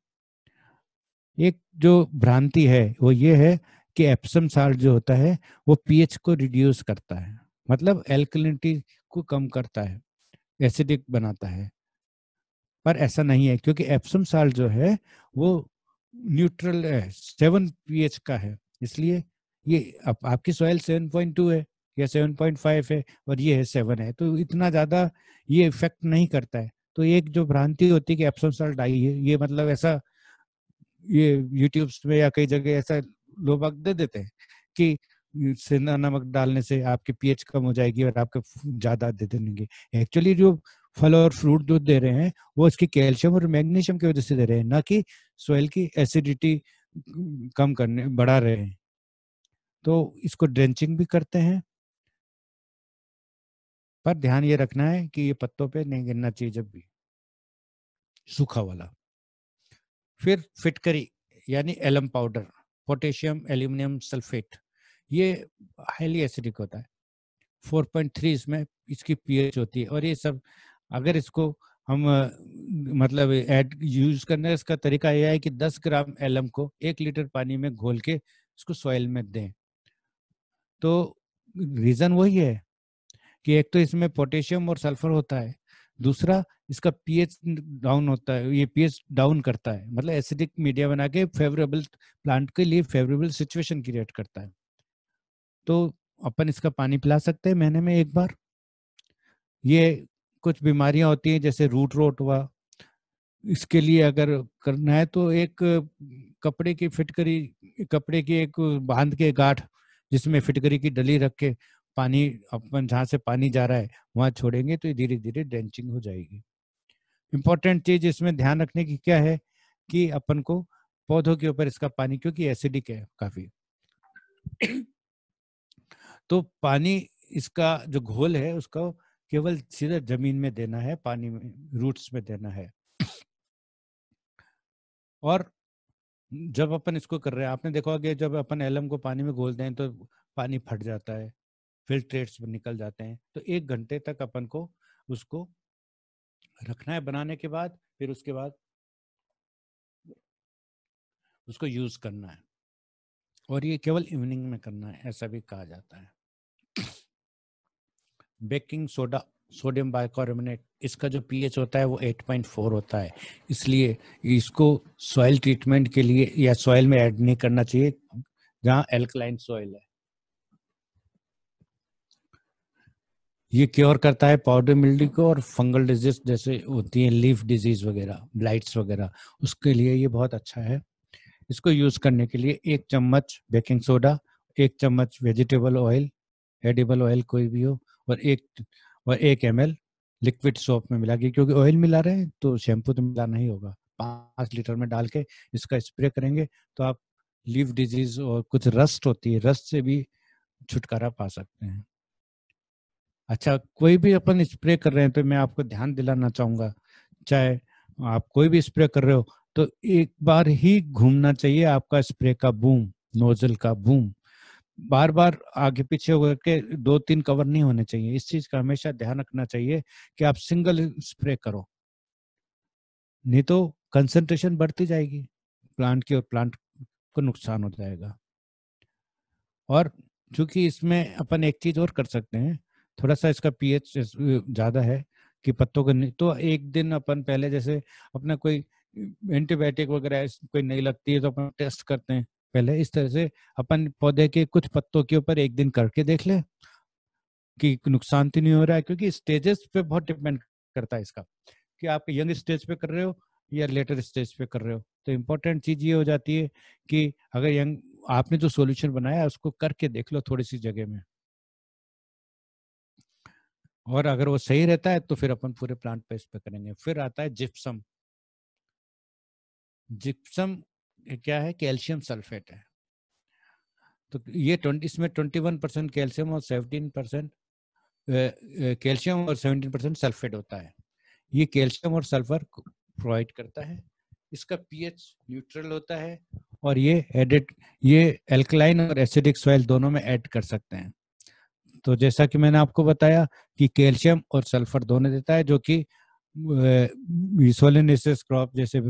एक जो भ्रांति है वो ये है कि एप्सम साल्ट जो होता है वो पीएच को रिड्यूस करता है मतलब एल्कलिनिटी को कम करता है एसिडिक बनाता है पर ऐसा नहीं है क्योंकि एप्सम साल्ट जो है वो न्यूट्रल है सेवन पीएच का है इसलिए ये आप, आपकी सॉइल सेवन पॉइंट टू है या 7.5 है और ये है सेवन है तो इतना ज्यादा ये इफेक्ट नहीं करता है तो एक जो भ्रांति होती है कि एप्सम सॉल्ट आई है ये मतलब ऐसा ये यूट्यूब में या कई जगह ऐसा लोग दे देते हैं कि सेंधा नमक डालने से आपकी पीएच कम हो जाएगी और आपके ज्यादा दे देंगे एक्चुअली जो फल और फ्रूट जो दे रहे हैं वो इसकी कैल्शियम और मैग्नीशियम की वजह से दे रहे हैं ना कि सोयल की एसिडिटी कम करने बढ़ा रहे हैं तो इसको ड्रेंचिंग भी करते हैं पर ध्यान ये रखना है कि ये पत्तों पे नहीं गिरना चाहिए जब भी सूखा वाला फिर फिटकरी यानी alum powder potassium aluminium sulphate ये हाईली एसिडिक होता है 4.3 इसमें इसकी पीएच होती है और ये सब अगर इसको हम मतलब ऐड यूज करने इसका तरीका यह है कि 10 ग्राम एलम को एक लीटर पानी में घोल के इसको सॉइल में दें तो रीजन वही है कि एक तो इसमें पोटेशियम और सल्फर होता है दूसरा इसका पीएच डाउन होता है ये पीएच डाउन करता है मतलब एसिडिक मीडिया बना के फेवरेबल प्लांट के लिए फेवरेबल सिचुएशन क्रिएट करता है तो अपन इसका पानी पिला सकते हैं महीने में एक बार ये कुछ बीमारियां होती हैं जैसे रूट रोट हुआ इसके लिए अगर करना है तो एक कपड़े की फिटकरी कपड़े की एक बांध के गाठ जिसमें फिटकरी की डली रख के पानी अपन जहाँ से पानी जा रहा है वहाँ छोड़ेंगे तो धीरे धीरे ड्रेंचिंग हो जाएगी इम्पोर्टेंट चीज इसमें ध्यान रखने की क्या है कि अपन को पौधों के ऊपर इसका पानी क्योंकि एसिडिक है काफी तो पानी इसका जो घोल है उसका केवल सीधा जमीन में देना है पानी में रूट्स में देना है और जब अपन इसको कर रहे हैं आपने देखा कि जब अपन एलम को पानी में घोल दें तो पानी फट जाता है फिल्ट्रेट्स निकल जाते हैं तो एक घंटे तक अपन को उसको रखना है बनाने के बाद फिर उसके बाद उसको यूज करना है और ये केवल इवनिंग में करना है ऐसा भी कहा जाता है बेकिंग सोडा सोडियम बाइकार्बोनेट इसका जो पीएच होता है वो 8.4 होता है इसलिए इसको सॉइल ट्रीटमेंट के लिए या सॉइल में ऐड नहीं करना चाहिए जहाँ एल्कलाइन सॉइल है ये क्योर करता है पाउडर मिल्डी को और फंगल डिजीज जैसे होती है लीफ डिजीज वगैरह ब्लाइट्स वगैरह उसके लिए ये बहुत अच्छा है इसको यूज करने के लिए एक चम्मच बेकिंग सोडा एक चम्मच वेजिटेबल ऑयल एडिबल ऑयल कोई भी हो और एक और एक एम लिक्विड सोप में मिला के क्योंकि ऑयल मिला रहे हैं तो शैम्पू तो मिला नहीं होगा पाँच लीटर में डाल के इसका स्प्रे करेंगे तो आप लीव डिजीज और कुछ रस्ट होती है रस्ट से भी छुटकारा पा सकते हैं अच्छा कोई भी अपन स्प्रे कर रहे हैं तो मैं आपको ध्यान दिलाना चाहूंगा चाहे आप कोई भी स्प्रे कर रहे हो तो एक बार ही घूमना चाहिए आपका स्प्रे का बूम नोजल का बूम बार बार आगे पीछे होकर के दो तीन कवर नहीं होने चाहिए इस चीज का हमेशा ध्यान रखना चाहिए कि आप सिंगल स्प्रे करो नहीं तो कंसंट्रेशन बढ़ती जाएगी प्लांट की और प्लांट को नुकसान हो जाएगा और चूंकि इसमें अपन एक चीज और कर सकते हैं थोड़ा सा इसका पीएच ज्यादा है कि पत्तों का तो एक दिन अपन पहले जैसे अपना कोई एंटीबायोटिक वगैरह कोई नहीं लगती है तो अपन टेस्ट करते हैं पहले इस तरह से अपन पौधे के कुछ पत्तों के ऊपर एक दिन करके देख ले कि नुकसान तो नहीं हो रहा है क्योंकि स्टेजेस पे बहुत डिपेंड करता है इसका कि आप यंग स्टेज पे कर रहे हो या लेटर स्टेज पे कर रहे हो तो इम्पोर्टेंट चीज ये हो जाती है कि अगर यंग आपने जो सॉल्यूशन बनाया उसको करके देख लो थोड़ी सी जगह में और अगर वो सही रहता है तो फिर अपन पूरे प्लांट पे इस पे करेंगे फिर आता है जिप्सम जिप्सम क्या है कैल्शियम सल्फेट है तो ये ट्वेंटी इसमें ट्वेंटी वन परसेंट कैल्शियम और सेवनटीन परसेंट कैल्शियम और सेवनटीन परसेंट सल्फेट होता है ये कैल्शियम और सल्फर प्रोवाइड करता है इसका पीएच न्यूट्रल होता है और ये एडिट ये एल्कलाइन और एसिडिक सॉइल दोनों में ऐड कर सकते हैं तो जैसा कि मैंने आपको बताया कि कैल्शियम और सल्फर दोनों देता है जो कि सोलिनेसिस क्रॉप जैसे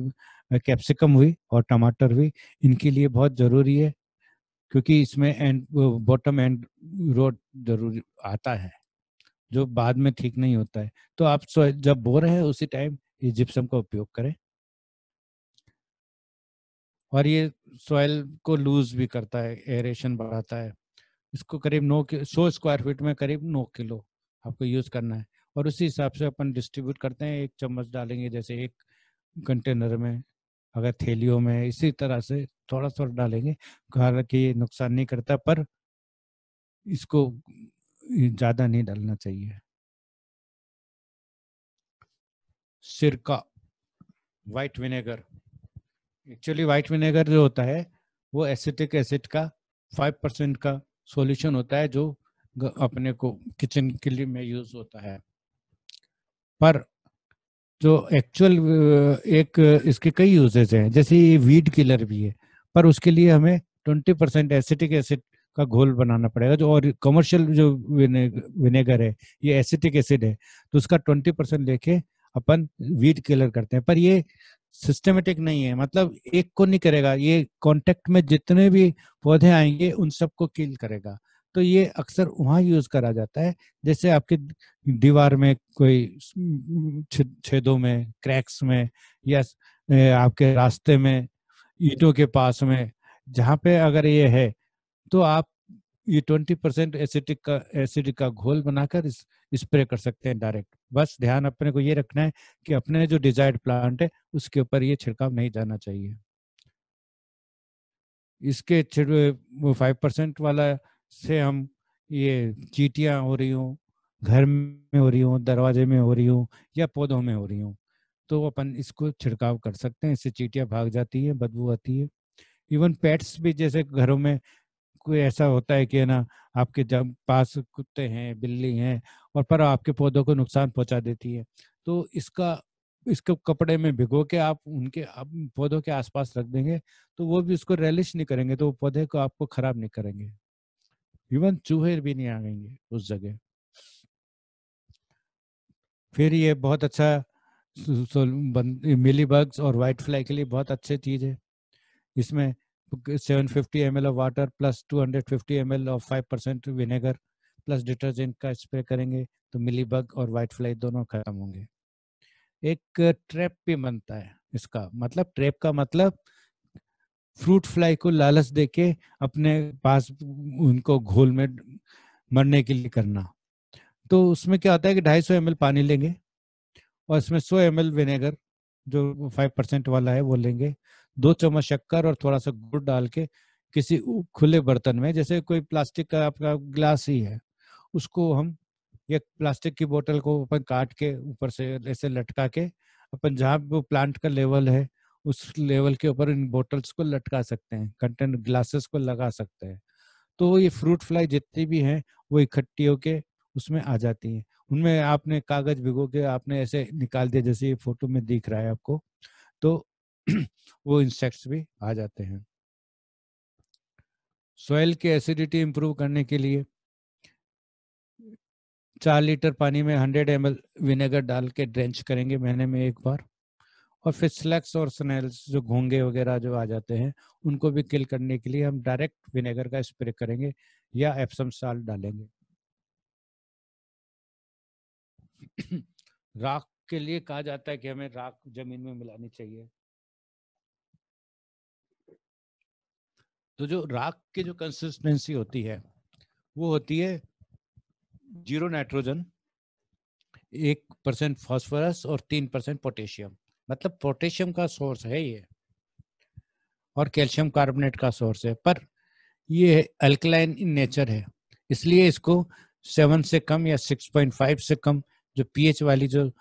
कैप्सिकम हुई और टमाटर हुई इनके लिए बहुत ज़रूरी है क्योंकि इसमें एंड बॉटम एंड रोड जरूर आता है जो बाद में ठीक नहीं होता है तो आप जब बो रहे हैं उसी टाइम ये जिप्सम का उपयोग करें और ये सॉइल को लूज भी करता है एरेशन बढ़ाता है इसको करीब नौ सौ स्क्वायर फीट में करीब नौ किलो आपको यूज़ करना है और उसी हिसाब से अपन डिस्ट्रीब्यूट करते हैं एक चम्मच डालेंगे जैसे एक कंटेनर में अगर थैलियों में इसी तरह से थोड़ा थोड़ा डालेंगे के नुकसान नहीं करता पर इसको ज़्यादा नहीं डालना चाहिए सिरका white vinegar actually white vinegar जो होता है वो एसिटिक एसिड का फाइव परसेंट का सॉल्यूशन होता है जो अपने को किचन के लिए में यूज होता है पर जो एक्चुअल एक इसके कई यूजेज हैं जैसे ये वीड किलर भी है पर उसके लिए हमें 20 परसेंट एसिटिक एसिड का घोल बनाना पड़ेगा जो और कमर्शियल जो विनेगर है ये एसिटिक एसिड है तो उसका 20 परसेंट लेके अपन वीड किलर करते हैं पर ये सिस्टमेटिक नहीं है मतलब एक को नहीं करेगा ये कॉन्टेक्ट में जितने भी पौधे आएंगे उन सबको किल करेगा तो ये अक्सर वहाँ यूज करा जाता है जैसे आपके दीवार में कोई छेदों में क्रैक्स में या आपके रास्ते में ईटों के पास में जहाँ पे अगर ये है तो आप ये ट्वेंटी परसेंट एसिडिक का एसिडिक का घोल बनाकर स्प्रे कर सकते हैं डायरेक्ट बस ध्यान अपने को ये रखना है कि अपने जो डिजायर्ड प्लांट है उसके ऊपर ये छिड़काव नहीं जाना चाहिए इसके छिड़ फाइव परसेंट वाला से हम ये चीटियाँ हो रही हूँ घर में हो रही हूँ दरवाजे में हो रही हूँ या पौधों में हो रही हूँ तो अपन इसको छिड़काव कर सकते हैं इससे चीटियाँ भाग जाती है बदबू आती है इवन पेट्स भी जैसे घरों में कोई ऐसा होता है कि ना आपके जब पास कुत्ते हैं बिल्ली हैं और पर आपके पौधों को नुकसान पहुंचा देती है तो इसका इसको कपड़े में भिगो के आप उनके आप पौधों के आसपास रख देंगे तो वो भी उसको रेलिश नहीं करेंगे तो वो पौधे को आपको खराब नहीं करेंगे इवन चूहे भी नहीं आएंगे उस जगह फिर ये बहुत अच्छा मिली बग्स और वाइट फ्लाई के लिए बहुत अच्छी चीज़ है इसमें 750 fifty M of water plus 250 fifty M of 5 percent vinegar plus detergent का स्प्रे करेंगे तो मिली बग और वाइट फ्लाई दोनों खत्म होंगे एक ट्रैप भी बनता है इसका मतलब ट्रैप का मतलब फ्रूट फ्लाई को लालच देके अपने पास उनको घोल में मरने के लिए करना तो उसमें क्या होता है कि ढाई सौ पानी लेंगे और इसमें 100 एम विनेगर जो 5 परसेंट वाला है वो लेंगे दो चम्मच शक्कर और थोड़ा सा गुड़ डाल के किसी खुले बर्तन में जैसे कोई प्लास्टिक का आपका ग्लास ही है उसको हम एक प्लास्टिक की बोतल को अपन काट के ऊपर से ऐसे लटका के अपन जहाँ वो प्लांट का लेवल है उस लेवल के ऊपर इन बोटल्स को लटका सकते हैं कंटेंट ग्लासेस को लगा सकते हैं तो ये फ्रूट फ्लाई जितनी भी हैं वो इकट्ठी होके उसमें आ जाती हैं उनमें आपने कागज भिगो के आपने ऐसे निकाल दिया जैसे ये फोटो में दिख रहा है आपको तो वो इंसेक्ट्स भी आ जाते हैं सोयल की एसिडिटी इंप्रूव करने के लिए चार लीटर पानी में हंड्रेड एम विनेगर डाल के ड्रेंच करेंगे महीने में एक बार और फिर स्लग्स और स्नेल्स जो घोंगे वगैरह जो आ जाते हैं उनको भी किल करने के लिए हम डायरेक्ट विनेगर का स्प्रे करेंगे या एप्सम साल्ट डालेंगे राख के लिए कहा जाता है कि हमें राख जमीन में मिलानी चाहिए तो जो राख की जो कंसिस्टेंसी होती है वो होती है जीरो नाइट्रोजन एक परसेंट फॉस्फोरस और तीन परसेंट पोटेशियम मतलब पोटेशियम का सोर्स है ये और कैल्शियम कार्बोनेट का सोर्स है पर ये अल्कलाइन इन नेचर है इसलिए इसको सेवन से कम या सिक्स पॉइंट फाइव से कम जो पीएच वाली जो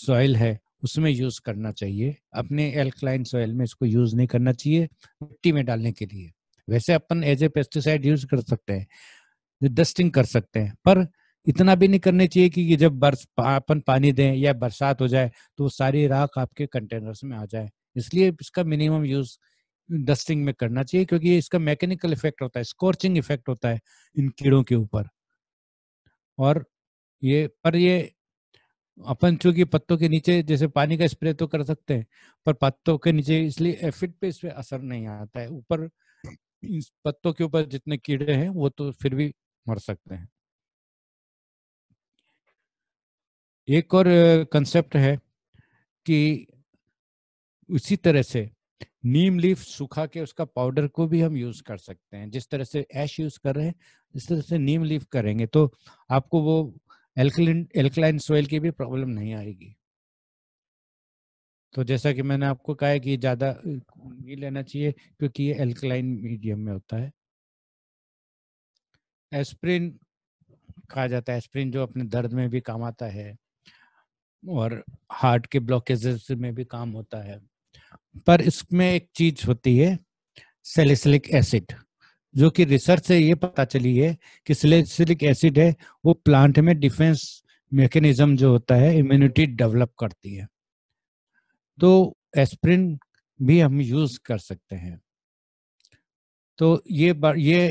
सॉइल है उसमें यूज करना चाहिए अपने एल्कलाइन सॉइल में इसको यूज नहीं करना चाहिए मिट्टी में डालने के लिए वैसे अपन एज ए पेस्टिसाइड यूज कर सकते हैं डस्टिंग कर सकते हैं पर इतना भी नहीं करना चाहिए कि जब बर्फ अपन पानी दें या बरसात हो जाए तो सारी राख आपके कंटेनर्स में आ जाए इसलिए इसका मिनिमम यूज डस्टिंग में करना चाहिए क्योंकि इसका मैकेनिकल इफेक्ट होता है स्कोर्चिंग इफेक्ट होता है इन कीड़ों के ऊपर और ये पर ये अपन चूंकि पत्तों के नीचे जैसे पानी का स्प्रे तो कर सकते हैं पर पत्तों के नीचे इसलिए एफिड पे इस पर असर नहीं आता है ऊपर पत्तों के ऊपर जितने कीड़े हैं वो तो फिर भी मर सकते हैं एक और कंसेप्ट है कि उसी तरह से नीम लीफ सूखा के उसका पाउडर को भी हम यूज कर सकते हैं जिस तरह से ऐश यूज कर रहे हैं इस तरह से नीम लीफ करेंगे तो आपको वो एल्कलिन एल्कलाइन सोइल की भी प्रॉब्लम नहीं आएगी तो जैसा कि मैंने आपको कहा है कि ज़्यादा नहीं लेना चाहिए क्योंकि ये एल्कलाइन मीडियम में होता है एस्प्रिन कहा जाता है एस्प्रिन जो अपने दर्द में भी काम आता है और हार्ट के ब्लॉकेजेस में भी काम होता है पर इसमें एक चीज होती है सेलिसिलिक एसिड जो कि रिसर्च से ये पता चली है कि सेलिसिलिक एसिड है वो प्लांट में डिफेंस मैकेनिज्म जो होता है इम्यूनिटी डेवलप करती है तो एस्प्रिन भी हम यूज कर सकते हैं तो ये ये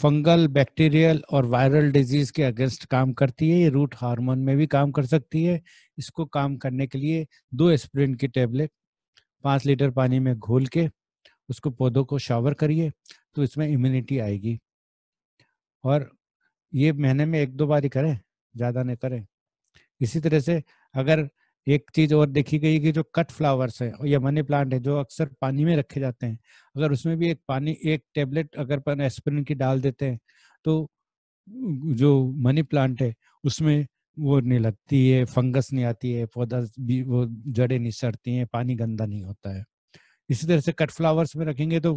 फंगल बैक्टीरियल और वायरल डिजीज के अगेंस्ट काम करती है ये रूट हार्मोन में भी काम कर सकती है इसको काम करने के लिए दो एस्प्रिन की टेबलेट पाँच लीटर पानी में घोल के उसको पौधों को शावर करिए तो इसमें इम्यूनिटी आएगी और ये महीने में एक दो बार ही करें ज़्यादा नहीं करें इसी तरह से अगर एक चीज और देखी गई कि जो कट फ्लावर्स है या मनी प्लांट है जो अक्सर पानी में रखे जाते हैं अगर उसमें भी एक पानी एक टेबलेट अगर अपन एस्पिरिन की डाल देते हैं तो जो मनी प्लांट है उसमें वो नहीं लगती है फंगस नहीं आती है पौधा भी वो जड़ें नहीं सड़ती हैं पानी गंदा नहीं होता है इसी तरह से कट फ्लावर्स में रखेंगे तो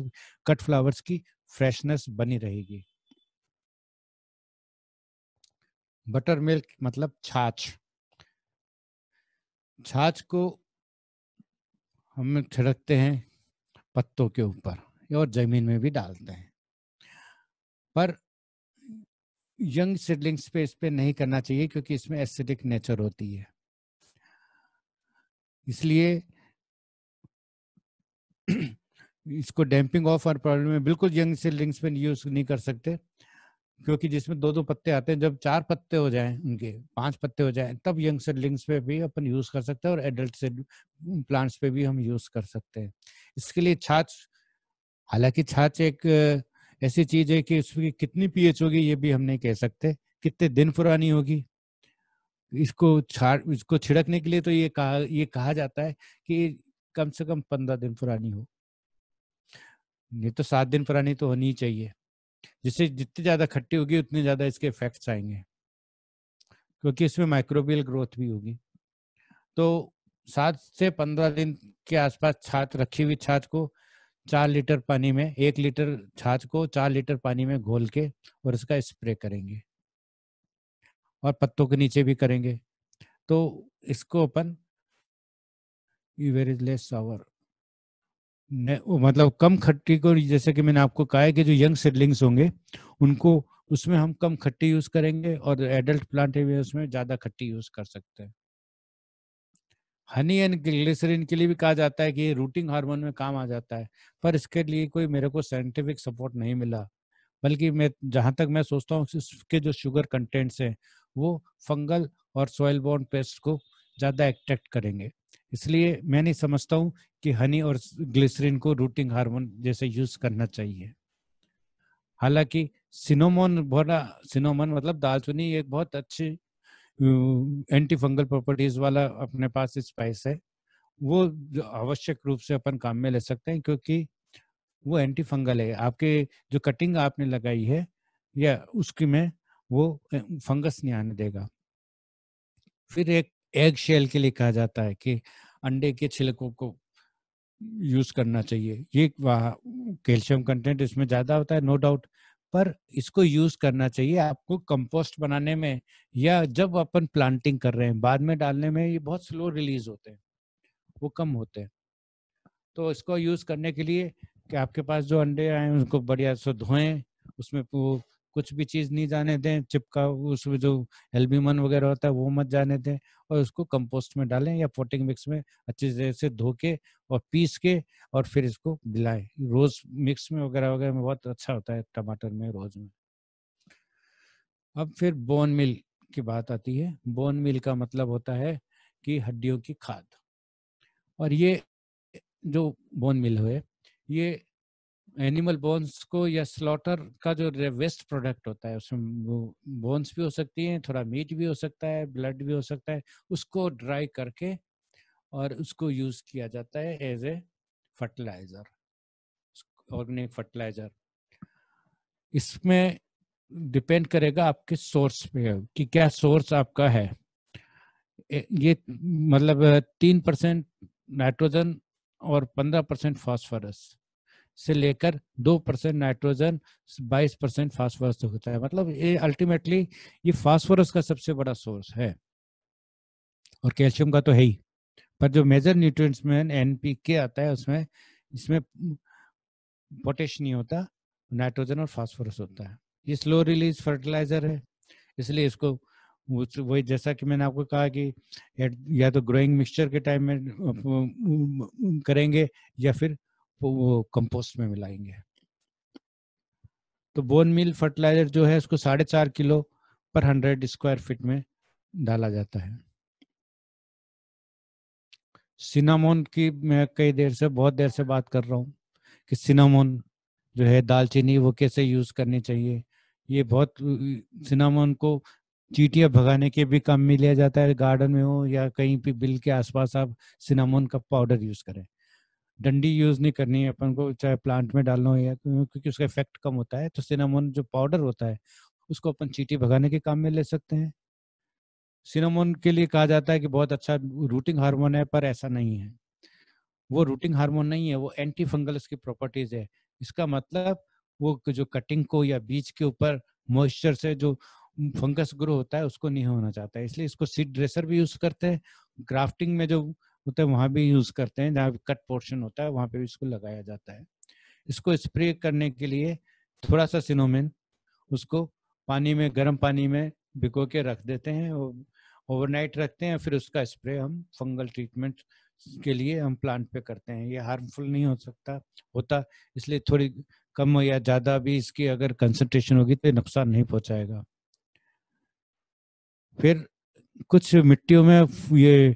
कट फ्लावर्स की फ्रेशनेस बनी रहेगी बटर मिल्क मतलब छाछ छाछ को हम छिड़कते हैं पत्तों के ऊपर और जमीन में भी डालते हैं पर यंग सिडलिंग्स पे इस पे नहीं करना चाहिए क्योंकि इसमें एसिडिक नेचर होती है इसलिए इसको डैम्पिंग ऑफ और प्रॉब्लम में बिल्कुल यंग सिडलिंग्स पे यूज नहीं कर सकते क्योंकि जिसमें दो दो पत्ते आते हैं जब चार पत्ते हो जाएं उनके पांच पत्ते हो जाएं तब यंग सिडलिंग्स पे भी अपन यूज कर सकते हैं और एडल्ट प्लांट्स पे भी हम यूज कर सकते हैं इसके लिए छाछ हालांकि छाछ एक ऐसी चीज है कि उसकी कितनी पीएच होगी ये भी हम नहीं कह सकते कितने दिन पुरानी होगी इसको छाड़ इसको छिड़कने के लिए तो ये कहा ये कहा जाता है कि कम से कम पंद्रह दिन पुरानी हो नहीं तो सात दिन पुरानी तो होनी चाहिए जिससे जितनी ज्यादा खट्टी होगी उतने ज्यादा इसके इफेक्ट्स आएंगे क्योंकि इसमें माइक्रोबियल ग्रोथ भी होगी तो सात से पंद्रह दिन के आसपास छात रखी हुई छात को चार लीटर पानी में एक लीटर छाछ को चार लीटर पानी में घोल के और इसका स्प्रे करेंगे और पत्तों के नीचे भी करेंगे तो इसको अपन लेस सावर मतलब कम खट्टी को जैसे कि मैंने आपको कहा है कि जो यंग सिडलिंग्स होंगे उनको उसमें हम कम खट्टी यूज करेंगे और एडल्ट प्लांट है उसमें ज्यादा खट्टी यूज कर सकते हैं हनी एंड ग्लिसरीन के लिए भी कहा जाता है कि ये रूटिंग हार्मोन में काम आ जाता है पर इसके लिए कोई मेरे को साइंटिफिक सपोर्ट नहीं मिला बल्कि मैं जहाँ तक मैं सोचता हूँ इसके जो शुगर कंटेंट्स हैं वो फंगल और सोयल बॉर्न पेस्ट को ज़्यादा एट्रैक्ट करेंगे इसलिए मैं नहीं समझता हूँ कि हनी और ग्लिसरीन को रूटिंग हार्मोन जैसे यूज़ करना चाहिए हालांकि सिनोमोन बड़ा सिनोमोन मतलब दालचीनी एक बहुत अच्छी एंटी फंगल प्रॉपर्टीज वाला अपने पास स्पाइस है वो आवश्यक रूप से अपन काम में ले सकते हैं क्योंकि वो एंटी फंगल है आपके जो कटिंग आपने लगाई है या उसकी में वो फंगस नहीं आने देगा फिर एक एग शेल के लिए कहा जाता है कि अंडे के छिलकों को यूज करना चाहिए ये कैल्शियम कंटेंट इसमें ज्यादा होता है नो डाउट पर इसको यूज करना चाहिए आपको कंपोस्ट बनाने में या जब अपन प्लांटिंग कर रहे हैं बाद में डालने में ये बहुत स्लो रिलीज होते हैं वो कम होते हैं तो इसको यूज करने के लिए कि आपके पास जो अंडे आए उनको बढ़िया से धोएं उसमें कुछ भी चीज नहीं जाने दें चिपका उसमें जो एल्ब्यूमन वगैरह होता है वो मत जाने दें और उसको कंपोस्ट में डालें या पोटिंग मिक्स में अच्छी तरह से धो के और पीस के और फिर इसको मिलाएं रोज मिक्स में वगैरह वगैरह में बहुत अच्छा होता है टमाटर में रोज में अब फिर बोन मिल की बात आती है बोन मिल का मतलब होता है कि हड्डियों की खाद और ये जो बोन मिल है ये एनिमल बोन्स को या स्लॉटर का जो वेस्ट प्रोडक्ट होता है उसमें वो बोन्स भी हो सकती हैं थोड़ा मीट भी हो सकता है ब्लड भी हो सकता है उसको ड्राई करके और उसको यूज किया जाता है as a fertiliser organic fertiliser इसमें डिपेंड करेगा आपके सोर्स पे कि क्या सोर्स आपका है ये मतलब तीन परसेंट नाइट्रोजन और पंद्रह परसेंट फॉस्फोरस से लेकर दो परसेंट नाइट्रोजन बाईस परसेंट फॉस्फोरस तक होता है मतलब ये अल्टीमेटली ये फॉस्फोरस का सबसे बड़ा सोर्स है और कैल्शियम का तो है ही पर जो मेजर न्यूट्रिएंट्स में एनपीके आता है उसमें इसमें पोटेश नहीं होता नाइट्रोजन और फॉस्फोरस होता है ये स्लो रिलीज फर्टिलाइजर है इसलिए इसको वही जैसा कि मैंने आपको कहा कि या तो ग्रोइंग मिक्सचर के टाइम में करेंगे या फिर वो कंपोस्ट में मिलाएंगे तो बोन मिल फर्टिलाइजर जो है उसको साढ़े चार किलो पर हंड्रेड स्क्वायर फीट में डाला जाता है सिनामोन की मैं कई देर से बहुत देर से बात कर रहा हूँ कि सिनामोन जो है दालचीनी वो कैसे यूज करनी चाहिए ये बहुत सिनामोन को चीटियाँ भगाने के भी काम में लिया जाता है गार्डन में हो या कहीं भी बिल के आसपास आप सिनामोन का पाउडर यूज करें डंडी यूज नहीं करनी है अपन को चाहे प्लांट में डालना हो या क्योंकि उसका इफेक्ट कम होता है तो सिनामोन जो पाउडर होता है उसको अपन चीटी भगाने के काम में ले सकते हैं सिनामोन के लिए कहा जाता है कि बहुत अच्छा रूटिंग हार्मोन है पर ऐसा नहीं है वो रूटिंग हार्मोन नहीं है वो एंटी फंगल इसकी प्रॉपर्टीज है इसका मतलब वो जो कटिंग को या बीज के ऊपर मॉइस्चर से जो फंगस ग्रो होता है उसको नहीं होना चाहता है इसलिए इसको सीड ड्रेसर भी यूज करते हैं ग्राफ्टिंग में जो होता है वहाँ भी यूज़ करते हैं जहाँ कट पोर्शन होता है वहाँ पे भी इसको लगाया जाता है इसको स्प्रे करने के लिए थोड़ा सा सिनोमिन उसको पानी में गर्म पानी में भिगो के रख देते हैं ओवरनाइट रखते हैं फिर उसका स्प्रे हम फंगल ट्रीटमेंट के लिए हम प्लांट पे करते हैं ये हार्मफुल नहीं हो सकता होता इसलिए थोड़ी कम या ज़्यादा भी इसकी अगर कंसंट्रेशन होगी तो नुकसान नहीं पहुंचाएगा फिर कुछ मिट्टियों में ये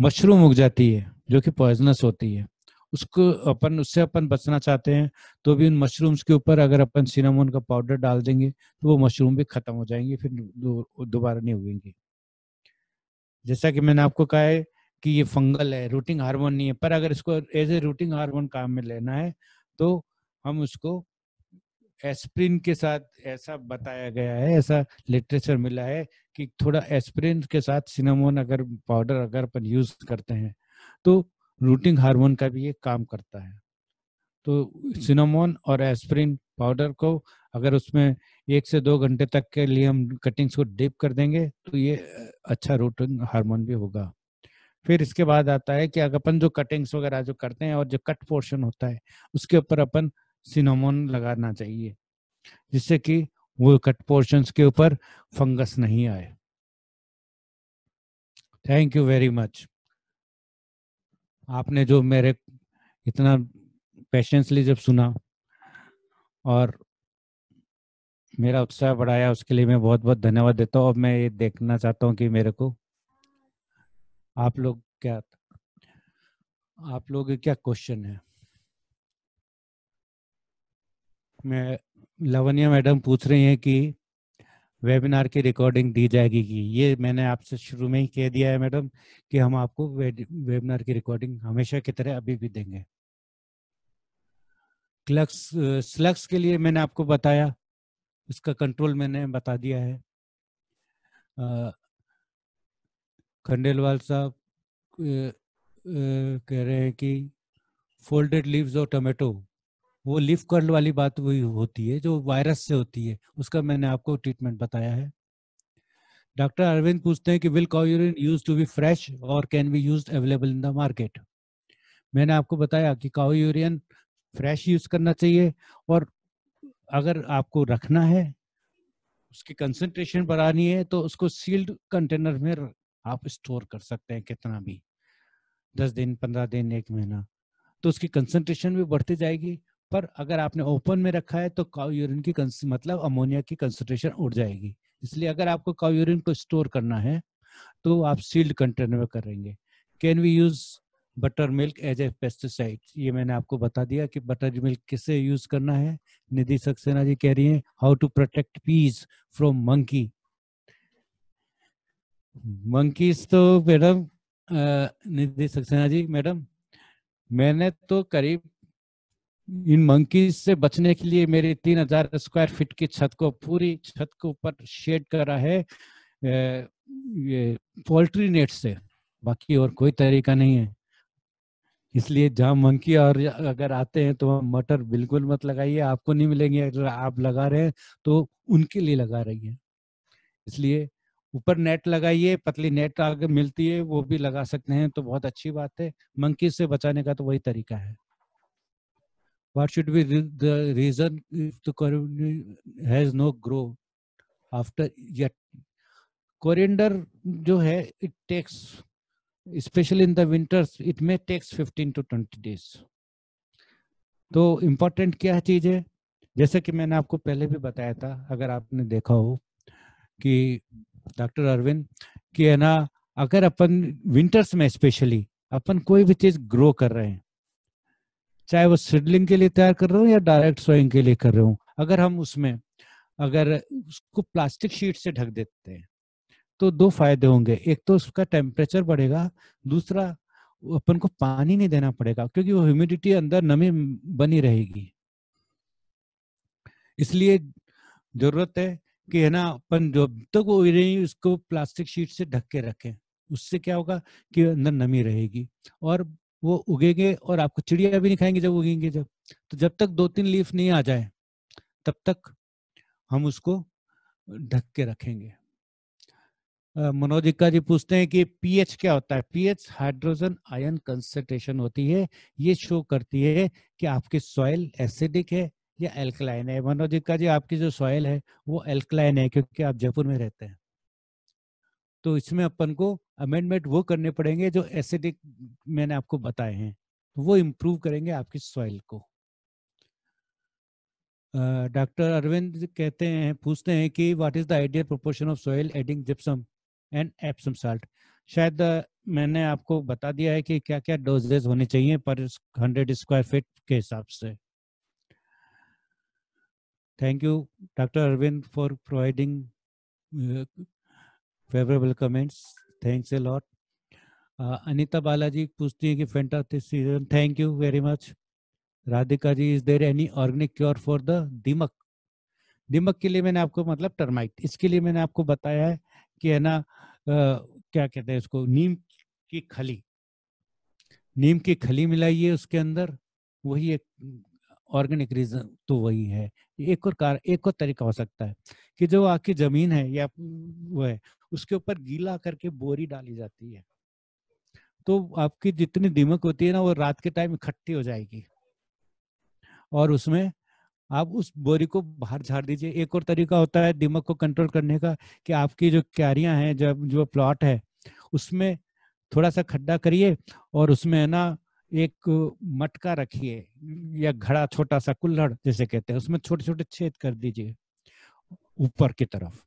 मशरूम उग जाती है जो कि पॉइजनस होती है उसको अपन उससे अपन बचना चाहते हैं तो भी उन मशरूम्स के ऊपर अगर अपन सिनेमोन का पाउडर डाल देंगे तो वो मशरूम भी खत्म हो जाएंगे फिर दोबारा नहीं उगेंगे जैसा कि मैंने आपको कहा है कि ये फंगल है रूटिंग हार्मोन नहीं है पर अगर इसको एज ए रूटिंग हार्मोन काम में लेना है तो हम उसको एस्प्रिन के साथ ऐसा बताया गया है ऐसा लिटरेचर मिला है कि थोड़ा एस्प्रिन के साथ सिनेमोन अगर पाउडर अगर अपन यूज करते हैं तो रूटिंग हार्मोन का भी ये काम करता है तो सिनेमोन और एस्प्रिन पाउडर को अगर उसमें एक से दो घंटे तक के लिए हम कटिंग्स को डिप कर देंगे तो ये अच्छा रूटिंग हार्मोन भी होगा फिर इसके बाद आता है कि अगर अपन जो कटिंग्स वगैरह जो करते हैं और जो कट पोर्शन होता है उसके ऊपर अपन सिनोमोन लगाना चाहिए जिससे कि वो कट पोर्शन के ऊपर फंगस नहीं आए थैंक यू वेरी मच आपने जो मेरे इतना पेशेंसली जब सुना और मेरा उत्साह बढ़ाया उसके लिए मैं बहुत बहुत धन्यवाद देता हूँ अब मैं ये देखना चाहता हूँ कि मेरे को आप लोग क्या आप लोग क्या क्वेश्चन है मैं लवनिया मैडम पूछ रही हैं कि वेबिनार की रिकॉर्डिंग दी जाएगी कि ये मैंने आपसे शुरू में ही कह दिया है मैडम कि हम आपको वेबिनार की रिकॉर्डिंग हमेशा की तरह अभी भी देंगे क्लक्स स्लक्स के लिए मैंने आपको बताया उसका कंट्रोल मैंने बता दिया है खंडेलवाल साहब कह रहे हैं कि फोल्डेड लीव्स और टमेटो वो लिफ कर्ल वाली बात वही होती है जो वायरस से होती है उसका मैंने आपको ट्रीटमेंट बताया है डॉक्टर अरविंद पूछते हैं कि will cow urine use to be fresh और can be use available in the market मैंने आपको बताया कि काउ यूरियन फ्रेश यूज करना चाहिए और अगर आपको रखना है उसकी कंसंट्रेशन बढ़ानी है तो उसको सील्ड कंटेनर में आप स्टोर कर सकते हैं कितना भी दस दिन पंद्रह दिन एक महीना तो उसकी कंसंट्रेशन भी बढ़ती जाएगी पर अगर आपने ओपन में रखा है तो काउ यूरिन की मतलब अमोनिया की कंसनट्रेशन उड़ जाएगी इसलिए अगर आपको काउ यूरिन को स्टोर करना है तो आप सील्ड कंटेनर में करेंगे can we use buttermilk as a pesticide ये मैंने आपको बता दिया कि बटर मिल्क किसे यूज करना है निधि सक्सेना जी कह रही हैं how to protect peas from monkey monkeys तो मैडम निधि सक्सेना जी मैडम मैंने तो करीब इन मंकीज से बचने के लिए मेरे 3000 स्क्वायर फीट की छत को पूरी छत के ऊपर शेड करा है ये पोल्ट्री नेट से बाकी और कोई तरीका नहीं है इसलिए जहाँ मंकी और अगर आते हैं तो मटर बिल्कुल मत लगाइए आपको नहीं मिलेंगे अगर आप लगा रहे हैं तो उनके लिए लगा रही है इसलिए ऊपर नेट लगाइए पतली नेट आगे मिलती है वो भी लगा सकते हैं तो बहुत अच्छी बात है मंकी से बचाने का तो वही तरीका है what should be the reason if the coriander has no grow after yet coriander jo hai it takes especially in the winters it may takes 15 to 20 days to so, important kya cheez hai jaisa ki maine aapko pehle bhi bataya tha agar aapne dekha ho ki doctor Arvind कि है ना अगर अपन winters में specially अपन कोई भी चीज grow कर रहे हैं चाहे वो सीडलिंग के लिए तैयार कर रहे हो या डायरेक्ट सोइंग के लिए कर रहे हो अगर हम उसमें अगर उसको प्लास्टिक शीट से ढक देते हैं तो दो फायदे होंगे एक तो उसका टेम्परेचर बढ़ेगा दूसरा अपन को पानी नहीं देना पड़ेगा क्योंकि वो ह्यूमिडिटी अंदर नमी बनी रहेगी इसलिए जरूरत है कि है ना अपन जब तक वो रही उसको प्लास्टिक शीट से ढक के रखें उससे क्या होगा कि अंदर नमी रहेगी और वो उगेंगे और आपको चिड़िया भी नहीं खाएंगे जब उगेंगे जब तो जब तक दो तीन लीफ नहीं आ जाए तब तक हम उसको ढक के रखेंगे मनोज इक्का जी पूछते हैं कि पीएच क्या होता है पीएच हाइड्रोजन आयन कंसेंट्रेशन होती है ये शो करती है कि आपकी सॉइल एसिडिक है या एल्कलाइन है मनोज इक्का जी आपकी जो सॉइल है वो एल्कलाइन है क्योंकि आप जयपुर में रहते हैं तो इसमें अपन को अमेंडमेंट वो करने पड़ेंगे जो एसिडिक मैंने आपको बताए हैं तो वो इम्प्रूव करेंगे आपकी सॉइल को डॉक्टर अरविंद कहते हैं पूछते हैं कि what is the ideal proportion of soil adding gypsum and Epsom salt शायद मैंने आपको बता दिया है कि क्या क्या डोजेज होने चाहिए पर हंड्रेड स्क्वायर फिट के हिसाब से thank you doctor Arvind for providing favourable comments thanks a lot Anita Balaji पूछती है कि fantastic season thank you very much Radhika ji is there any organic cure for the दिमक दिमक के लिए मैंने आपको मतलब टर्माइट इसके लिए मैंने आपको बताया है कि है ना आ, क्या कहते हैं इसको नीम की खली नीम की खली मिलाइए उसके अंदर वही एक ऑर्गेनिक रीजन तो वही है एक और कार एक और तरीका हो सकता है कि जो आपकी जमीन है या वो है उसके ऊपर गीला करके बोरी डाली जाती है तो आपकी जितनी दिमक होती है ना वो रात के टाइम इकट्ठी हो जाएगी और उसमें आप उस बोरी को बाहर झाड़ दीजिए एक और तरीका होता है दिमक को कंट्रोल करने का कि आपकी जो क्यारियां हैं जो जो प्लॉट है उसमें थोड़ा सा खड्डा करिए और उसमें है ना एक मटका रखिए या घड़ा छोटा सा कुल्हड़ जैसे कहते हैं उसमें छोटे छोटे छेद कर दीजिए ऊपर की तरफ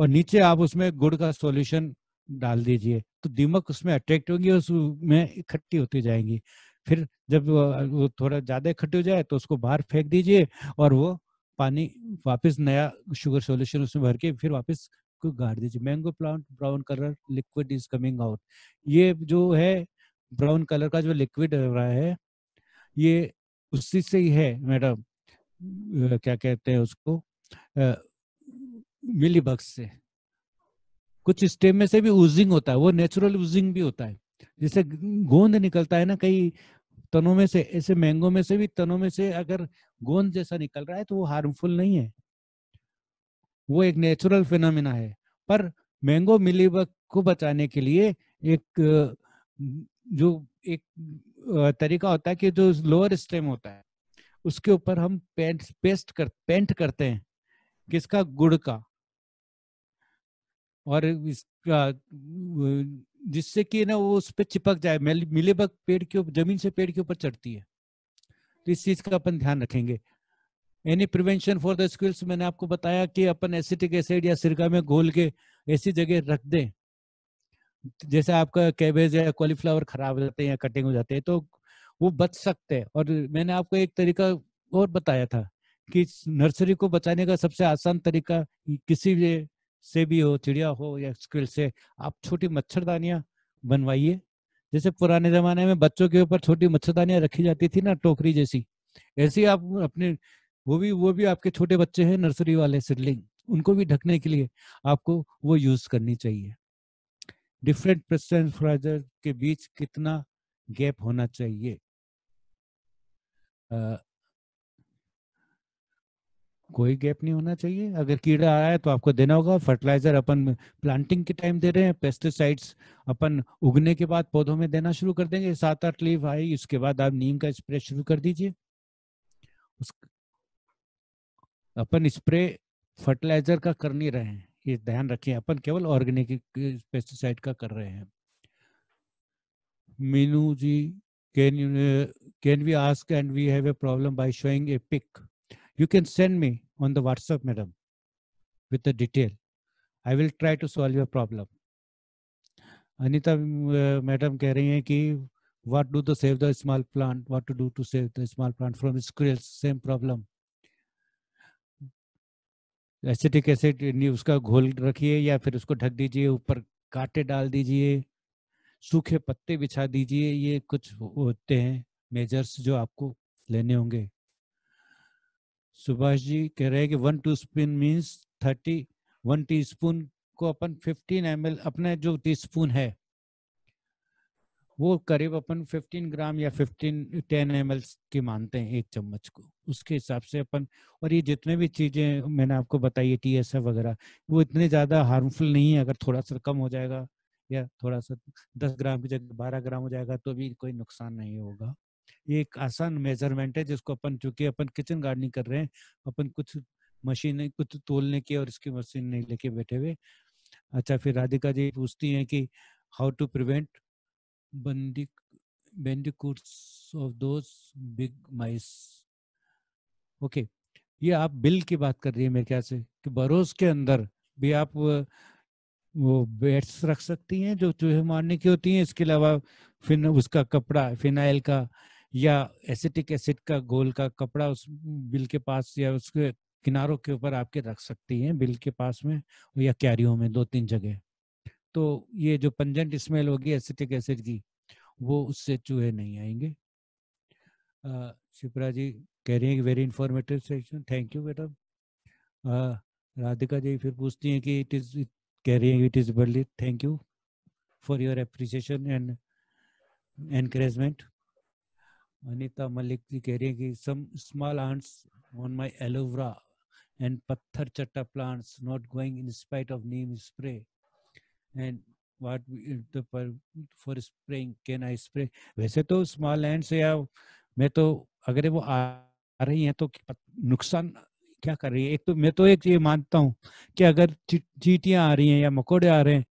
और नीचे आप उसमें गुड़ का सॉल्यूशन डाल दीजिए तो दीमक उसमें अट्रैक्ट होगी और उसमें इकट्ठी होती जाएंगी फिर जब वो थोड़ा ज़्यादा इकट्ठी हो जाए तो उसको बाहर फेंक दीजिए और वो पानी वापस नया शुगर सॉल्यूशन उसमें भर के फिर वापस को गाड़ दीजिए mango plant brown colour liquid is coming out ये जो है ब्राउन कलर का जो लिक्विड रहा है ये उसी से ही है मैडम क्या कहते हैं उसको मिलीबग से कुछ स्टेम में से भी उजिंग होता है वो नेचुरल उजिंग भी होता है जैसे गोंद निकलता है ना कई तनों में से ऐसे मैंगो में से भी तनों में से अगर गोंद जैसा निकल रहा है तो वो हार्मफुल नहीं है वो एक नेचुरल फिनमिना है पर मैंगो मिलीबग को बचाने के लिए एक जो एक तरीका होता है कि जो लोअर स्टेम होता है उसके ऊपर हम पेंट पेस्ट कर पेंट करते हैं किसका गुड़ का और जिससे कि ना वो उस पर चिपक जाए मिलेबग पेड़ के जमीन से पेड़ के ऊपर चढ़ती है तो इस चीज का अपन ध्यान रखेंगे any prevention for the squirrels मैंने आपको बताया कि अपन एसिटिक एसिड या सिरका में घोल के ऐसी जगह रख दें जैसे आपका कैबेज या कॉलीफ्लावर खराब हो जाते हैं या कटिंग हो जाते हैं तो वो बच सकते हैं और मैंने आपको एक तरीका और बताया था कि नर्सरी को बचाने का सबसे आसान तरीका किसी भी से भी हो चिड़िया हो या स्क्रिल से आप छोटी मच्छरदानियां बनवाइए जैसे पुराने जमाने में बच्चों के ऊपर छोटी मच्छरदानियां रखी जाती थी ना टोकरी जैसी ऐसी आप अपने वो भी वो भी आपके छोटे बच्चे हैं नर्सरी वाले सिडलिंग उनको भी ढकने के लिए आपको वो यूज करनी चाहिए डिफरेंट प्रेसिडेंट के बीच कितना गैप होना चाहिए कोई गैप नहीं होना चाहिए अगर कीड़ा आया है तो आपको देना होगा फर्टिलाइजर अपन प्लांटिंग के टाइम दे रहे हैं पेस्टिसाइड्स अपन उगने के बाद पौधों में देना शुरू कर देंगे सात आठ लीव आई उसके बाद आप नीम का स्प्रे शुरू कर दीजिए अपन स्प्रे फर्टिलाइजर का कर नहीं रहे हैं ये ध्यान रखिए अपन केवल ऑर्गेनिक पेस्टिसाइड का कर रहे हैं Meenu ji can you can we ask and we have a problem by showing a pic You can send me on the WhatsApp, madam, with the detail. I will try to solve your problem. anita uh, madam keh rahi hai ki what do to save the small plant what to do to save the small plant from squirrels same problem acetic acid उसका घोल रखिए या फिर उसको ढक दीजिए ऊपर कांटे डाल दीजिए सूखे पत्ते बिछा दीजिए ये कुछ होते हैं मेजर्स जो आपको लेने होंगे सुभाष जी कह रहे हैं कि one to spoon means thirty one spoon को अपन फिफ्टीन एम अपना जो स्पून है वो करीब अपन 15 ग्राम या 15 10 एम की मानते हैं एक चम्मच को उसके हिसाब से अपन और ये जितने भी चीज़ें मैंने आपको बताई है टी वगैरह वो इतने ज़्यादा हार्मफुल नहीं है अगर थोड़ा सा कम हो जाएगा या थोड़ा सा 10 ग्राम की जगह 12 ग्राम हो जाएगा तो भी कोई नुकसान नहीं होगा ये एक आसान मेजरमेंट है जिसको अपन चूंकि अपन किचन गार्डनिंग कर रहे हैं अपन कुछ मशीन कुछ तोलने की और इसकी मशीन नहीं लेके बैठे हुए अच्छा फिर राधिका जी पूछती हैं कि हाउ टू प्रिवेंट बंदी bandicoots of those big mice okay ये आप बिल की बात कर रही है मेरे ख्याल से कि बरोस के अंदर भी आप वो बेड्स रख सकती हैं जो चूहे मारने की होती हैं इसके अलावा फिन उसका कपड़ा फिनाइल का या एसिटिक एसिड का गोल का कपड़ा उस बिल के पास या उसके किनारों के ऊपर आपके रख सकती हैं बिल के पास में या कैरियो में दो तीन जगह तो ये जो पंजेंट स्मेल होगी एसिटिक एसिड की वो उससे चूहे नहीं आएंगे शिप्रा जी कह रही हैं कि very informative session thank you madam Radhika ji फिर पूछती हैं कि इट इज़ कह रही हैं it is burly thank you for your appreciation and encouragement Anita Malik ji कह रही है कि some small ants on my aloe vera and पत्थर चट्टा plants not going in spite of neem spray and what for spraying can I spray वैसे तो small ends या मैं तो अगर वो आ रही हैं तो नुकसान क्या कर रही है एक तो मैं तो एक ये मानता हूँ कि अगर चीटियां आ रही हैं या मकोड़े आ रहे हैं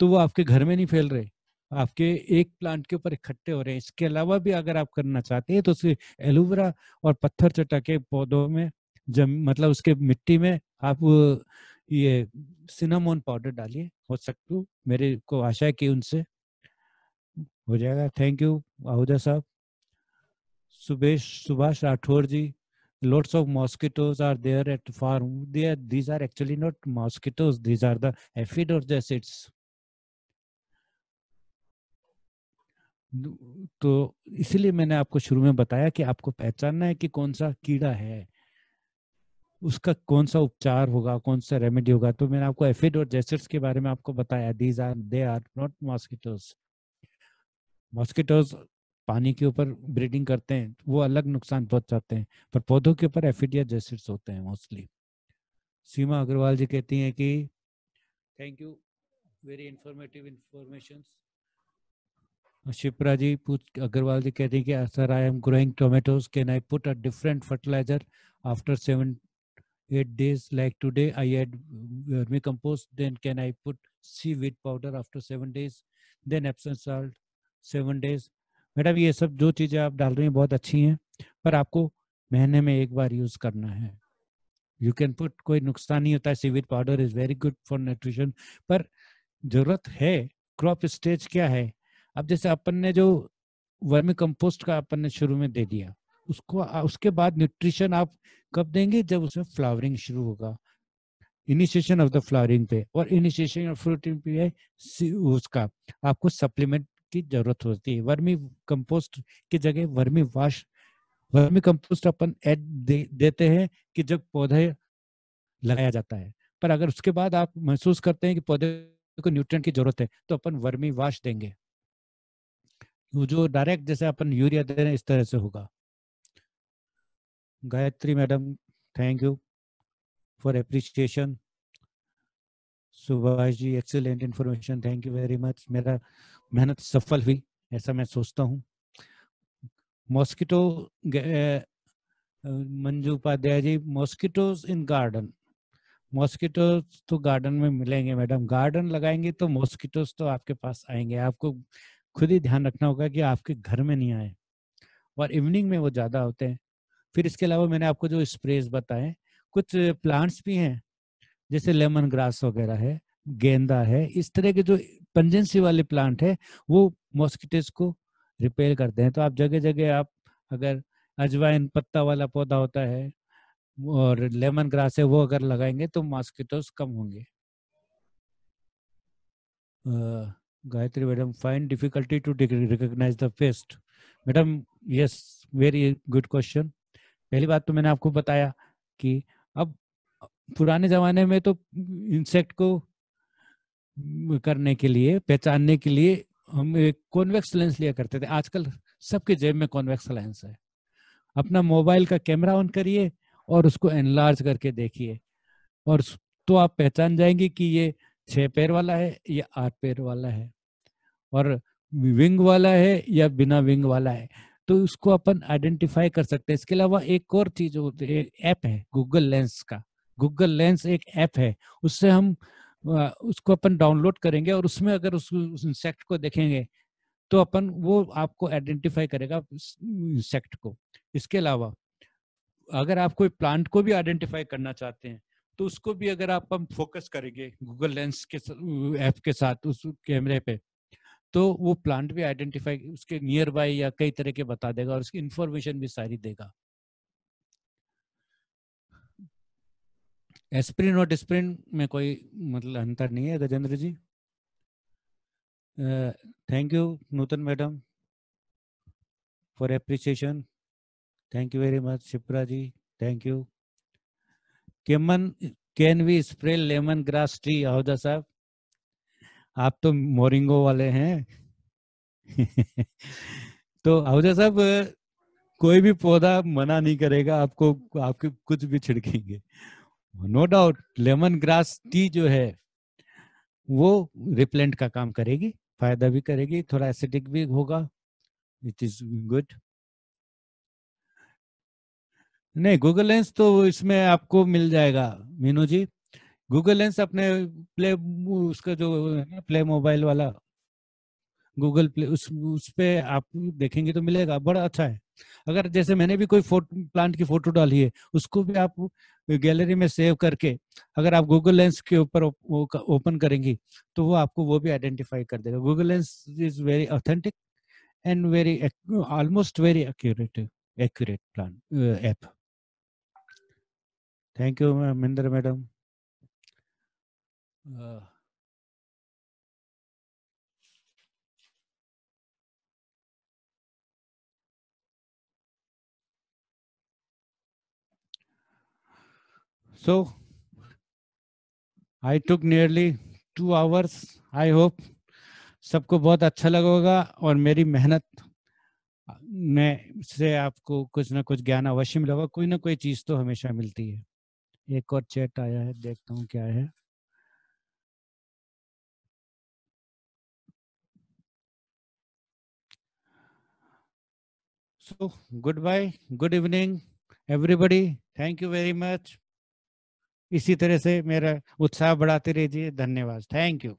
तो वो आपके घर में नहीं फैल रहे आपके एक प्लांट के ऊपर इकट्ठे हो रहे हैं इसके अलावा भी अगर आप करना चाहते हैं तो उसे एलोवेरा और पत्थर चटा के पौधों में जम मतलब उसके मिट्टी में आप ये सिनामोन पाउडर डालिए हो सकते हो मेरे को आशा है कि उनसे हो जाएगा थैंक यू आहूजा साहब सुबेश सुभाष राठौर जी lots of mosquitoes are there at farm they are, these are actually not mosquitoes these are the aphidosis it's तो इसलिए मैंने आपको शुरू में बताया कि आपको पहचानना है कि कौन सा कीड़ा है उसका कौन सा उपचार होगा कौन सा रेमेडी होगा तो मैंने आपको एफिड और जेस्टर्स के बारे में आपको बताया these are they are not mosquitoes mosquitoes पानी के ऊपर ब्रीडिंग करते हैं वो अलग नुकसान पहुंचाते हैं पर पौधों के ऊपर एफिड या जेस्टर्स होते हैं मोस्टली सीमा अग्रवाल जी कहती हैं कि thank you very informative information Shipra ji पूछ अग्रवाल जी कहते हैं कि sir I am growing tomatoes can I put a different fertiliser after seven eight days like today I add vermicompost then can I put seaweed powder after seven days then Epsom salt seven days madam ये सब जो चीज़ें आप डाल रही हैं बहुत अच्छी हैं पर आपको महीने में एक बार यूज करना है यू कैन पुट कोई नुकसान नहीं होता है seaweed powder is very good for nutrition पर जरूरत है क्रॉप स्टेज क्या है अब जैसे अपन ने जो वर्मी कंपोस्ट का अपन ने शुरू में दे दिया उसको उसके बाद न्यूट्रिशन आप कब देंगे जब उसमें फ्लावरिंग शुरू होगा इनिशिएशन ऑफ द फ्लावरिंग पे और इनिशिएशन ऑफ फ्रूटिंग पे है उसका आपको सप्लीमेंट की जरूरत होती है वर्मी कंपोस्ट की जगह वर्मी वाश वर्मी कंपोस्ट अपन एड दे, देते हैं कि जब पौधे लगाया जाता है पर अगर उसके बाद आप महसूस करते हैं कि पौधे को न्यूट्रिएंट की जरूरत है तो अपन वर्मी वाश देंगे वो जो डायरेक्ट जैसे अपन यूरिया दे रहे हैं इस तरह से होगा Gayatri madam thank you for appreciation Subhash ji excellent information thank you very much मेरा मेहनत सफल हुई ऐसा मैं सोचता हूँ mosquito Manju Upadhyay ji mosquitoes in garden mosquitoes तो गार्डन में मिलेंगे मैडम गार्डन लगाएंगे तो मॉस्किटोज तो आपके पास आएंगे आपको खुद ही ध्यान रखना होगा कि आपके घर में नहीं आए और इवनिंग में वो ज़्यादा होते हैं फिर इसके अलावा मैंने आपको जो स्प्रेज बताए कुछ प्लांट्स भी हैं जैसे लेमन ग्रास वगैरह है गेंदा है इस तरह के जो पंजेंसी वाले प्लांट है वो मॉस्किटोज को रिपेयर करते हैं तो आप जगह जगह आप अगर अजवाइन पत्ता वाला पौधा होता है और लेमन ग्रास है वो अगर लगाएंगे तो मॉस्किटोज कम होंगे Gayatri madam find difficulty to recognize the fist. Madam yes very good question पहली बात तो मैंने आपको बताया कि अब पुराने जमाने में तो इंसेक्ट को करने के लिए पहचानने के लिए हम एक कॉन्वेक्स लेंस लिया करते थे आजकल सबके जेब में कॉन्वेक्स लेंस है अपना मोबाइल का कैमरा ऑन करिए और उसको एनलार्ज करके देखिए और तो आप पहचान जाएंगे कि ये छह पैर वाला है या आठ पैर वाला है और विंग वाला है या बिना विंग वाला है तो उसको अपन आइडेंटिफाई कर सकते हैं इसके अलावा एक और चीज होती है ऐप है गूगल लेंस का गूगल लेंस एक ऐप है उससे हम उसको अपन डाउनलोड करेंगे और उसमें अगर उस, उस इंसेक्ट को देखेंगे तो अपन वो आपको आइडेंटिफाई करेगा इंसेक्ट को इसके अलावा अगर आप कोई प्लांट को भी आइडेंटिफाई करना चाहते हैं तो उसको भी अगर आप हम फोकस करेंगे गूगल लेंस के ऐप के साथ उस कैमरे पे तो वो प्लांट भी आइडेंटिफाई उसके नियर बाय या कई तरह के बता देगा और उसकी इंफॉर्मेशन भी सारी देगा एस्प्रिन और डिस्प्रिन में कोई मतलब अंतर नहीं है Gajendra ji thank you Nutan madam for appreciation thank you very much Shipra ji thank you केमन can we spray lemongrass tea Ahuja साहब आप तो मोरिंगो वाले हैं तो आहूजा साहब कोई भी पौधा मना नहीं करेगा आपको आपके कुछ भी छिड़केंगे no doubt lemongrass tea जो है वो रिप्लेंट का काम करेगी फायदा भी करेगी थोड़ा एसिडिक भी होगा इट इज गुड नहीं गूगल लेंस तो इसमें आपको मिल जाएगा मीनू जी गूगल लेंस अपने प्ले उसका जो है ना प्ले मोबाइल वाला गूगल प्ले उस उस पे आप देखेंगे तो मिलेगा बड़ा अच्छा है अगर जैसे मैंने भी कोई फोटो प्लांट की फोटो डाली है उसको भी आप गैलरी में सेव करके अगर आप गूगल लेंस के ऊपर ओपन करेंगी तो वो आपको वो भी आइडेंटिफाई कर देगा Google lens is very authentic and very almost very accurate accurate plan app thank you Mahendra madam Uh, so I took nearly two hours. I hope सबको बहुत अच्छा लगा होगा और मेरी मेहनत में से आपको कुछ ना कुछ ज्ञान अवश्य मिला होगा कोई ना कोई चीज तो हमेशा मिलती है एक और चैट आया है देखता हूँ क्या है So goodbye, good evening, everybody. Thank you very much. इसी तरह से मेरा उत्साह बढ़ाते रहिए धन्यवाद थैंक यू